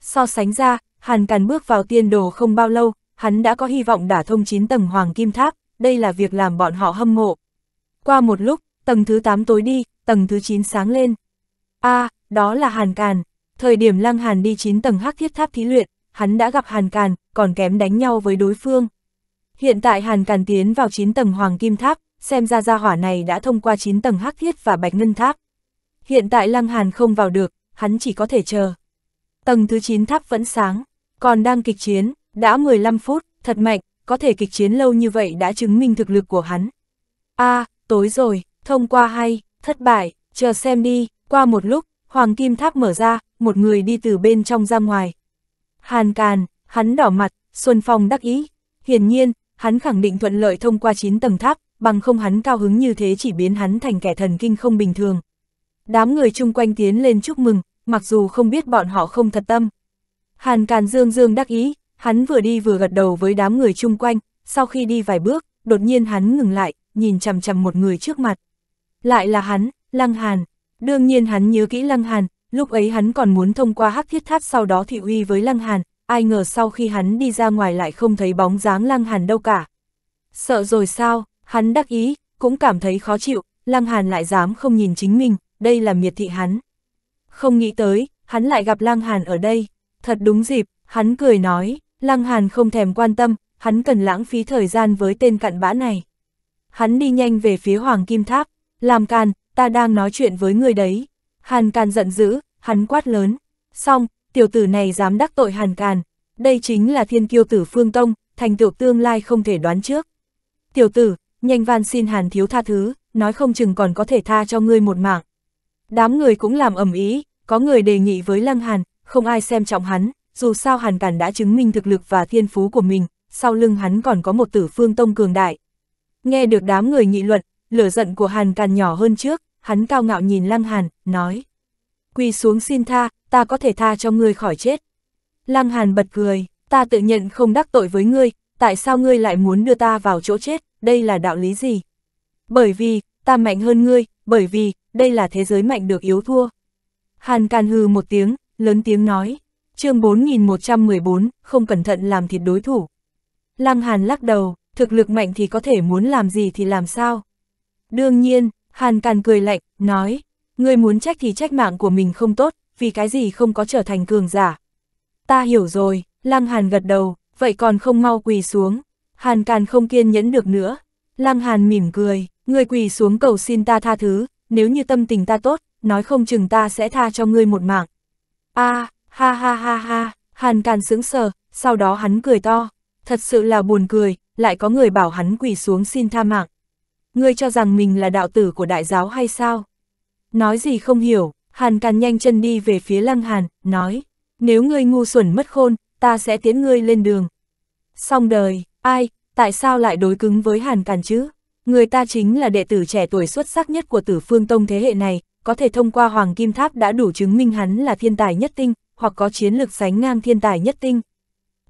So sánh ra, Hàn Càn bước vào tiên đồ không bao lâu, hắn đã có hy vọng đả thông 9 tầng hoàng kim tháp, đây là việc làm bọn họ hâm mộ. Qua một lúc, tầng thứ 8 tối đi, tầng thứ 9 sáng lên. a à, đó là Hàn Càn. Thời điểm Lăng Hàn đi 9 tầng hắc thiết tháp thí luyện, hắn đã gặp Hàn Càn, còn kém đánh nhau với đối phương. Hiện tại Hàn Càn tiến vào 9 tầng hoàng kim tháp, xem ra gia hỏa này đã thông qua 9 tầng hắc thiết và bạch ngân tháp. Hiện tại Lăng Hàn không vào được, hắn chỉ có thể chờ. Tầng thứ 9 tháp vẫn sáng, còn đang kịch chiến, đã 15 phút, thật mạnh, có thể kịch chiến lâu như vậy đã chứng minh thực lực của hắn. a à, tối rồi, thông qua hay, thất bại, chờ xem đi, qua một lúc, hoàng kim tháp mở ra, một người đi từ bên trong ra ngoài. Hàn càn, hắn đỏ mặt, Xuân Phong đắc ý, hiển nhiên, hắn khẳng định thuận lợi thông qua 9 tầng tháp, bằng không hắn cao hứng như thế chỉ biến hắn thành kẻ thần kinh không bình thường. Đám người chung quanh tiến lên chúc mừng, mặc dù không biết bọn họ không thật tâm. Hàn Càn Dương Dương đắc ý, hắn vừa đi vừa gật đầu với đám người chung quanh, sau khi đi vài bước, đột nhiên hắn ngừng lại, nhìn chằm chằm một người trước mặt. Lại là hắn, Lăng Hàn. Đương nhiên hắn nhớ kỹ Lăng Hàn, lúc ấy hắn còn muốn thông qua hắc thiết tháp sau đó thị uy với Lăng Hàn, ai ngờ sau khi hắn đi ra ngoài lại không thấy bóng dáng Lăng Hàn đâu cả. Sợ rồi sao? Hắn đắc ý, cũng cảm thấy khó chịu, Lăng Hàn lại dám không nhìn chính mình, đây là miệt thị hắn. Không nghĩ tới, hắn lại gặp Lăng Hàn ở đây. Thật đúng dịp, hắn cười nói, Lăng Hàn không thèm quan tâm, hắn cần lãng phí thời gian với tên cặn bã này. Hắn đi nhanh về phía Hoàng Kim Tháp, làm can, ta đang nói chuyện với người đấy. Hàn Can giận dữ, hắn quát lớn. Xong, tiểu tử này dám đắc tội Hàn Can. Đây chính là thiên kiêu tử Phương Tông, thành tựu tương lai không thể đoán trước. Tiểu tử, nhanh van xin Hàn Thiếu tha thứ, nói không chừng còn có thể tha cho ngươi một mạng. Đám người cũng làm ẩm ý, có người đề nghị với Lăng Hàn, không ai xem trọng hắn, dù sao Hàn Cản đã chứng minh thực lực và thiên phú của mình, sau lưng hắn còn có một tử phương tông cường đại. Nghe được đám người nghị luận, lửa giận của Hàn Cản nhỏ hơn trước, hắn cao ngạo nhìn Lăng Hàn, nói. Quỳ xuống xin tha, ta có thể tha cho ngươi khỏi chết. Lăng Hàn bật cười, ta tự nhận không đắc tội với ngươi, tại sao ngươi lại muốn đưa ta vào chỗ chết? đây là đạo lý gì? Bởi vì, ta mạnh hơn ngươi, bởi vì, đây là thế giới mạnh được yếu thua. Hàn Càn hừ một tiếng, lớn tiếng nói, chương 4114, không cẩn thận làm thịt đối thủ. Lăng Hàn lắc đầu, thực lực mạnh thì có thể muốn làm gì thì làm sao? Đương nhiên, Hàn Càn cười lạnh, nói, ngươi muốn trách thì trách mạng của mình không tốt, vì cái gì không có trở thành cường giả. Ta hiểu rồi, Lăng Hàn gật đầu, vậy còn không mau quỳ xuống. Hàn Càn không kiên nhẫn được nữa. Lăng Hàn mỉm cười, người quỳ xuống cầu xin ta tha thứ, nếu như tâm tình ta tốt, nói không chừng ta sẽ tha cho ngươi một mạng. a à, ha ha ha ha, Hàn Càn sững sờ, sau đó hắn cười to. Thật sự là buồn cười, lại có người bảo hắn quỳ xuống xin tha mạng. Ngươi cho rằng mình là đạo tử của đại giáo hay sao? Nói gì không hiểu, Hàn Càn nhanh chân đi về phía Lăng Hàn, nói, nếu ngươi ngu xuẩn mất khôn, ta sẽ tiến ngươi lên đường. Xong đời, Ai, tại sao lại đối cứng với Hàn Càn chứ? Người ta chính là đệ tử trẻ tuổi xuất sắc nhất của tử phương tông thế hệ này, có thể thông qua Hoàng Kim Tháp đã đủ chứng minh hắn là thiên tài nhất tinh, hoặc có chiến lực sánh ngang thiên tài nhất tinh.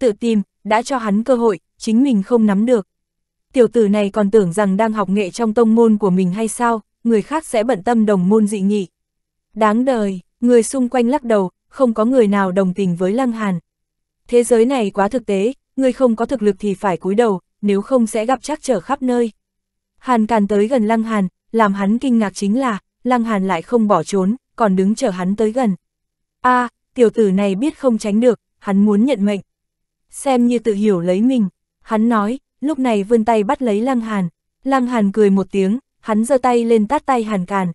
Tự tìm, đã cho hắn cơ hội, chính mình không nắm được. Tiểu tử này còn tưởng rằng đang học nghệ trong tông môn của mình hay sao, người khác sẽ bận tâm đồng môn dị nghị. Đáng đời, người xung quanh lắc đầu, không có người nào đồng tình với Lăng Hàn. Thế giới này quá thực tế, ngươi không có thực lực thì phải cúi đầu, nếu không sẽ gặp trắc trở khắp nơi. Hàn Càn tới gần Lăng Hàn, làm hắn kinh ngạc chính là, Lăng Hàn lại không bỏ trốn, còn đứng chờ hắn tới gần. a à, tiểu tử này biết không tránh được, hắn muốn nhận mệnh. Xem như tự hiểu lấy mình, hắn nói, lúc này vươn tay bắt lấy Lăng Hàn. Lăng Hàn cười một tiếng, hắn giơ tay lên tát tay Hàn Càn.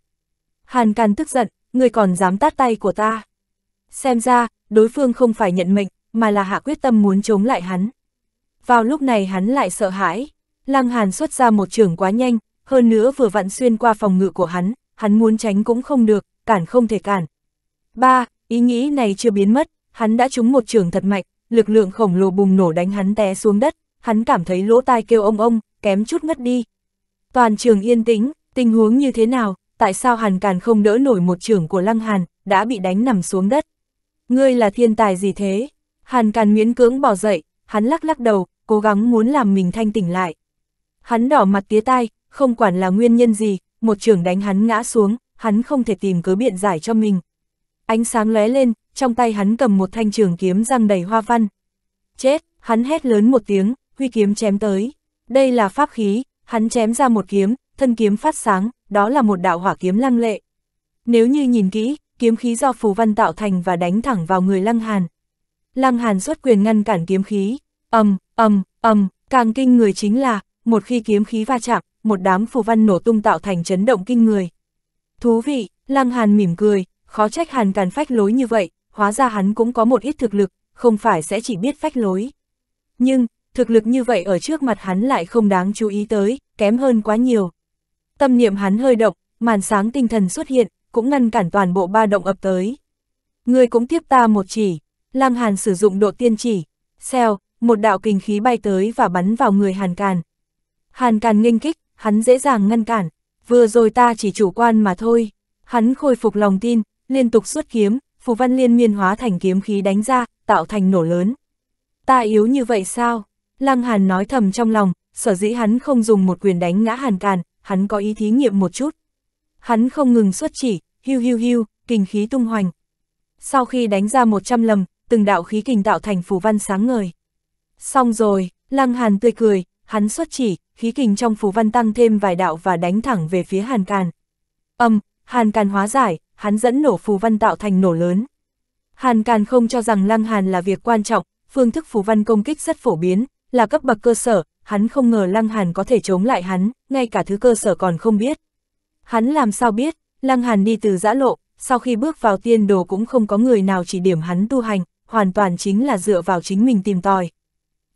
Hàn Càn tức giận, người còn dám tát tay của ta. Xem ra, đối phương không phải nhận mệnh, mà là hạ quyết tâm muốn chống lại hắn. Vào lúc này hắn lại sợ hãi, Lăng Hàn xuất ra một trường quá nhanh, hơn nữa vừa vặn xuyên qua phòng ngự của hắn, hắn muốn tránh cũng không được, cản không thể cản. Ba, ý nghĩ này chưa biến mất, hắn đã trúng một trường thật mạnh, lực lượng khổng lồ bùng nổ đánh hắn té xuống đất, hắn cảm thấy lỗ tai kêu ông ông, kém chút ngất đi. Toàn trường yên tĩnh, tình huống như thế nào, tại sao Hàn Càn không đỡ nổi một trường của Lăng Hàn, đã bị đánh nằm xuống đất. Ngươi là thiên tài gì thế? Hàn Càn miễn cưỡng bỏ dậy, hắn lắc lắc đầu, cố gắng muốn làm mình thanh tỉnh lại. Hắn đỏ mặt tía tai, không quản là nguyên nhân gì, một trường đánh hắn ngã xuống, hắn không thể tìm cớ biện giải cho mình. Ánh sáng lóe lên, trong tay hắn cầm một thanh trường kiếm răng đầy hoa văn. Chết, hắn hét lớn một tiếng, huy kiếm chém tới. Đây là pháp khí, hắn chém ra một kiếm, thân kiếm phát sáng, đó là một đạo hỏa kiếm lăng lệ. Nếu như nhìn kỹ, kiếm khí do phù văn tạo thành và đánh thẳng vào người lăng hàn, Lăng Hàn xuất quyền ngăn cản kiếm khí, ầm, ầm, ầm, càng kinh người chính là, một khi kiếm khí va chạm, một đám phù văn nổ tung tạo thành chấn động kinh người. Thú vị, Lăng Hàn mỉm cười, khó trách Hàn Càn phách lối như vậy, hóa ra hắn cũng có một ít thực lực, không phải sẽ chỉ biết phách lối. Nhưng, thực lực như vậy ở trước mặt hắn lại không đáng chú ý tới, kém hơn quá nhiều. Tâm niệm hắn hơi động, màn sáng tinh thần xuất hiện, cũng ngăn cản toàn bộ ba động ập tới. Người cũng tiếp ta một chỉ, Lam Hàn sử dụng độ tiên chỉ, xèo, một đạo kinh khí bay tới và bắn vào người Hàn Càn. Hàn Càn nghênh kích, hắn dễ dàng ngăn cản, vừa rồi ta chỉ chủ quan mà thôi. Hắn khôi phục lòng tin, liên tục xuất kiếm, phù văn liên miên hóa thành kiếm khí đánh ra, tạo thành nổ lớn. Ta yếu như vậy sao? Lăng Hàn nói thầm trong lòng, sở dĩ hắn không dùng một quyền đánh ngã Hàn Càn, hắn có ý thí nghiệm một chút. Hắn không ngừng xuất chỉ, hưu hưu hưu, kinh khí tung hoành. Sau khi đánh ra 100 lầm, từng đạo khí kình tạo thành phù văn sáng ngời. Xong rồi, Lăng Hàn tươi cười, hắn xuất chỉ, khí kình trong phù văn tăng thêm vài đạo và đánh thẳng về phía Hàn Càn. Âm, Hàn Càn hóa giải, hắn dẫn nổ phù văn tạo thành nổ lớn. Hàn Càn không cho rằng Lăng Hàn là việc quan trọng, phương thức phù văn công kích rất phổ biến, là cấp bậc cơ sở, hắn không ngờ Lăng Hàn có thể chống lại hắn, ngay cả thứ cơ sở còn không biết. Hắn làm sao biết, Lăng Hàn đi từ giã lộ, sau khi bước vào tiên đồ cũng không có người nào chỉ điểm hắn tu hành, hoàn toàn chính là dựa vào chính mình tìm tòi.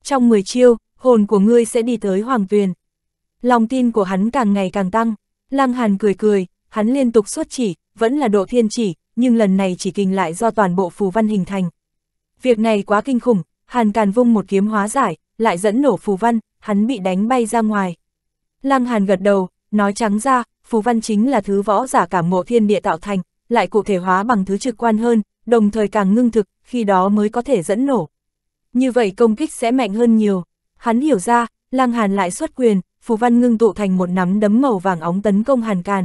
Trong 10 chiêu, hồn của ngươi sẽ đi tới hoàng tuyền. Lòng tin của hắn càng ngày càng tăng, Lăng Hàn cười cười, hắn liên tục xuất chỉ, vẫn là độ thiên chỉ, nhưng lần này chỉ kinh lại do toàn bộ phù văn hình thành. Việc này quá kinh khủng, Hàn Càn vung một kiếm hóa giải, lại dẫn nổ phù văn, hắn bị đánh bay ra ngoài. Lăng Hàn gật đầu, nói trắng ra, phù văn chính là thứ võ giả cảm mộ thiên địa tạo thành, lại cụ thể hóa bằng thứ trực quan hơn, đồng thời càng ngưng thực, khi đó mới có thể dẫn nổ. Như vậy công kích sẽ mạnh hơn nhiều. Hắn hiểu ra, lăng Hàn lại xuất quyền, phù văn ngưng tụ thành một nắm đấm màu vàng óng tấn công Hàn Càn.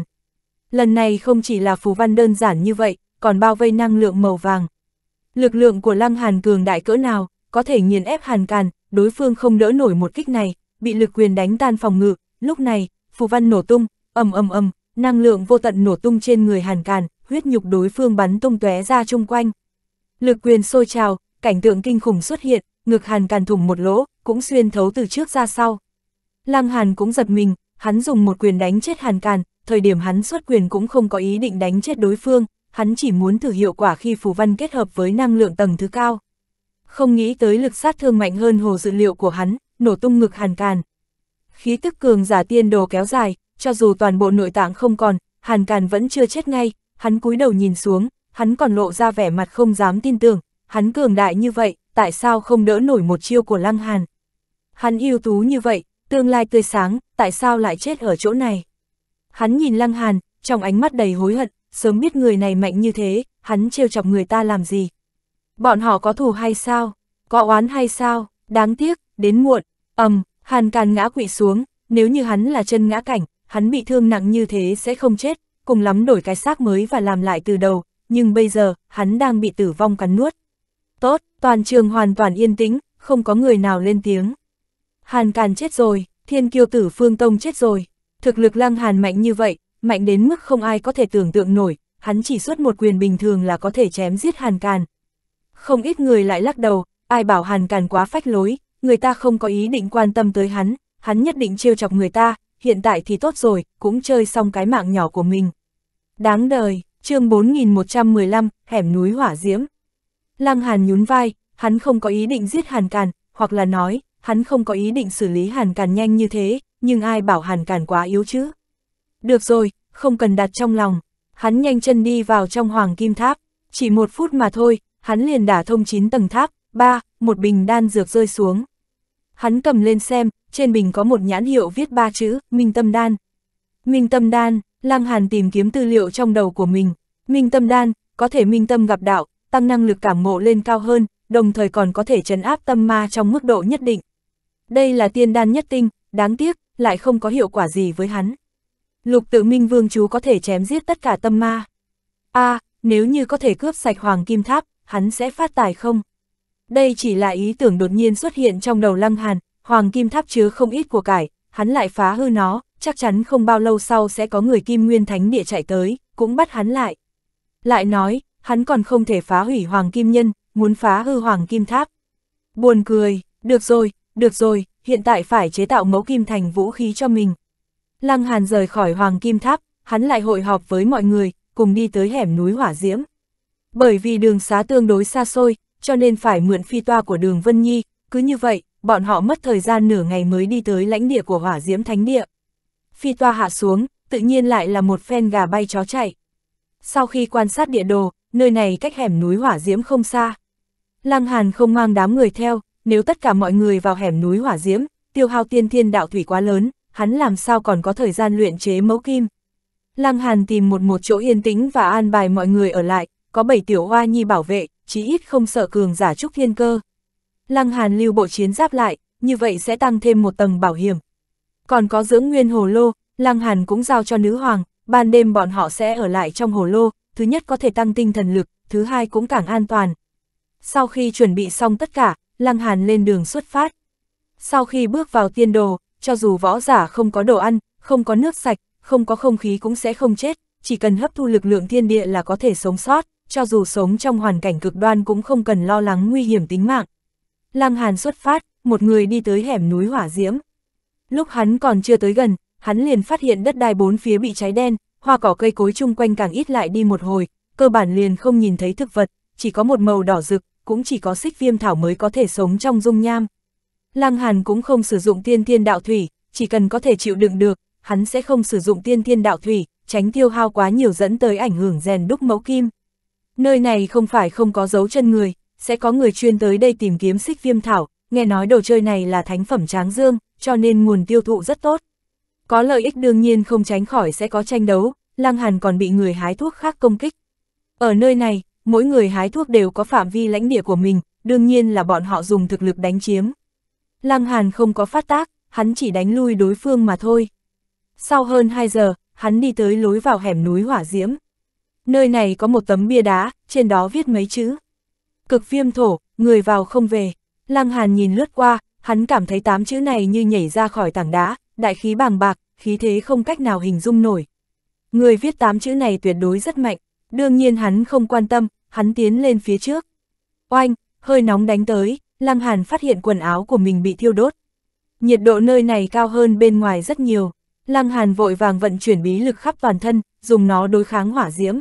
Lần này không chỉ là phù văn đơn giản như vậy, còn bao vây năng lượng màu vàng. Lực lượng của Lăng Hàn cường đại cỡ nào, có thể nghiền ép Hàn Càn, đối phương không đỡ nổi một kích này, bị lực quyền đánh tan phòng ngự, lúc này, phù văn nổ tung, ầm ầm ầm, năng lượng vô tận nổ tung trên người Hàn Càn, huyết nhục đối phương bắn tung tóe ra chung quanh. Lực quyền sôi trào, cảnh tượng kinh khủng xuất hiện, ngực hàn càn thủng một lỗ, cũng xuyên thấu từ trước ra sau. Lăng hàn cũng giật mình, hắn dùng một quyền đánh chết hàn càn, thời điểm hắn xuất quyền cũng không có ý định đánh chết đối phương, hắn chỉ muốn thử hiệu quả khi phù văn kết hợp với năng lượng tầng thứ cao. Không nghĩ tới lực sát thương mạnh hơn hồ dự liệu của hắn, nổ tung ngực hàn càn. Khí tức cường giả tiên đồ kéo dài, cho dù toàn bộ nội tạng không còn, hàn càn vẫn chưa chết ngay, hắn cúi đầu nhìn xuống, hắn còn lộ ra vẻ mặt không dám tin tưởng, hắn cường đại như vậy, tại sao không đỡ nổi một chiêu của Lăng Hàn. Hắn ưu tú như vậy, tương lai tươi sáng, tại sao lại chết ở chỗ này. Hắn nhìn Lăng Hàn, trong ánh mắt đầy hối hận, sớm biết người này mạnh như thế, hắn trêu chọc người ta làm gì. Bọn họ có thù hay sao? Có oán hay sao? Đáng tiếc, đến muộn, ầm, Hàn Càn ngã quỵ xuống, nếu như hắn là chân ngã cảnh, hắn bị thương nặng như thế sẽ không chết, cùng lắm đổi cái xác mới và làm lại từ đầu, nhưng bây giờ, hắn đang bị tử vong cắn nuốt. Tốt, toàn trường hoàn toàn yên tĩnh, không có người nào lên tiếng. Hàn Càn chết rồi, thiên kiêu tử Phương Tông chết rồi. Thực lực lăng Hàn mạnh như vậy, mạnh đến mức không ai có thể tưởng tượng nổi, hắn chỉ xuất một quyền bình thường là có thể chém giết Hàn Càn. Không ít người lại lắc đầu, ai bảo Hàn Càn quá phách lối, người ta không có ý định quan tâm tới hắn, hắn nhất định trêu chọc người ta, hiện tại thì tốt rồi, cũng chơi xong cái mạng nhỏ của mình. Đáng đời, chương 4115, hẻm núi hỏa diễm. Lăng Hàn nhún vai, hắn không có ý định giết Hàn Càn, hoặc là nói, hắn không có ý định xử lý Hàn Càn nhanh như thế, nhưng ai bảo Hàn Càn quá yếu chứ. Được rồi, không cần đặt trong lòng, hắn nhanh chân đi vào trong hoàng kim tháp, chỉ một phút mà thôi, hắn liền đả thông 9 tầng tháp, ba, một bình đan dược rơi xuống. Hắn cầm lên xem, trên bình có một nhãn hiệu viết ba chữ, Minh Tâm Đan. Minh Tâm Đan, Lăng Hàn tìm kiếm tư liệu trong đầu của mình. Minh Tâm Đan, có thể minh tâm gặp đạo, tăng năng lực cảm ngộ lên cao hơn, đồng thời còn có thể trấn áp tâm ma trong mức độ nhất định. Đây là tiên đan nhất tinh, đáng tiếc, lại không có hiệu quả gì với hắn. Lục tự minh vương chú có thể chém giết tất cả tâm ma. a à, nếu như có thể cướp sạch hoàng kim tháp, hắn sẽ phát tài không? Đây chỉ là ý tưởng đột nhiên xuất hiện trong đầu Lăng Hàn, hoàng kim tháp chứa không ít của cải, hắn lại phá hư nó, chắc chắn không bao lâu sau sẽ có người kim nguyên thánh địa chạy tới, cũng bắt hắn lại. Lại nói, hắn còn không thể phá hủy hoàng kim nhân, muốn phá hư hoàng kim tháp. Buồn cười, được rồi, được rồi, hiện tại phải chế tạo mẫu kim thành vũ khí cho mình. Lăng Hàn rời khỏi hoàng kim tháp, hắn lại hội họp với mọi người, cùng đi tới hẻm núi hỏa diễm. Bởi vì đường xá tương đối xa xôi, cho nên phải mượn phi toa của đường Vân Nhi, cứ như vậy, bọn họ mất thời gian nửa ngày mới đi tới lãnh địa của hỏa diễm thánh địa. Phi toa hạ xuống, tự nhiên lại là một phen gà bay chó chạy. Sau khi quan sát địa đồ, nơi này cách hẻm núi hỏa diễm không xa. Lăng Hàn không mang đám người theo, nếu tất cả mọi người vào hẻm núi hỏa diễm, tiêu hao tiên thiên đạo thủy quá lớn, hắn làm sao còn có thời gian luyện chế mẫu kim. Lăng Hàn tìm một một chỗ yên tĩnh và an bài mọi người ở lại, có bảy tiểu hoa nhi bảo vệ, chí ít không sợ cường giả trúc thiên cơ. Lăng Hàn lưu bộ chiến giáp lại, như vậy sẽ tăng thêm một tầng bảo hiểm. Còn có dưỡng nguyên hồ lô, Lăng Hàn cũng giao cho nữ hoàng, ban đêm bọn họ sẽ ở lại trong hồ lô, thứ nhất có thể tăng tinh thần lực, thứ hai cũng càng an toàn. Sau khi chuẩn bị xong tất cả, Lăng Hàn lên đường xuất phát. Sau khi bước vào tiên đồ, cho dù võ giả không có đồ ăn, không có nước sạch, không có không khí cũng sẽ không chết, chỉ cần hấp thu lực lượng thiên địa là có thể sống sót, cho dù sống trong hoàn cảnh cực đoan cũng không cần lo lắng nguy hiểm tính mạng. Lăng Hàn xuất phát, một người đi tới hẻm núi hỏa diễm. Lúc hắn còn chưa tới gần, hắn liền phát hiện đất đai bốn phía bị cháy đen, hoa cỏ cây cối chung quanh càng ít lại đi một hồi, cơ bản liền không nhìn thấy thực vật, chỉ có một màu đỏ rực, cũng chỉ có xích viêm thảo mới có thể sống trong dung nham. Lăng Hàn cũng không sử dụng tiên thiên đạo thủy, chỉ cần có thể chịu đựng được, hắn sẽ không sử dụng tiên thiên đạo thủy, tránh tiêu hao quá nhiều dẫn tới ảnh hưởng rèn đúc mẫu kim. Nơi này không phải không có dấu chân người, sẽ có người chuyên tới đây tìm kiếm xích viêm thảo, nghe nói đồ chơi này là thánh phẩm tráng dương, cho nên nguồn tiêu thụ rất tốt. Có lợi ích đương nhiên không tránh khỏi sẽ có tranh đấu, Lăng Hàn còn bị người hái thuốc khác công kích. Ở nơi này, mỗi người hái thuốc đều có phạm vi lãnh địa của mình, đương nhiên là bọn họ dùng thực lực đánh chiếm. Lăng Hàn không có phát tác, hắn chỉ đánh lui đối phương mà thôi. Sau hơn 2 giờ, hắn đi tới lối vào hẻm núi hỏa diễm. Nơi này có một tấm bia đá, trên đó viết mấy chữ. Cực viêm thổ, người vào không về. Lăng Hàn nhìn lướt qua, hắn cảm thấy tám chữ này như nhảy ra khỏi tảng đá, đại khí bàng bạc, khí thế không cách nào hình dung nổi. Người viết tám chữ này tuyệt đối rất mạnh, đương nhiên hắn không quan tâm, hắn tiến lên phía trước. Oanh, hơi nóng đánh tới, Lăng Hàn phát hiện quần áo của mình bị thiêu đốt. Nhiệt độ nơi này cao hơn bên ngoài rất nhiều, Lăng Hàn vội vàng vận chuyển bí lực khắp toàn thân, dùng nó đối kháng hỏa diễm.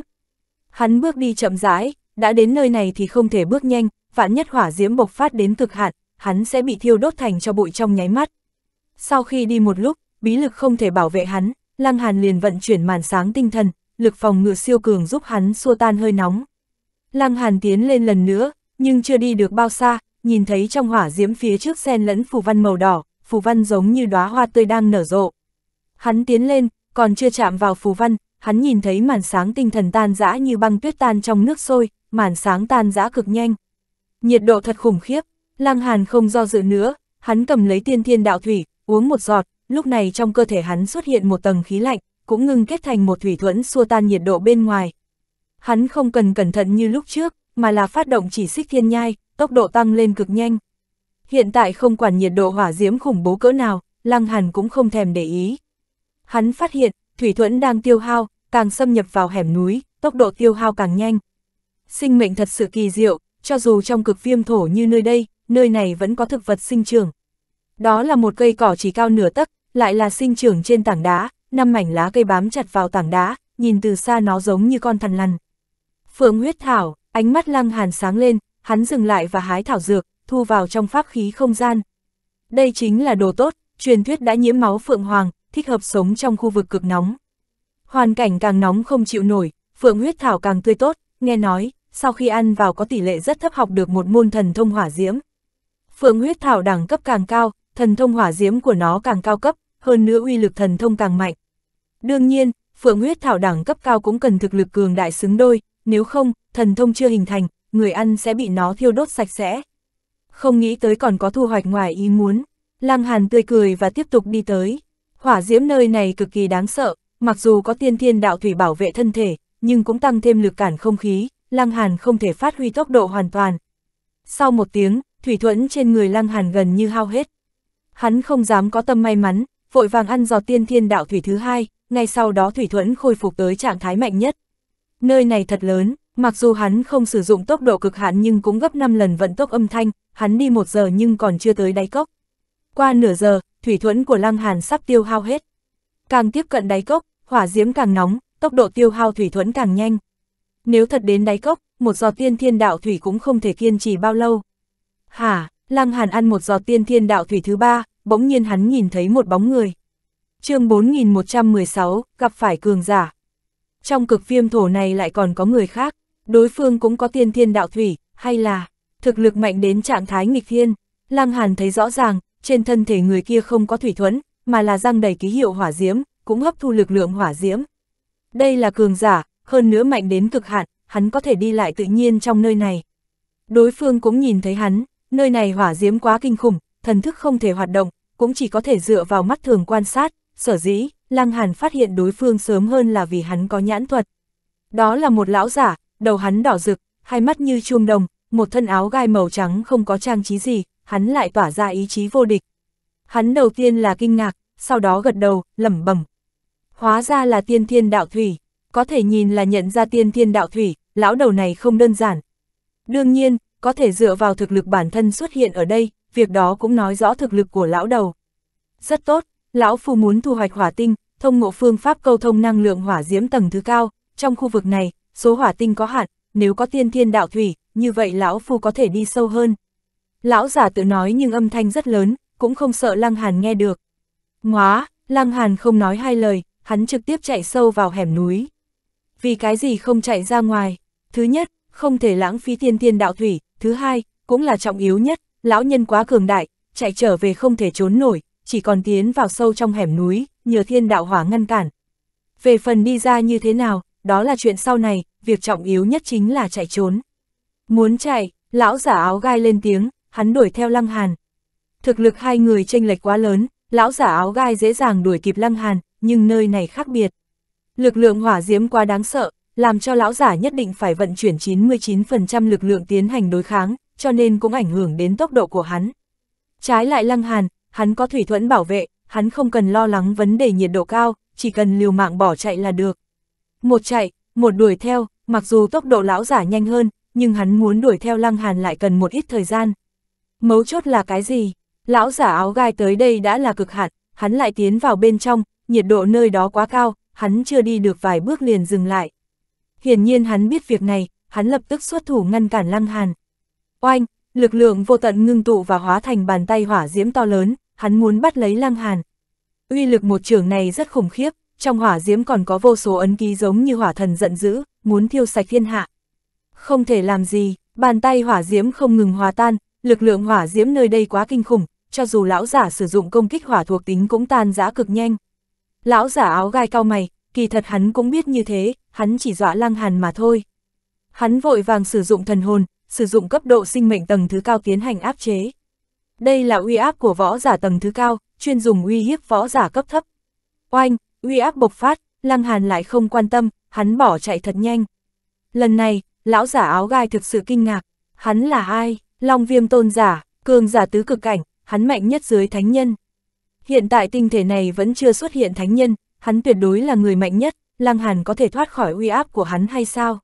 Hắn bước đi chậm rãi, đã đến nơi này thì không thể bước nhanh, vạn nhất hỏa diễm bộc phát đến cực hạn, hắn sẽ bị thiêu đốt thành cho bụi trong nháy mắt. Sau khi đi một lúc, bí lực không thể bảo vệ hắn, Lăng Hàn liền vận chuyển màn sáng tinh thần, lực phòng ngự siêu cường giúp hắn xua tan hơi nóng. Lăng Hàn tiến lên lần nữa, nhưng chưa đi được bao xa, nhìn thấy trong hỏa diễm phía trước xen lẫn phù văn màu đỏ, phù văn giống như đóa hoa tươi đang nở rộ. Hắn tiến lên, còn chưa chạm vào phù văn, hắn nhìn thấy màn sáng tinh thần tan rã như băng tuyết tan trong nước sôi, màn sáng tan rã cực nhanh. Nhiệt độ thật khủng khiếp, Lăng Hàn không do dự nữa, hắn cầm lấy tiên thiên đạo thủy, uống một giọt, lúc này trong cơ thể hắn xuất hiện một tầng khí lạnh, cũng ngưng kết thành một thủy thuẫn xua tan nhiệt độ bên ngoài. Hắn không cần cẩn thận như lúc trước, mà là phát động chỉ xích thiên nhai, tốc độ tăng lên cực nhanh. Hiện tại không quản nhiệt độ hỏa diễm khủng bố cỡ nào, Lăng Hàn cũng không thèm để ý. Hắn phát hiện, thủy thuẫn đang tiêu hao, càng xâm nhập vào hẻm núi, tốc độ tiêu hao càng nhanh. Sinh mệnh thật sự kỳ diệu, cho dù trong cực viêm thổ như nơi đây, nơi này vẫn có thực vật sinh trưởng. Đó là một cây cỏ chỉ cao nửa tấc, lại là sinh trưởng trên tảng đá, năm mảnh lá cây bám chặt vào tảng đá, nhìn từ xa nó giống như con thằn lằn. Phượng huyết thảo, ánh mắt lăng hàn sáng lên, hắn dừng lại và hái thảo dược, thu vào trong pháp khí không gian. Đây chính là đồ tốt, truyền thuyết đã nhiễm máu phượng hoàng, thích hợp sống trong khu vực cực nóng. Hoàn cảnh càng nóng không chịu nổi, phượng huyết thảo càng tươi tốt, nghe nói, sau khi ăn vào có tỷ lệ rất thấp học được một môn thần thông hỏa diễm. Phượng huyết thảo đẳng cấp càng cao, thần thông hỏa diễm của nó càng cao cấp, hơn nữa uy lực thần thông càng mạnh. Đương nhiên, phượng huyết thảo đẳng cấp cao cũng cần thực lực cường đại xứng đôi, nếu không, thần thông chưa hình thành, người ăn sẽ bị nó thiêu đốt sạch sẽ. Không nghĩ tới còn có thu hoạch ngoài ý muốn, Lăng Hàn tươi cười và tiếp tục đi tới. Hỏa diễm nơi này cực kỳ đáng sợ, mặc dù có tiên thiên đạo thủy bảo vệ thân thể, nhưng cũng tăng thêm lực cản không khí, Lăng Hàn không thể phát huy tốc độ hoàn toàn. Sau một tiếng, thủy thuẫn trên người Lăng Hàn gần như hao hết. Hắn không dám có tâm may mắn, vội vàng ăn giò tiên thiên đạo thủy thứ hai, ngay sau đó thủy thuẫn khôi phục tới trạng thái mạnh nhất. Nơi này thật lớn, mặc dù hắn không sử dụng tốc độ cực hạn nhưng cũng gấp 5 lần vận tốc âm thanh, hắn đi một giờ nhưng còn chưa tới đáy cốc. Qua nửa giờ, thủy thuẫn của Lăng Hàn sắp tiêu hao hết. Càng tiếp cận đáy cốc, hỏa diễm càng nóng, tốc độ tiêu hao thủy thuẫn càng nhanh. Nếu thật đến đáy cốc, một giọt tiên thiên đạo thủy cũng không thể kiên trì bao lâu. Hả, Lăng Hàn ăn một giọt tiên thiên đạo thủy thứ ba, bỗng nhiên hắn nhìn thấy một bóng người. chương 4116, gặp phải cường giả. Trong cực viêm thổ này lại còn có người khác, đối phương cũng có tiên thiên đạo thủy, hay là thực lực mạnh đến trạng thái nghịch thiên. Lăng Hàn thấy rõ ràng, trên thân thể người kia không có thủy thuẫn, mà là răng đầy ký hiệu hỏa diễm, cũng hấp thu lực lượng hỏa diễm. Đây là cường giả, hơn nữa mạnh đến cực hạn, hắn có thể đi lại tự nhiên trong nơi này. Đối phương cũng nhìn thấy hắn, nơi này hỏa diễm quá kinh khủng, thần thức không thể hoạt động, cũng chỉ có thể dựa vào mắt thường quan sát, sở dĩ, Lăng Hàn phát hiện đối phương sớm hơn là vì hắn có nhãn thuật. Đó là một lão giả, đầu hắn đỏ rực, hai mắt như chuông đồng, một thân áo gai màu trắng không có trang trí gì, hắn lại tỏa ra ý chí vô địch. Hắn đầu tiên là kinh ngạc, sau đó gật đầu, lẩm bẩm, Hóa ra là tiên thiên đạo thủy, có thể nhìn là nhận ra tiên thiên đạo thủy, lão đầu này không đơn giản. Đương nhiên, có thể dựa vào thực lực bản thân xuất hiện ở đây, việc đó cũng nói rõ thực lực của lão đầu. Rất tốt, lão phu muốn thu hoạch hỏa tinh, thông ngộ phương pháp câu thông năng lượng hỏa diễm tầng thứ cao, trong khu vực này, số hỏa tinh có hạn, nếu có tiên thiên đạo thủy, như vậy lão phu có thể đi sâu hơn. Lão giả tự nói nhưng âm thanh rất lớn, cũng không sợ Lăng Hàn nghe được. Ngóa, Lăng Hàn không nói hai lời, hắn trực tiếp chạy sâu vào hẻm núi. Vì cái gì không chạy ra ngoài? Thứ nhất, không thể lãng phí tiên tiên đạo thủy, thứ hai, cũng là trọng yếu nhất, lão nhân quá cường đại, chạy trở về không thể trốn nổi, chỉ còn tiến vào sâu trong hẻm núi, nhờ thiên đạo hỏa ngăn cản. Về phần đi ra như thế nào, đó là chuyện sau này, việc trọng yếu nhất chính là chạy trốn. Muốn chạy, lão giả áo gai lên tiếng, hắn đuổi theo Lăng Hàn. Thực lực hai người chênh lệch quá lớn, lão giả áo gai dễ dàng đuổi kịp Lăng Hàn, nhưng nơi này khác biệt. Lực lượng hỏa diễm quá đáng sợ, làm cho lão giả nhất định phải vận chuyển 99% lực lượng tiến hành đối kháng, cho nên cũng ảnh hưởng đến tốc độ của hắn. Trái lại lăng hàn, hắn có thủy thuẫn bảo vệ, hắn không cần lo lắng vấn đề nhiệt độ cao, chỉ cần liều mạng bỏ chạy là được. Một chạy, một đuổi theo, mặc dù tốc độ lão giả nhanh hơn, nhưng hắn muốn đuổi theo lăng hàn lại cần một ít thời gian. Mấu chốt là cái gì? Lão giả áo gai tới đây đã là cực hạn, hắn lại tiến vào bên trong, nhiệt độ nơi đó quá cao, hắn chưa đi được vài bước liền dừng lại. Hiển nhiên hắn biết việc này, hắn lập tức xuất thủ ngăn cản Lăng Hàn. Oanh, lực lượng vô tận ngưng tụ và hóa thành bàn tay hỏa diễm to lớn, hắn muốn bắt lấy Lăng Hàn. Uy lực một trường này rất khủng khiếp, trong hỏa diễm còn có vô số ấn ký giống như hỏa thần giận dữ, muốn thiêu sạch thiên hạ. Không thể làm gì, bàn tay hỏa diễm không ngừng hòa tan, lực lượng hỏa diễm nơi đây quá kinh khủng, cho dù lão giả sử dụng công kích hỏa thuộc tính cũng tan rã cực nhanh. Lão giả áo gai cao mày, kỳ thật hắn cũng biết như thế, hắn chỉ dọa lăng hàn mà thôi. Hắn vội vàng sử dụng thần hồn, sử dụng cấp độ sinh mệnh tầng thứ cao tiến hành áp chế. Đây là uy áp của võ giả tầng thứ cao, chuyên dùng uy hiếp võ giả cấp thấp. Oanh, uy áp bộc phát, lăng hàn lại không quan tâm, hắn bỏ chạy thật nhanh. Lần này, lão giả áo gai thực sự kinh ngạc, hắn là ai, long viêm tôn giả, cường giả tứ cực cảnh, hắn mạnh nhất dưới thánh nhân. Hiện tại tinh thể này vẫn chưa xuất hiện thánh nhân, hắn tuyệt đối là người mạnh nhất, Lăng Hàn có thể thoát khỏi uy áp của hắn hay sao?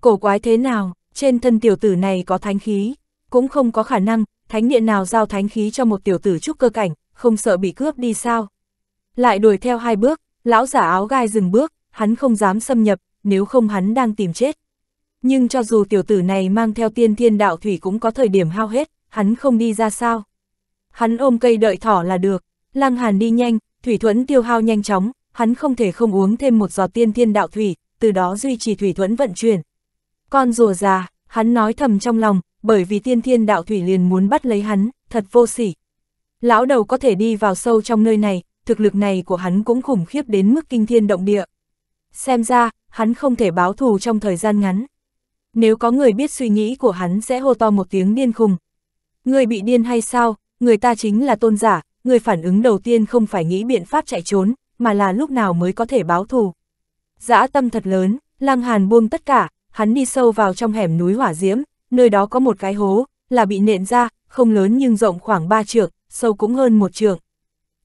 Cổ quái thế nào, trên thân tiểu tử này có thánh khí, cũng không có khả năng, thánh điện nào giao thánh khí cho một tiểu tử trúc cơ cảnh, không sợ bị cướp đi sao? Lại đuổi theo hai bước, lão giả áo gai dừng bước, hắn không dám xâm nhập, nếu không hắn đang tìm chết. Nhưng cho dù tiểu tử này mang theo tiên thiên đạo thủy cũng có thời điểm hao hết, hắn không đi ra sao. Hắn ôm cây đợi thỏ là được, Lăng Hàn đi nhanh, thủy thuẫn tiêu hao nhanh chóng, hắn không thể không uống thêm một giọt tiên thiên đạo thủy, từ đó duy trì thủy thuẫn vận chuyển. Con rùa già, hắn nói thầm trong lòng, bởi vì tiên thiên đạo thủy liền muốn bắt lấy hắn, thật vô sỉ. Lão đầu có thể đi vào sâu trong nơi này, thực lực này của hắn cũng khủng khiếp đến mức kinh thiên động địa. Xem ra, hắn không thể báo thù trong thời gian ngắn. Nếu có người biết suy nghĩ của hắn sẽ hô to một tiếng điên khùng. Người bị điên hay sao, người ta chính là tôn giả, người phản ứng đầu tiên không phải nghĩ biện pháp chạy trốn, mà là lúc nào mới có thể báo thù. Dã tâm thật lớn, Lăng Hàn buông tất cả, hắn đi sâu vào trong hẻm núi hỏa diễm, nơi đó có một cái hố, là bị nện ra, không lớn nhưng rộng khoảng 3 trượng, sâu cũng hơn một trượng.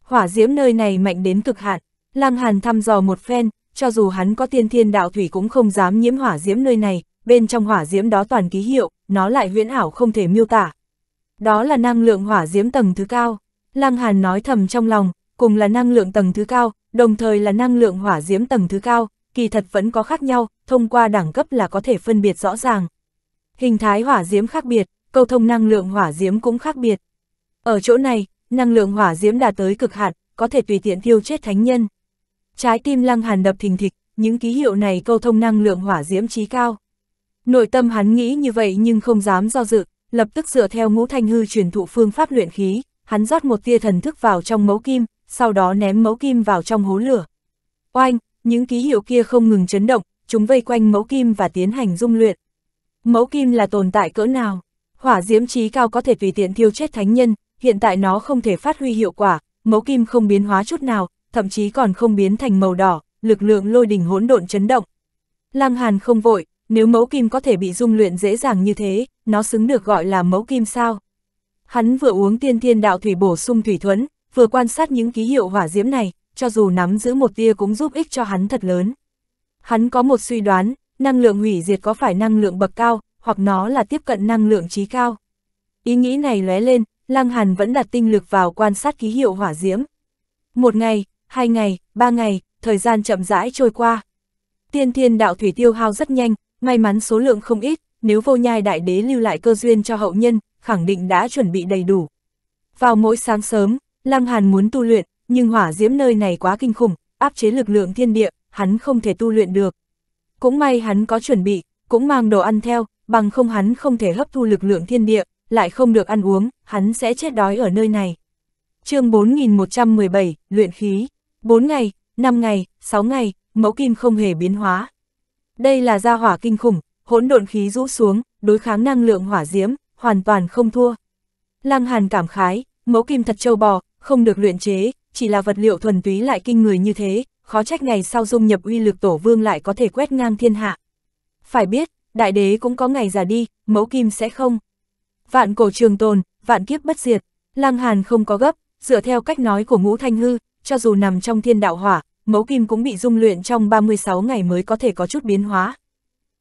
Hỏa diễm nơi này mạnh đến cực hạn, Lăng Hàn thăm dò một phen, cho dù hắn có tiên thiên đạo thủy cũng không dám nhiễm hỏa diễm nơi này, bên trong hỏa diễm đó toàn ký hiệu, nó lại huyễn ảo không thể miêu tả. Đó là năng lượng hỏa diễm tầng thứ cao. Lăng Hàn nói thầm trong lòng, cùng là năng lượng tầng thứ cao, đồng thời là năng lượng hỏa diễm tầng thứ cao, kỳ thật vẫn có khác nhau, thông qua đẳng cấp là có thể phân biệt rõ ràng. Hình thái hỏa diễm khác biệt, câu thông năng lượng hỏa diễm cũng khác biệt. Ở chỗ này, năng lượng hỏa diễm đã tới cực hạn, có thể tùy tiện thiêu chết thánh nhân. Trái tim Lăng Hàn đập thình thịch, những ký hiệu này câu thông năng lượng hỏa diễm trí cao. Nội tâm hắn nghĩ như vậy nhưng không dám do dự, lập tức dựa theo ngũ thanh hư truyền thụ phương pháp luyện khí, hắn rót một tia thần thức vào trong mấu kim, sau đó ném mấu kim vào trong hố lửa. Oanh, những ký hiệu kia không ngừng chấn động, chúng vây quanh mấu kim và tiến hành dung luyện. Mấu kim là tồn tại cỡ nào? Hỏa diễm trí cao có thể tùy tiện thiêu chết thánh nhân, hiện tại nó không thể phát huy hiệu quả, mấu kim không biến hóa chút nào, thậm chí còn không biến thành màu đỏ, lực lượng lôi đỉnh hỗn độn chấn động. Lăng Hàn không vội, nếu mấu kim có thể bị dung luyện dễ dàng như thế, nó xứng được gọi là mấu kim sao? Hắn vừa uống tiên thiên đạo thủy bổ sung thủy thuẫn, vừa quan sát những ký hiệu hỏa diễm này, cho dù nắm giữ một tia cũng giúp ích cho hắn thật lớn. Hắn có một suy đoán, năng lượng hủy diệt có phải năng lượng bậc cao, hoặc nó là tiếp cận năng lượng trí cao. Ý nghĩ này lóe lên, Lăng Hàn vẫn đặt tinh lực vào quan sát ký hiệu hỏa diễm. Một ngày, hai ngày, ba ngày, thời gian chậm rãi trôi qua. Tiên thiên đạo thủy tiêu hao rất nhanh, may mắn số lượng không ít, nếu vô nhai đại đế lưu lại cơ duyên cho hậu nhân, khẳng định đã chuẩn bị đầy đủ. Vào mỗi sáng sớm, Lăng Hàn muốn tu luyện, nhưng hỏa diễm nơi này quá kinh khủng, áp chế lực lượng thiên địa, hắn không thể tu luyện được. Cũng may hắn có chuẩn bị, cũng mang đồ ăn theo, bằng không hắn không thể hấp thu lực lượng thiên địa, lại không được ăn uống, hắn sẽ chết đói ở nơi này. chương 4117, Luyện khí 4 ngày, 5 ngày, 6 ngày, mẫu kim không hề biến hóa. Đây là gia hỏa kinh khủng, hỗn độn khí rũ xuống, đối kháng năng lượng hỏa diễm, hoàn toàn không thua. Lăng Hàn cảm khái, mẫu kim thật châu bò, không được luyện chế, chỉ là vật liệu thuần túy lại kinh người như thế, khó trách ngày sau dung nhập uy lực tổ vương lại có thể quét ngang thiên hạ. Phải biết, đại đế cũng có ngày già đi, mẫu kim sẽ không. Vạn cổ trường tồn, vạn kiếp bất diệt, Lăng Hàn không có gấp, dựa theo cách nói của ngũ thanh hư, cho dù nằm trong thiên đạo hỏa, mẫu kim cũng bị dung luyện trong 36 ngày mới có thể có chút biến hóa.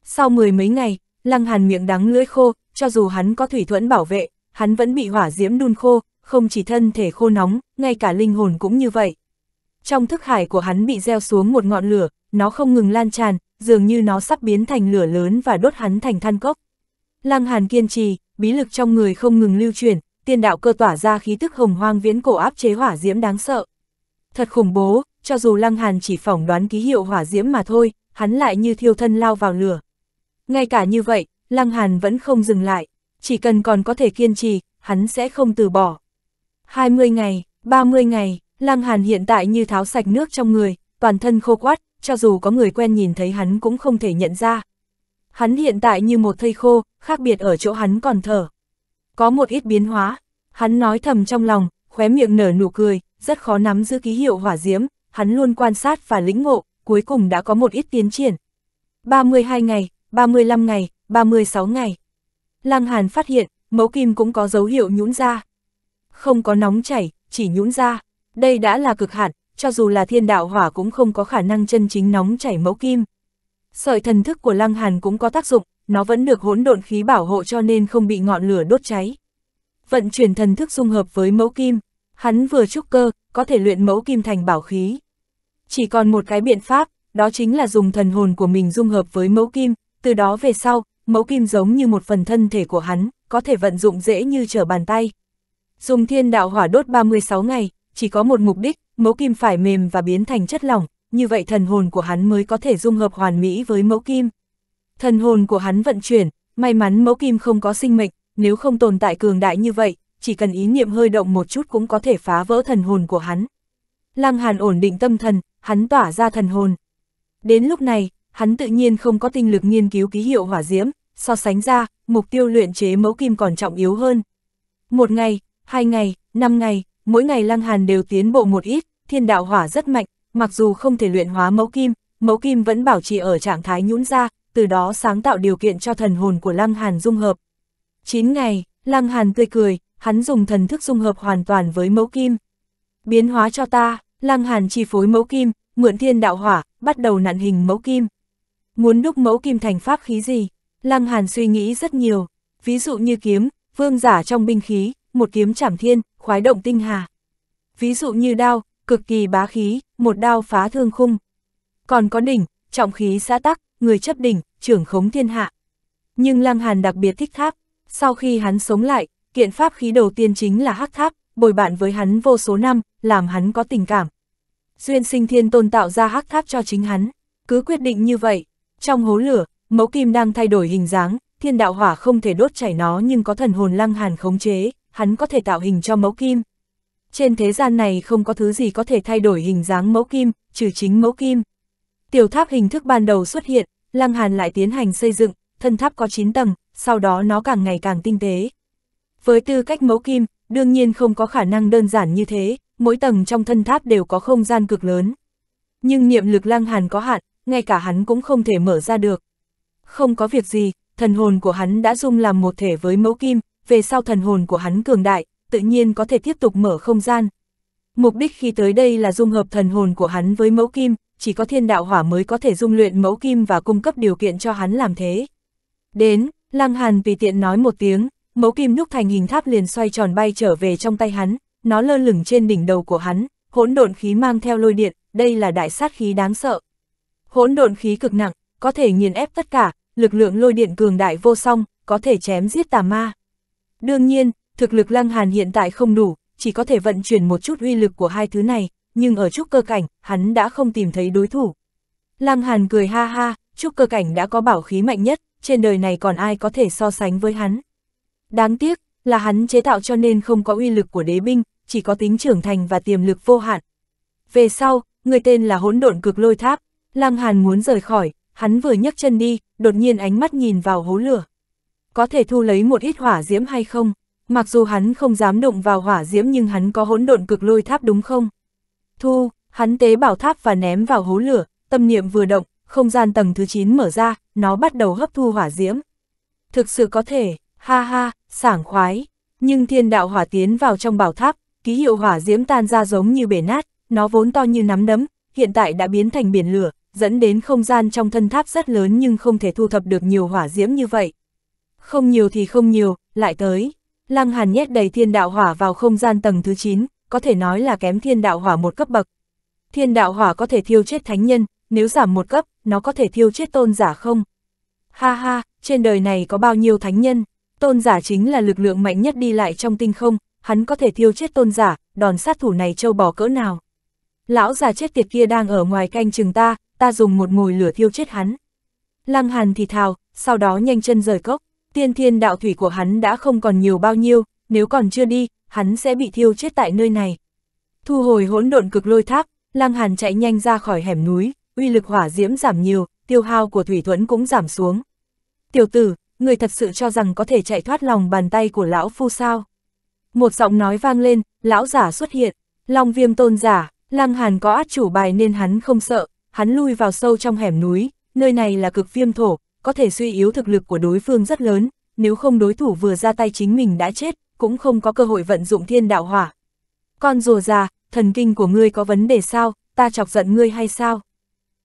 Sau mười mấy ngày, Lăng Hàn miệng đắng lưỡi khô, cho dù hắn có thủy thuẫn bảo vệ, hắn vẫn bị hỏa diễm đun khô, không chỉ thân thể khô nóng, ngay cả linh hồn cũng như vậy. Trong thức hải của hắn bị gieo xuống một ngọn lửa, nó không ngừng lan tràn, dường như nó sắp biến thành lửa lớn và đốt hắn thành than cốc. Lăng Hàn kiên trì, bí lực trong người không ngừng lưu truyền, tiên đạo cơ tỏa ra khí tức hồng hoang viễn cổ áp chế hỏa diễm đáng sợ. Thật khủng bố, cho dù Lăng Hàn chỉ phỏng đoán ký hiệu hỏa diễm mà thôi, hắn lại như thiêu thân lao vào lửa. Ngay cả như vậy, Lăng Hàn vẫn không dừng lại, chỉ cần còn có thể kiên trì, hắn sẽ không từ bỏ. 20 ngày, 30 ngày, Lăng Hàn hiện tại như tháo sạch nước trong người, toàn thân khô quát. cho dù có người quen nhìn thấy hắn cũng không thể nhận ra. Hắn hiện tại như một thây khô, khác biệt ở chỗ hắn còn thở. Có một ít biến hóa, hắn nói thầm trong lòng, khóe miệng nở nụ cười, rất khó nắm giữ ký hiệu hỏa diễm, hắn luôn quan sát và lĩnh ngộ, cuối cùng đã có một ít tiến triển. 32 ngày, 35 ngày, 36 ngày. Lăng Hàn phát hiện, mẫu kim cũng có dấu hiệu nhũn ra. Không có nóng chảy, chỉ nhũn ra. Đây đã là cực hạn, cho dù là thiên đạo hỏa cũng không có khả năng chân chính nóng chảy mẫu kim. Sợi thần thức của Lăng Hàn cũng có tác dụng, nó vẫn được hỗn độn khí bảo hộ cho nên không bị ngọn lửa đốt cháy. Vận chuyển thần thức dung hợp với mẫu kim, hắn vừa trúc cơ, có thể luyện mẫu kim thành bảo khí. Chỉ còn một cái biện pháp, đó chính là dùng thần hồn của mình dung hợp với mẫu kim, từ đó về sau, mẫu kim giống như một phần thân thể của hắn, có thể vận dụng dễ như trở bàn tay. Dùng thiên đạo hỏa đốt 36 ngày, chỉ có một mục đích, mẫu kim phải mềm và biến thành chất lỏng, như vậy thần hồn của hắn mới có thể dung hợp hoàn mỹ với mẫu kim. Thần hồn của hắn vận chuyển, may mắn mẫu kim không có sinh mệnh, nếu không tồn tại cường đại như vậy, chỉ cần ý niệm hơi động một chút cũng có thể phá vỡ thần hồn của hắn. Lăng Hàn ổn định tâm thần, hắn tỏa ra thần hồn. Đến lúc này, hắn tự nhiên không có tinh lực nghiên cứu ký hiệu hỏa diễm, so sánh ra, mục tiêu luyện chế mẫu kim còn trọng yếu hơn. Một ngày, hai ngày, năm ngày, mỗi ngày Lăng Hàn đều tiến bộ một ít, thiên đạo hỏa rất mạnh, mặc dù không thể luyện hóa mẫu kim, mẫu kim vẫn bảo trì ở trạng thái nhũn ra, từ đó sáng tạo điều kiện cho thần hồn của Lăng Hàn dung hợp. chín ngày, Lăng Hàn tươi cười, hắn dùng thần thức dung hợp hoàn toàn với mẫu kim. Biến hóa cho ta, Lăng Hàn chi phối mẫu kim, mượn thiên đạo hỏa, bắt đầu nặn hình mẫu kim. Muốn đúc mẫu kim thành pháp khí gì? Lăng Hàn suy nghĩ rất nhiều, ví dụ như kiếm, vương giả trong binh khí, một kiếm chảm thiên, khoái động tinh hà. Ví dụ như đao, cực kỳ bá khí, một đao phá thương khung. Còn có đỉnh, trọng khí xã tắc, người chấp đỉnh, trưởng khống thiên hạ. Nhưng Lăng Hàn đặc biệt thích tháp, sau khi hắn sống lại, kiện pháp khí đầu tiên chính là hắc tháp, bồi bạn với hắn vô số năm, làm hắn có tình cảm. Duyên sinh thiên tôn tạo ra hắc tháp cho chính hắn, cứ quyết định như vậy, trong hố lửa, mẫu kim đang thay đổi hình dáng, thiên đạo hỏa không thể đốt chảy nó nhưng có thần hồn lăng hàn khống chế, hắn có thể tạo hình cho mẫu kim. Trên thế gian này không có thứ gì có thể thay đổi hình dáng mẫu kim, trừ chính mẫu kim. Tiểu tháp hình thức ban đầu xuất hiện, lăng hàn lại tiến hành xây dựng, thân tháp có 9 tầng, sau đó nó càng ngày càng tinh tế. Với tư cách mẫu kim, đương nhiên không có khả năng đơn giản như thế, mỗi tầng trong thân tháp đều có không gian cực lớn. Nhưng niệm lực lăng hàn có hạn, ngay cả hắn cũng không thể mở ra được. Không có việc gì, thần hồn của hắn đã dung làm một thể với mẫu kim, về sau thần hồn của hắn cường đại, tự nhiên có thể tiếp tục mở không gian. Mục đích khi tới đây là dung hợp thần hồn của hắn với mẫu kim, chỉ có thiên đạo hỏa mới có thể dung luyện mẫu kim và cung cấp điều kiện cho hắn làm thế. Đến, Lăng Hàn vì tiện nói một tiếng, mẫu kim núc thành hình tháp liền xoay tròn bay trở về trong tay hắn, nó lơ lửng trên đỉnh đầu của hắn, hỗn độn khí mang theo lôi điện, đây là đại sát khí đáng sợ. Hỗn độn khí cực nặng, có thể nghiền ép tất cả, lực lượng lôi điện cường đại vô song, có thể chém giết tà ma. Đương nhiên, thực lực Lăng Hàn hiện tại không đủ, chỉ có thể vận chuyển một chút uy lực của hai thứ này, nhưng ở trúc cơ cảnh, hắn đã không tìm thấy đối thủ. Lăng Hàn cười ha ha, trúc cơ cảnh đã có bảo khí mạnh nhất, trên đời này còn ai có thể so sánh với hắn. Đáng tiếc, là hắn chế tạo cho nên không có uy lực của đế binh, chỉ có tính trưởng thành và tiềm lực vô hạn. Về sau, người tên là hỗn độn cực lôi tháp, Lăng Hàn muốn rời khỏi, hắn vừa nhấc chân đi, đột nhiên ánh mắt nhìn vào hố lửa. Có thể thu lấy một ít hỏa diễm hay không? Mặc dù hắn không dám động vào hỏa diễm nhưng hắn có hỗn độn cực lôi tháp đúng không? Thu, hắn tế bảo tháp và ném vào hố lửa, tâm niệm vừa động, không gian tầng thứ 9 mở ra, nó bắt đầu hấp thu hỏa diễm. Thực sự có thể, ha ha, sảng khoái, nhưng thiên đạo hỏa tiến vào trong bảo tháp, ký hiệu hỏa diễm tan ra giống như bể nát, nó vốn to như nắm đấm, hiện tại đã biến thành biển lửa, dẫn đến không gian trong thân tháp rất lớn nhưng không thể thu thập được nhiều hỏa diễm như vậy. Không nhiều thì không nhiều, lại tới. Lăng Hàn nhét đầy thiên đạo hỏa vào không gian tầng thứ 9, có thể nói là kém thiên đạo hỏa một cấp bậc. Thiên đạo hỏa có thể thiêu chết thánh nhân, nếu giảm một cấp, nó có thể thiêu chết tôn giả không? Ha ha, trên đời này có bao nhiêu thánh nhân? Tôn giả chính là lực lượng mạnh nhất đi lại trong tinh không, hắn có thể thiêu chết tôn giả, đòn sát thủ này trâu bò cỡ nào? Lão già chết tiệt kia đang ở ngoài canh chừng ta, ta dùng một mồi lửa thiêu chết hắn. Lăng Hàn thì thào, sau đó nhanh chân rời cốc, tiên thiên đạo thủy của hắn đã không còn nhiều bao nhiêu, nếu còn chưa đi, hắn sẽ bị thiêu chết tại nơi này. Thu hồi hỗn độn cực lôi tháp, Lăng Hàn chạy nhanh ra khỏi hẻm núi, uy lực hỏa diễm giảm nhiều, tiêu hao của thủy thuẫn cũng giảm xuống. Tiểu tử, người thật sự cho rằng có thể chạy thoát lòng bàn tay của lão phu sao? Một giọng nói vang lên, lão giả xuất hiện, Long viêm tôn giả, Lăng Hàn có át chủ bài nên hắn không sợ, hắn lui vào sâu trong hẻm núi, nơi này là cực viêm thổ, có thể suy yếu thực lực của đối phương rất lớn, nếu không đối thủ vừa ra tay chính mình đã chết, cũng không có cơ hội vận dụng thiên đạo hỏa. Con rùa già, thần kinh của ngươi có vấn đề sao, ta chọc giận ngươi hay sao?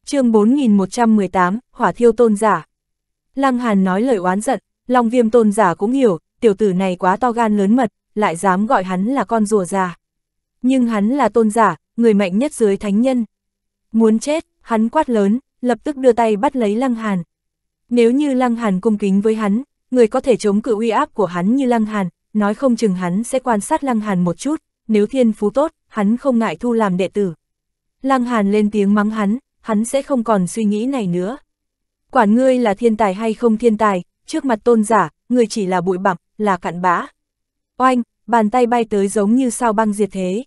chương 4118, Hỏa thiêu tôn giả. Lăng Hàn nói lời oán giận, Long viêm tôn giả cũng hiểu, tiểu tử này quá to gan lớn mật, lại dám gọi hắn là con rùa già. Nhưng hắn là tôn giả, người mạnh nhất dưới thánh nhân. Muốn chết, Hắn quát lớn, lập tức đưa tay bắt lấy Lăng Hàn. Nếu như Lăng Hàn cung kính với hắn, người có thể chống cự uy áp của hắn như Lăng Hàn, nói không chừng hắn sẽ quan sát Lăng Hàn một chút, nếu thiên phú tốt, hắn không ngại thu làm đệ tử. Lăng Hàn lên tiếng mắng hắn, hắn sẽ không còn suy nghĩ này nữa. Quản ngươi là thiên tài hay không thiên tài, trước mặt tôn giả, ngươi chỉ là bụi bặm, là cặn bã. Oanh, bàn tay bay tới giống như sao băng diệt thế.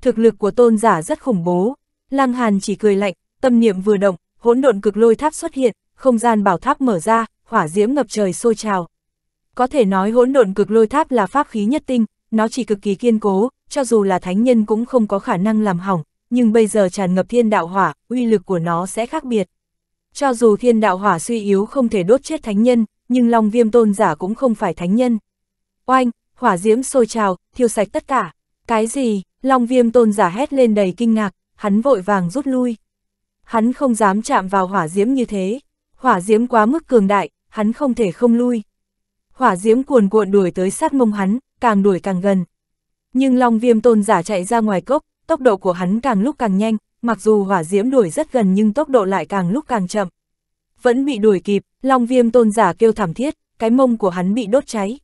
Thực lực của tôn giả rất khủng bố, Lăng Hàn chỉ cười lạnh, Tâm niệm vừa động, hỗn độn cực lôi tháp xuất hiện, không gian bảo tháp mở ra, hỏa diễm ngập trời sôi trào. Có thể nói hỗn độn cực lôi tháp là pháp khí nhất tinh, nó chỉ cực kỳ kiên cố, cho dù là thánh nhân cũng không có khả năng làm hỏng, nhưng bây giờ tràn ngập thiên đạo hỏa, uy lực của nó sẽ khác biệt. Cho dù thiên đạo hỏa suy yếu không thể đốt chết thánh nhân, nhưng Long Viêm Tôn giả cũng không phải thánh nhân. Oanh, hỏa diễm sôi trào, thiêu sạch tất cả. Cái gì? Long Viêm Tôn giả hét lên đầy kinh ngạc, hắn vội vàng rút lui hắn không dám chạm vào hỏa diễm như thế. Hỏa diễm quá mức cường đại, hắn không thể không lui. Hỏa diễm cuồn cuộn đuổi tới sát mông hắn, càng đuổi càng gần. Nhưng Long Viêm Tôn giả chạy ra ngoài cốc, tốc độ của hắn càng lúc càng nhanh, mặc dù hỏa diễm đuổi rất gần nhưng tốc độ lại càng lúc càng chậm. Vẫn bị đuổi kịp, Long Viêm Tôn giả kêu thảm thiết, cái mông của hắn bị đốt cháy.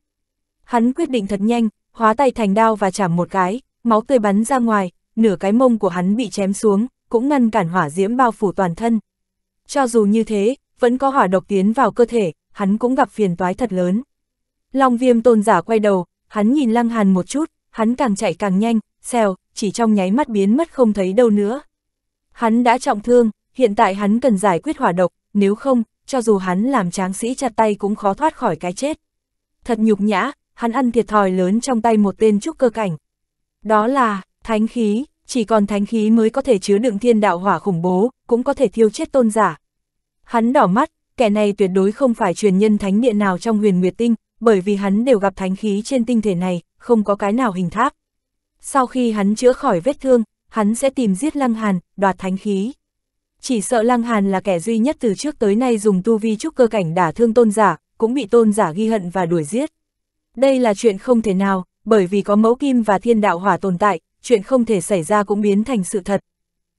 Hắn quyết định thật nhanh, hóa tay thành đao và chạm một cái, máu tươi bắn ra ngoài, nửa cái mông của hắn bị chém xuống, cũng ngăn cản hỏa diễm bao phủ toàn thân. Cho dù như thế, vẫn có hỏa độc tiến vào cơ thể, hắn cũng gặp phiền toái thật lớn. Long viêm tôn giả quay đầu, hắn nhìn lăng hàn một chút, hắn càng chạy càng nhanh, xèo, chỉ trong nháy mắt biến mất không thấy đâu nữa. Hắn đã trọng thương, hiện tại hắn cần giải quyết hỏa độc, nếu không, cho dù hắn làm tráng sĩ chặt tay cũng khó thoát khỏi cái chết. Thật nhục nhã, hắn ăn thiệt thòi lớn trong tay một tên trúc cơ cảnh. Đó là, thánh khí, chỉ còn thánh khí mới có thể chứa đựng thiên đạo hỏa khủng bố, cũng có thể thiêu chết tôn giả. Hắn đỏ mắt, kẻ này tuyệt đối không phải truyền nhân thánh địa nào trong huyền nguyệt tinh, bởi vì hắn đều gặp thánh khí trên tinh thể này, không có cái nào hình tháp. Sau khi hắn chữa khỏi vết thương, hắn sẽ tìm giết Lăng Hàn, đoạt thánh khí. Chỉ sợ Lăng Hàn là kẻ duy nhất từ trước tới nay dùng tu vi trúc cơ cảnh đả thương tôn giả, cũng bị tôn giả ghi hận và đuổi giết. Đây là chuyện không thể nào, bởi vì có mẫu kim và thiên đạo hỏa tồn tại, chuyện không thể xảy ra cũng biến thành sự thật.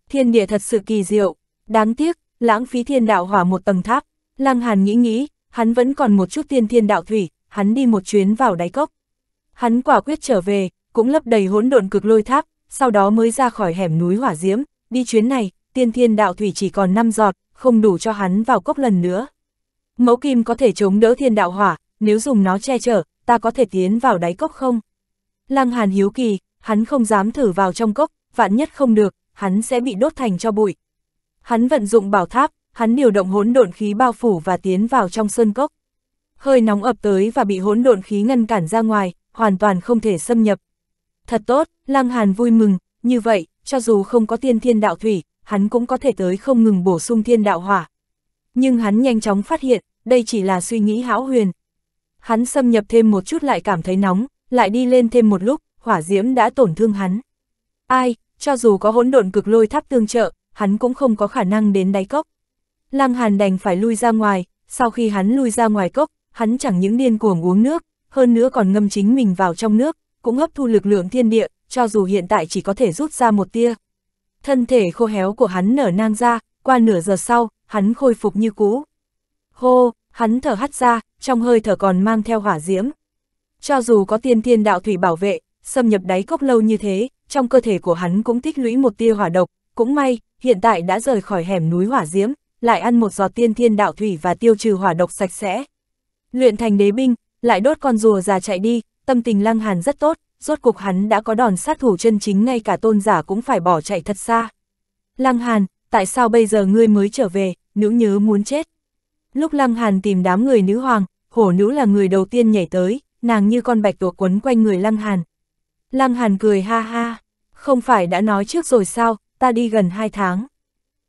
Thiên địa thật sự kỳ diệu, đáng tiếc, lãng phí thiên đạo hỏa một tầng tháp. Lăng Hàn nghĩ nghĩ, hắn vẫn còn một chút tiên thiên đạo thủy, hắn đi một chuyến vào đáy cốc. Hắn quả quyết trở về, cũng lấp đầy hỗn độn cực lôi tháp, sau đó mới ra khỏi hẻm núi hỏa diễm, đi chuyến này, tiên thiên đạo thủy chỉ còn 5 giọt, không đủ cho hắn vào cốc lần nữa. Mẫu kim có thể chống đỡ thiên đạo hỏa, nếu dùng nó che chở, ta có thể tiến vào đáy cốc không? Lăng Hàn hiếu kỳ, hắn không dám thử vào trong cốc, vạn nhất không được, hắn sẽ bị đốt thành cho bụi. Hắn vận dụng bảo tháp, hắn điều động hỗn độn khí bao phủ và tiến vào trong sơn cốc. Hơi nóng ập tới và bị hỗn độn khí ngăn cản ra ngoài, hoàn toàn không thể xâm nhập. Thật tốt, Lăng Hàn vui mừng, như vậy, cho dù không có tiên thiên đạo thủy, hắn cũng có thể tới không ngừng bổ sung thiên đạo hỏa. Nhưng hắn nhanh chóng phát hiện, đây chỉ là suy nghĩ hão huyền. Hắn xâm nhập thêm một chút lại cảm thấy nóng, lại đi lên thêm một lúc, hỏa diễm đã tổn thương hắn. Ai, cho dù có hỗn độn cực lôi tháp tương trợ, hắn cũng không có khả năng đến đáy cốc. Lăng Hàn đành phải lui ra ngoài, sau khi hắn lui ra ngoài cốc, hắn chẳng những điên cuồng uống nước, hơn nữa còn ngâm chính mình vào trong nước, cũng hấp thu lực lượng thiên địa, cho dù hiện tại chỉ có thể rút ra một tia. Thân thể khô héo của hắn nở nang ra, qua nửa giờ sau, hắn khôi phục như cũ. Hô, hắn thở hắt ra, trong hơi thở còn mang theo hỏa diễm. Cho dù có tiên thiên đạo thủy bảo vệ, xâm nhập đáy cốc lâu như thế, trong cơ thể của hắn cũng tích lũy một tia hỏa độc, cũng may, hiện tại đã rời khỏi hẻm núi hỏa diễm, lại ăn một giọt tiên thiên đạo thủy và tiêu trừ hỏa độc sạch sẽ. Luyện thành đế binh, lại đốt con rùa già chạy đi, tâm tình lăng hàn rất tốt, rốt cục hắn đã có đòn sát thủ chân chính ngay cả tôn giả cũng phải bỏ chạy thật xa. Lăng hàn, tại sao bây giờ ngươi mới trở về, nữ nhớ muốn chết. Lúc lăng hàn tìm đám người nữ hoàng, hổ nữ là người đầu tiên nhảy tới, nàng như con bạch tuộc quấn quanh người lăng hàn, Lăng Hàn cười ha ha, không phải đã nói trước rồi sao, ta đi gần hai tháng.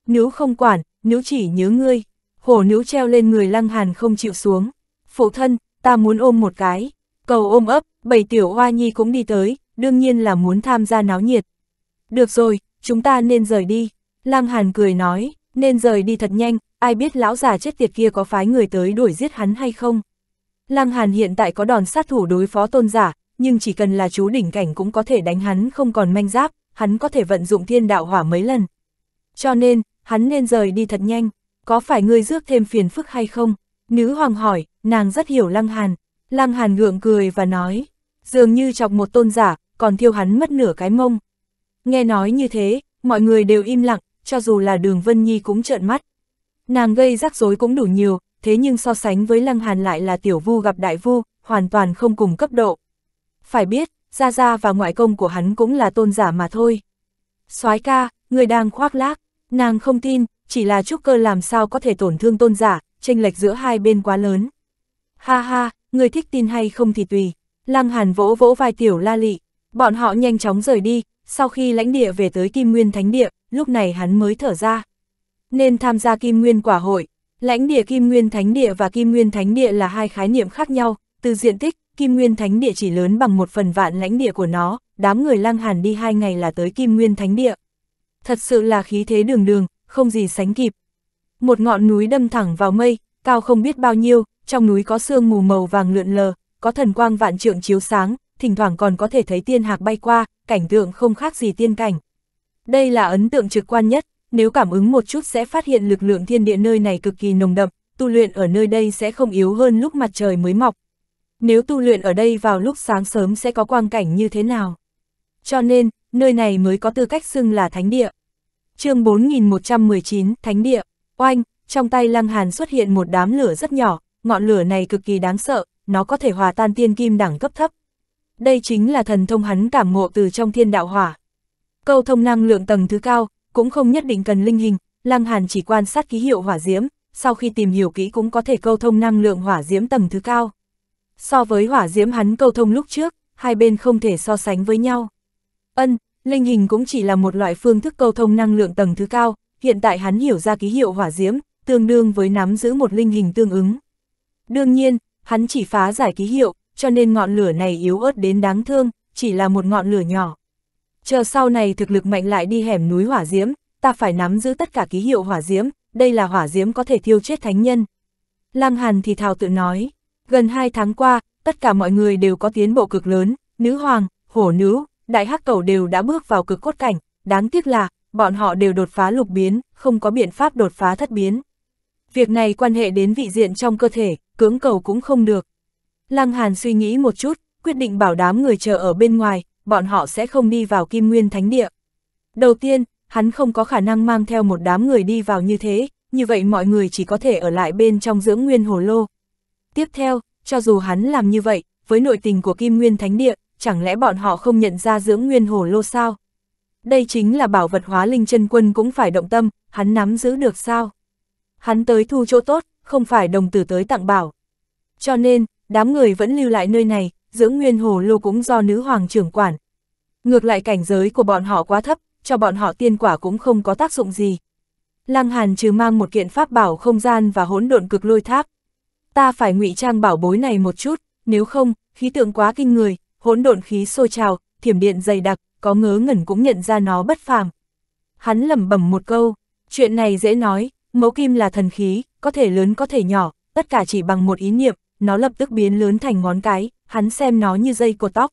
Nếu không quản, nếu chỉ nhớ ngươi, hổ nếu treo lên người Lăng Hàn không chịu xuống. Phụ thân, ta muốn ôm một cái, cầu ôm ấp, bảy tiểu hoa nhi cũng đi tới, đương nhiên là muốn tham gia náo nhiệt. Được rồi, chúng ta nên rời đi, Lăng Hàn cười nói, nên rời đi thật nhanh, ai biết lão già chết tiệt kia có phái người tới đuổi giết hắn hay không. Lăng Hàn hiện tại có đòn sát thủ đối phó tôn giả, nhưng chỉ cần là chú đỉnh cảnh cũng có thể đánh hắn không còn manh giáp, hắn có thể vận dụng thiên đạo hỏa mấy lần. Cho nên, hắn nên rời đi thật nhanh, có phải ngươi rước thêm phiền phức hay không? Nữ hoàng hỏi, nàng rất hiểu Lăng Hàn. Lăng Hàn gượng cười và nói, dường như chọc một tôn giả, còn thiêu hắn mất nửa cái mông. Nghe nói như thế, mọi người đều im lặng, cho dù là đường Vân Nhi cũng trợn mắt. Nàng gây rắc rối cũng đủ nhiều, thế nhưng so sánh với Lăng Hàn lại là tiểu vu gặp đại vu, hoàn toàn không cùng cấp độ. Phải biết, Gia Gia và ngoại công của hắn cũng là tôn giả mà thôi. soái ca, người đang khoác lác, nàng không tin, chỉ là trúc cơ làm sao có thể tổn thương tôn giả, tranh lệch giữa hai bên quá lớn. Ha ha, người thích tin hay không thì tùy. Lăng Hàn vỗ vỗ vai tiểu la Lệ, bọn họ nhanh chóng rời đi, sau khi lãnh địa về tới Kim Nguyên Thánh Địa, lúc này hắn mới thở ra. Nên tham gia Kim Nguyên Quả Hội, lãnh địa Kim Nguyên Thánh Địa và Kim Nguyên Thánh Địa là hai khái niệm khác nhau, từ diện tích, Kim Nguyên Thánh Địa chỉ lớn bằng một phần vạn lãnh địa của nó, đám người lăng hàn đi hai ngày là tới Kim Nguyên Thánh Địa. Thật sự là khí thế đường đường, không gì sánh kịp. Một ngọn núi đâm thẳng vào mây, cao không biết bao nhiêu, trong núi có sương mù màu vàng lượn lờ, có thần quang vạn trượng chiếu sáng, thỉnh thoảng còn có thể thấy tiên hạc bay qua, cảnh tượng không khác gì tiên cảnh. Đây là ấn tượng trực quan nhất, nếu cảm ứng một chút sẽ phát hiện lực lượng thiên địa nơi này cực kỳ nồng đậm, tu luyện ở nơi đây sẽ không yếu hơn lúc mặt trời mới mọc, nếu tu luyện ở đây vào lúc sáng sớm sẽ có quang cảnh như thế nào. Cho nên, nơi này mới có tư cách xưng là thánh địa. chương 4119, thánh địa, oanh, trong tay Lăng Hàn xuất hiện một đám lửa rất nhỏ, ngọn lửa này cực kỳ đáng sợ, nó có thể hòa tan tiên kim đẳng cấp thấp. Đây chính là thần thông hắn cảm ngộ từ trong thiên đạo hỏa. Câu thông năng lượng tầng thứ cao, cũng không nhất định cần linh hình, Lăng Hàn chỉ quan sát ký hiệu hỏa diễm, sau khi tìm hiểu kỹ cũng có thể câu thông năng lượng hỏa diễm tầng thứ cao so với hỏa diễm hắn câu thông lúc trước, hai bên không thể so sánh với nhau. Ân, linh hình cũng chỉ là một loại phương thức câu thông năng lượng tầng thứ cao, hiện tại hắn hiểu ra ký hiệu hỏa diễm, tương đương với nắm giữ một linh hình tương ứng. Đương nhiên, hắn chỉ phá giải ký hiệu, cho nên ngọn lửa này yếu ớt đến đáng thương, chỉ là một ngọn lửa nhỏ. Chờ sau này thực lực mạnh lại đi hẻm núi hỏa diễm, ta phải nắm giữ tất cả ký hiệu hỏa diễm, đây là hỏa diễm có thể thiêu chết thánh nhân. Lăng Hàn thì thào tự nói. Gần 2 tháng qua, tất cả mọi người đều có tiến bộ cực lớn, nữ hoàng, hổ nữ, đại hắc cầu đều đã bước vào cực cốt cảnh, đáng tiếc là, bọn họ đều đột phá lục biến, không có biện pháp đột phá thất biến. Việc này quan hệ đến vị diện trong cơ thể, cưỡng cầu cũng không được. Lăng Hàn suy nghĩ một chút, quyết định bảo đám người chờ ở bên ngoài, bọn họ sẽ không đi vào Kim Nguyên Thánh Địa. Đầu tiên, hắn không có khả năng mang theo một đám người đi vào như thế, như vậy mọi người chỉ có thể ở lại bên trong dưỡng nguyên hồ lô, Tiếp theo, cho dù hắn làm như vậy, với nội tình của Kim Nguyên Thánh Địa, chẳng lẽ bọn họ không nhận ra dưỡng nguyên hồ lô sao? Đây chính là bảo vật hóa linh chân quân cũng phải động tâm, hắn nắm giữ được sao? Hắn tới thu chỗ tốt, không phải đồng tử tới tặng bảo. Cho nên, đám người vẫn lưu lại nơi này, dưỡng nguyên hồ lô cũng do nữ hoàng trưởng quản. Ngược lại cảnh giới của bọn họ quá thấp, cho bọn họ tiên quả cũng không có tác dụng gì. Lăng Hàn trừ mang một kiện pháp bảo không gian và hỗn độn cực lôi tháp, ta phải ngụy trang bảo bối này một chút, nếu không, khí tượng quá kinh người, hỗn độn khí sôi trào, thiểm điện dày đặc, có ngớ ngẩn cũng nhận ra nó bất phàm. Hắn lẩm bẩm một câu, chuyện này dễ nói, mẫu kim là thần khí, có thể lớn có thể nhỏ, tất cả chỉ bằng một ý niệm, nó lập tức biến lớn thành ngón cái, hắn xem nó như dây cột tóc.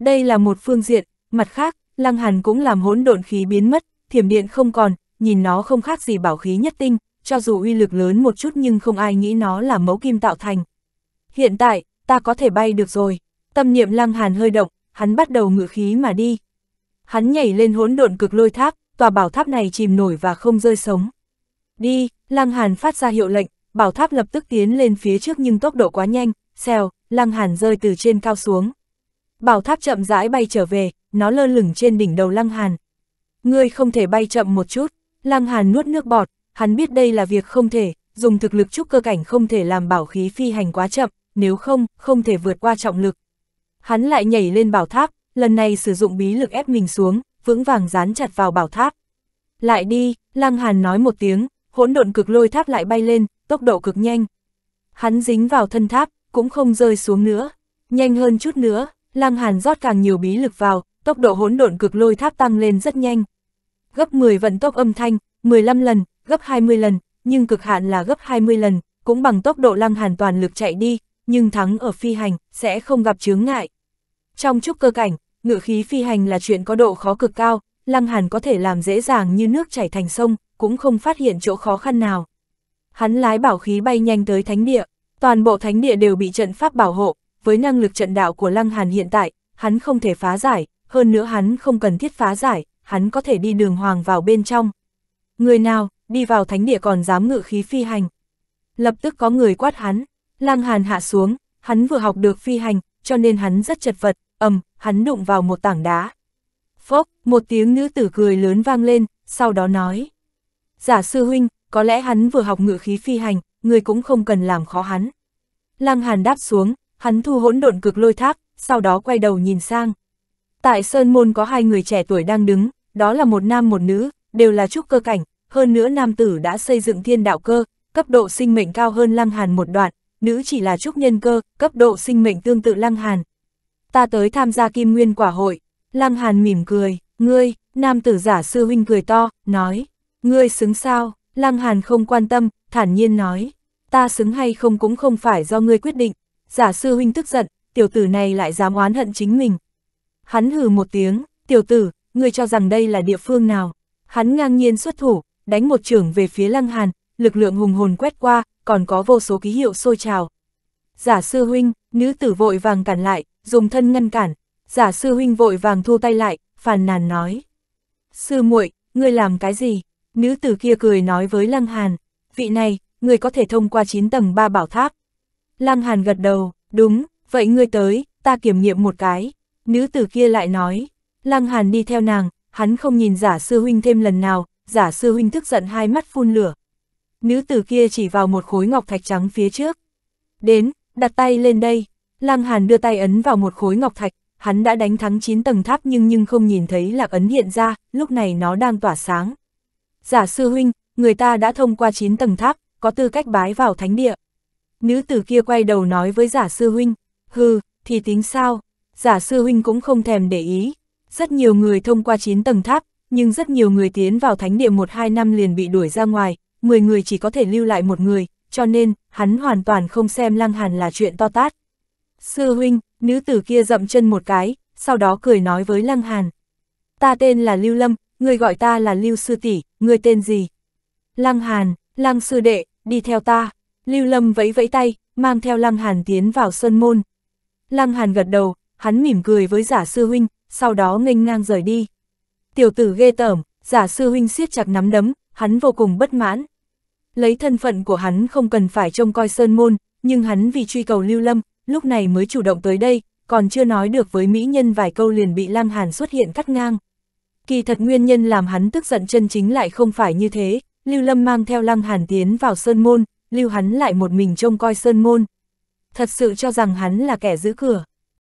Đây là một phương diện, mặt khác, Lăng Hàn cũng làm hỗn độn khí biến mất, thiểm điện không còn, nhìn nó không khác gì bảo khí nhất tinh, cho dù uy lực lớn một chút nhưng không ai nghĩ nó là mẫu kim tạo thành. Hiện tại, ta có thể bay được rồi. Tâm niệm lăng hàn hơi động, hắn bắt đầu ngự khí mà đi. Hắn nhảy lên hỗn độn cực lôi tháp, tòa bảo tháp này chìm nổi và không rơi sống. Đi, lăng hàn phát ra hiệu lệnh, bảo tháp lập tức tiến lên phía trước nhưng tốc độ quá nhanh, xèo, lăng hàn rơi từ trên cao xuống. Bảo tháp chậm rãi bay trở về, nó lơ lửng trên đỉnh đầu lăng hàn. Ngươi không thể bay chậm một chút, lăng hàn nuốt nước bọt, hắn biết đây là việc không thể, dùng thực lực trúc cơ cảnh không thể làm bảo khí phi hành quá chậm, nếu không, không thể vượt qua trọng lực. Hắn lại nhảy lên bảo tháp, lần này sử dụng bí lực ép mình xuống, vững vàng dán chặt vào bảo tháp. Lại đi, Lăng Hàn nói một tiếng, hỗn độn cực lôi tháp lại bay lên, tốc độ cực nhanh. Hắn dính vào thân tháp, cũng không rơi xuống nữa. Nhanh hơn chút nữa, Lăng Hàn rót càng nhiều bí lực vào, tốc độ hỗn độn cực lôi tháp tăng lên rất nhanh. Gấp 10 vận tốc âm thanh, 15 lần, gấp 20 lần, nhưng cực hạn là gấp 20 lần, cũng bằng tốc độ lăng hàn toàn lực chạy đi, nhưng thắng ở phi hành, sẽ không gặp chướng ngại. Trong trúc cơ cảnh, ngự khí phi hành là chuyện có độ khó cực cao, lăng hàn có thể làm dễ dàng như nước chảy thành sông, cũng không phát hiện chỗ khó khăn nào. Hắn lái bảo khí bay nhanh tới thánh địa, toàn bộ thánh địa đều bị trận pháp bảo hộ, với năng lực trận đạo của lăng hàn hiện tại, hắn không thể phá giải, hơn nữa hắn không cần thiết phá giải, hắn có thể đi đường hoàng vào bên trong. Người nào, đi vào thánh địa còn dám ngự khí phi hành. Lập tức có người quát hắn, lang hàn hạ xuống, hắn vừa học được phi hành, cho nên hắn rất chật vật, ầm, hắn đụng vào một tảng đá. Phốc, một tiếng nữ tử cười lớn vang lên, sau đó nói. Giả sư huynh, có lẽ hắn vừa học ngự khí phi hành, người cũng không cần làm khó hắn. Lăng hàn đáp xuống, hắn thu hỗn độn cực lôi tháp, sau đó quay đầu nhìn sang. Tại Sơn Môn có hai người trẻ tuổi đang đứng, đó là một nam một nữ, đều là trúc cơ cảnh, hơn nữa nam tử đã xây dựng thiên đạo cơ, cấp độ sinh mệnh cao hơn Lăng Hàn một đoạn, nữ chỉ là trúc nhân cơ, cấp độ sinh mệnh tương tự Lăng Hàn. Ta tới tham gia kim nguyên quả hội, Lăng Hàn mỉm cười, ngươi, nam tử giả sư huynh cười to, nói, ngươi xứng sao, Lăng Hàn không quan tâm, thản nhiên nói, ta xứng hay không cũng không phải do ngươi quyết định, giả sư huynh tức giận, tiểu tử này lại dám oán hận chính mình. Hắn hừ một tiếng, tiểu tử, ngươi cho rằng đây là địa phương nào, hắn ngang nhiên xuất thủ, đánh một trưởng về phía Lăng Hàn, lực lượng hùng hồn quét qua, còn có vô số ký hiệu sôi trào. Giả sư huynh, nữ tử vội vàng cản lại, dùng thân ngăn cản, giả sư huynh vội vàng thu tay lại, phàn nàn nói. Sư muội, ngươi làm cái gì? Nữ tử kia cười nói với Lăng Hàn, vị này, ngươi có thể thông qua 9 tầng 3 bảo tháp. Lăng Hàn gật đầu, đúng, vậy ngươi tới, ta kiểm nghiệm một cái. Nữ tử kia lại nói, Lăng Hàn đi theo nàng, hắn không nhìn giả sư huynh thêm lần nào, giả sư huynh thức giận hai mắt phun lửa. Nữ tử kia chỉ vào một khối ngọc thạch trắng phía trước. Đến, đặt tay lên đây. Lăng Hàn đưa tay ấn vào một khối ngọc thạch, hắn đã đánh thắng 9 tầng tháp nhưng nhưng không nhìn thấy lạc ấn hiện ra, lúc này nó đang tỏa sáng. Giả sư huynh, người ta đã thông qua 9 tầng tháp, có tư cách bái vào thánh địa. Nữ tử kia quay đầu nói với giả sư huynh, hừ, thì tính sao, giả sư huynh cũng không thèm để ý. Rất nhiều người thông qua 9 tầng tháp, nhưng rất nhiều người tiến vào thánh địa một hai năm liền bị đuổi ra ngoài, 10 người chỉ có thể lưu lại một người, cho nên, hắn hoàn toàn không xem Lăng Hàn là chuyện to tát. Sư huynh, nữ tử kia dậm chân một cái, sau đó cười nói với Lăng Hàn. Ta tên là Lưu Lâm, người gọi ta là Lưu Sư Tỷ, người tên gì? Lăng Hàn, Lăng Sư Đệ, đi theo ta. Lưu Lâm vẫy vẫy tay, mang theo Lăng Hàn tiến vào sân môn. Lăng Hàn gật đầu, hắn mỉm cười với giả sư huynh, sau đó nghênh ngang rời đi tiểu tử ghê tởm, giả sư huynh siết chặt nắm đấm, hắn vô cùng bất mãn. Lấy thân phận của hắn không cần phải trông coi sơn môn, nhưng hắn vì truy cầu lưu lâm, lúc này mới chủ động tới đây, còn chưa nói được với mỹ nhân vài câu liền bị lang Hàn xuất hiện cắt ngang. Kỳ thật nguyên nhân làm hắn tức giận chân chính lại không phải như thế, Lưu Lâm mang theo lang Hàn tiến vào Sơn Môn, Lưu hắn lại một mình trông coi Sơn Môn. Thật sự cho rằng hắn là kẻ giữ cửa.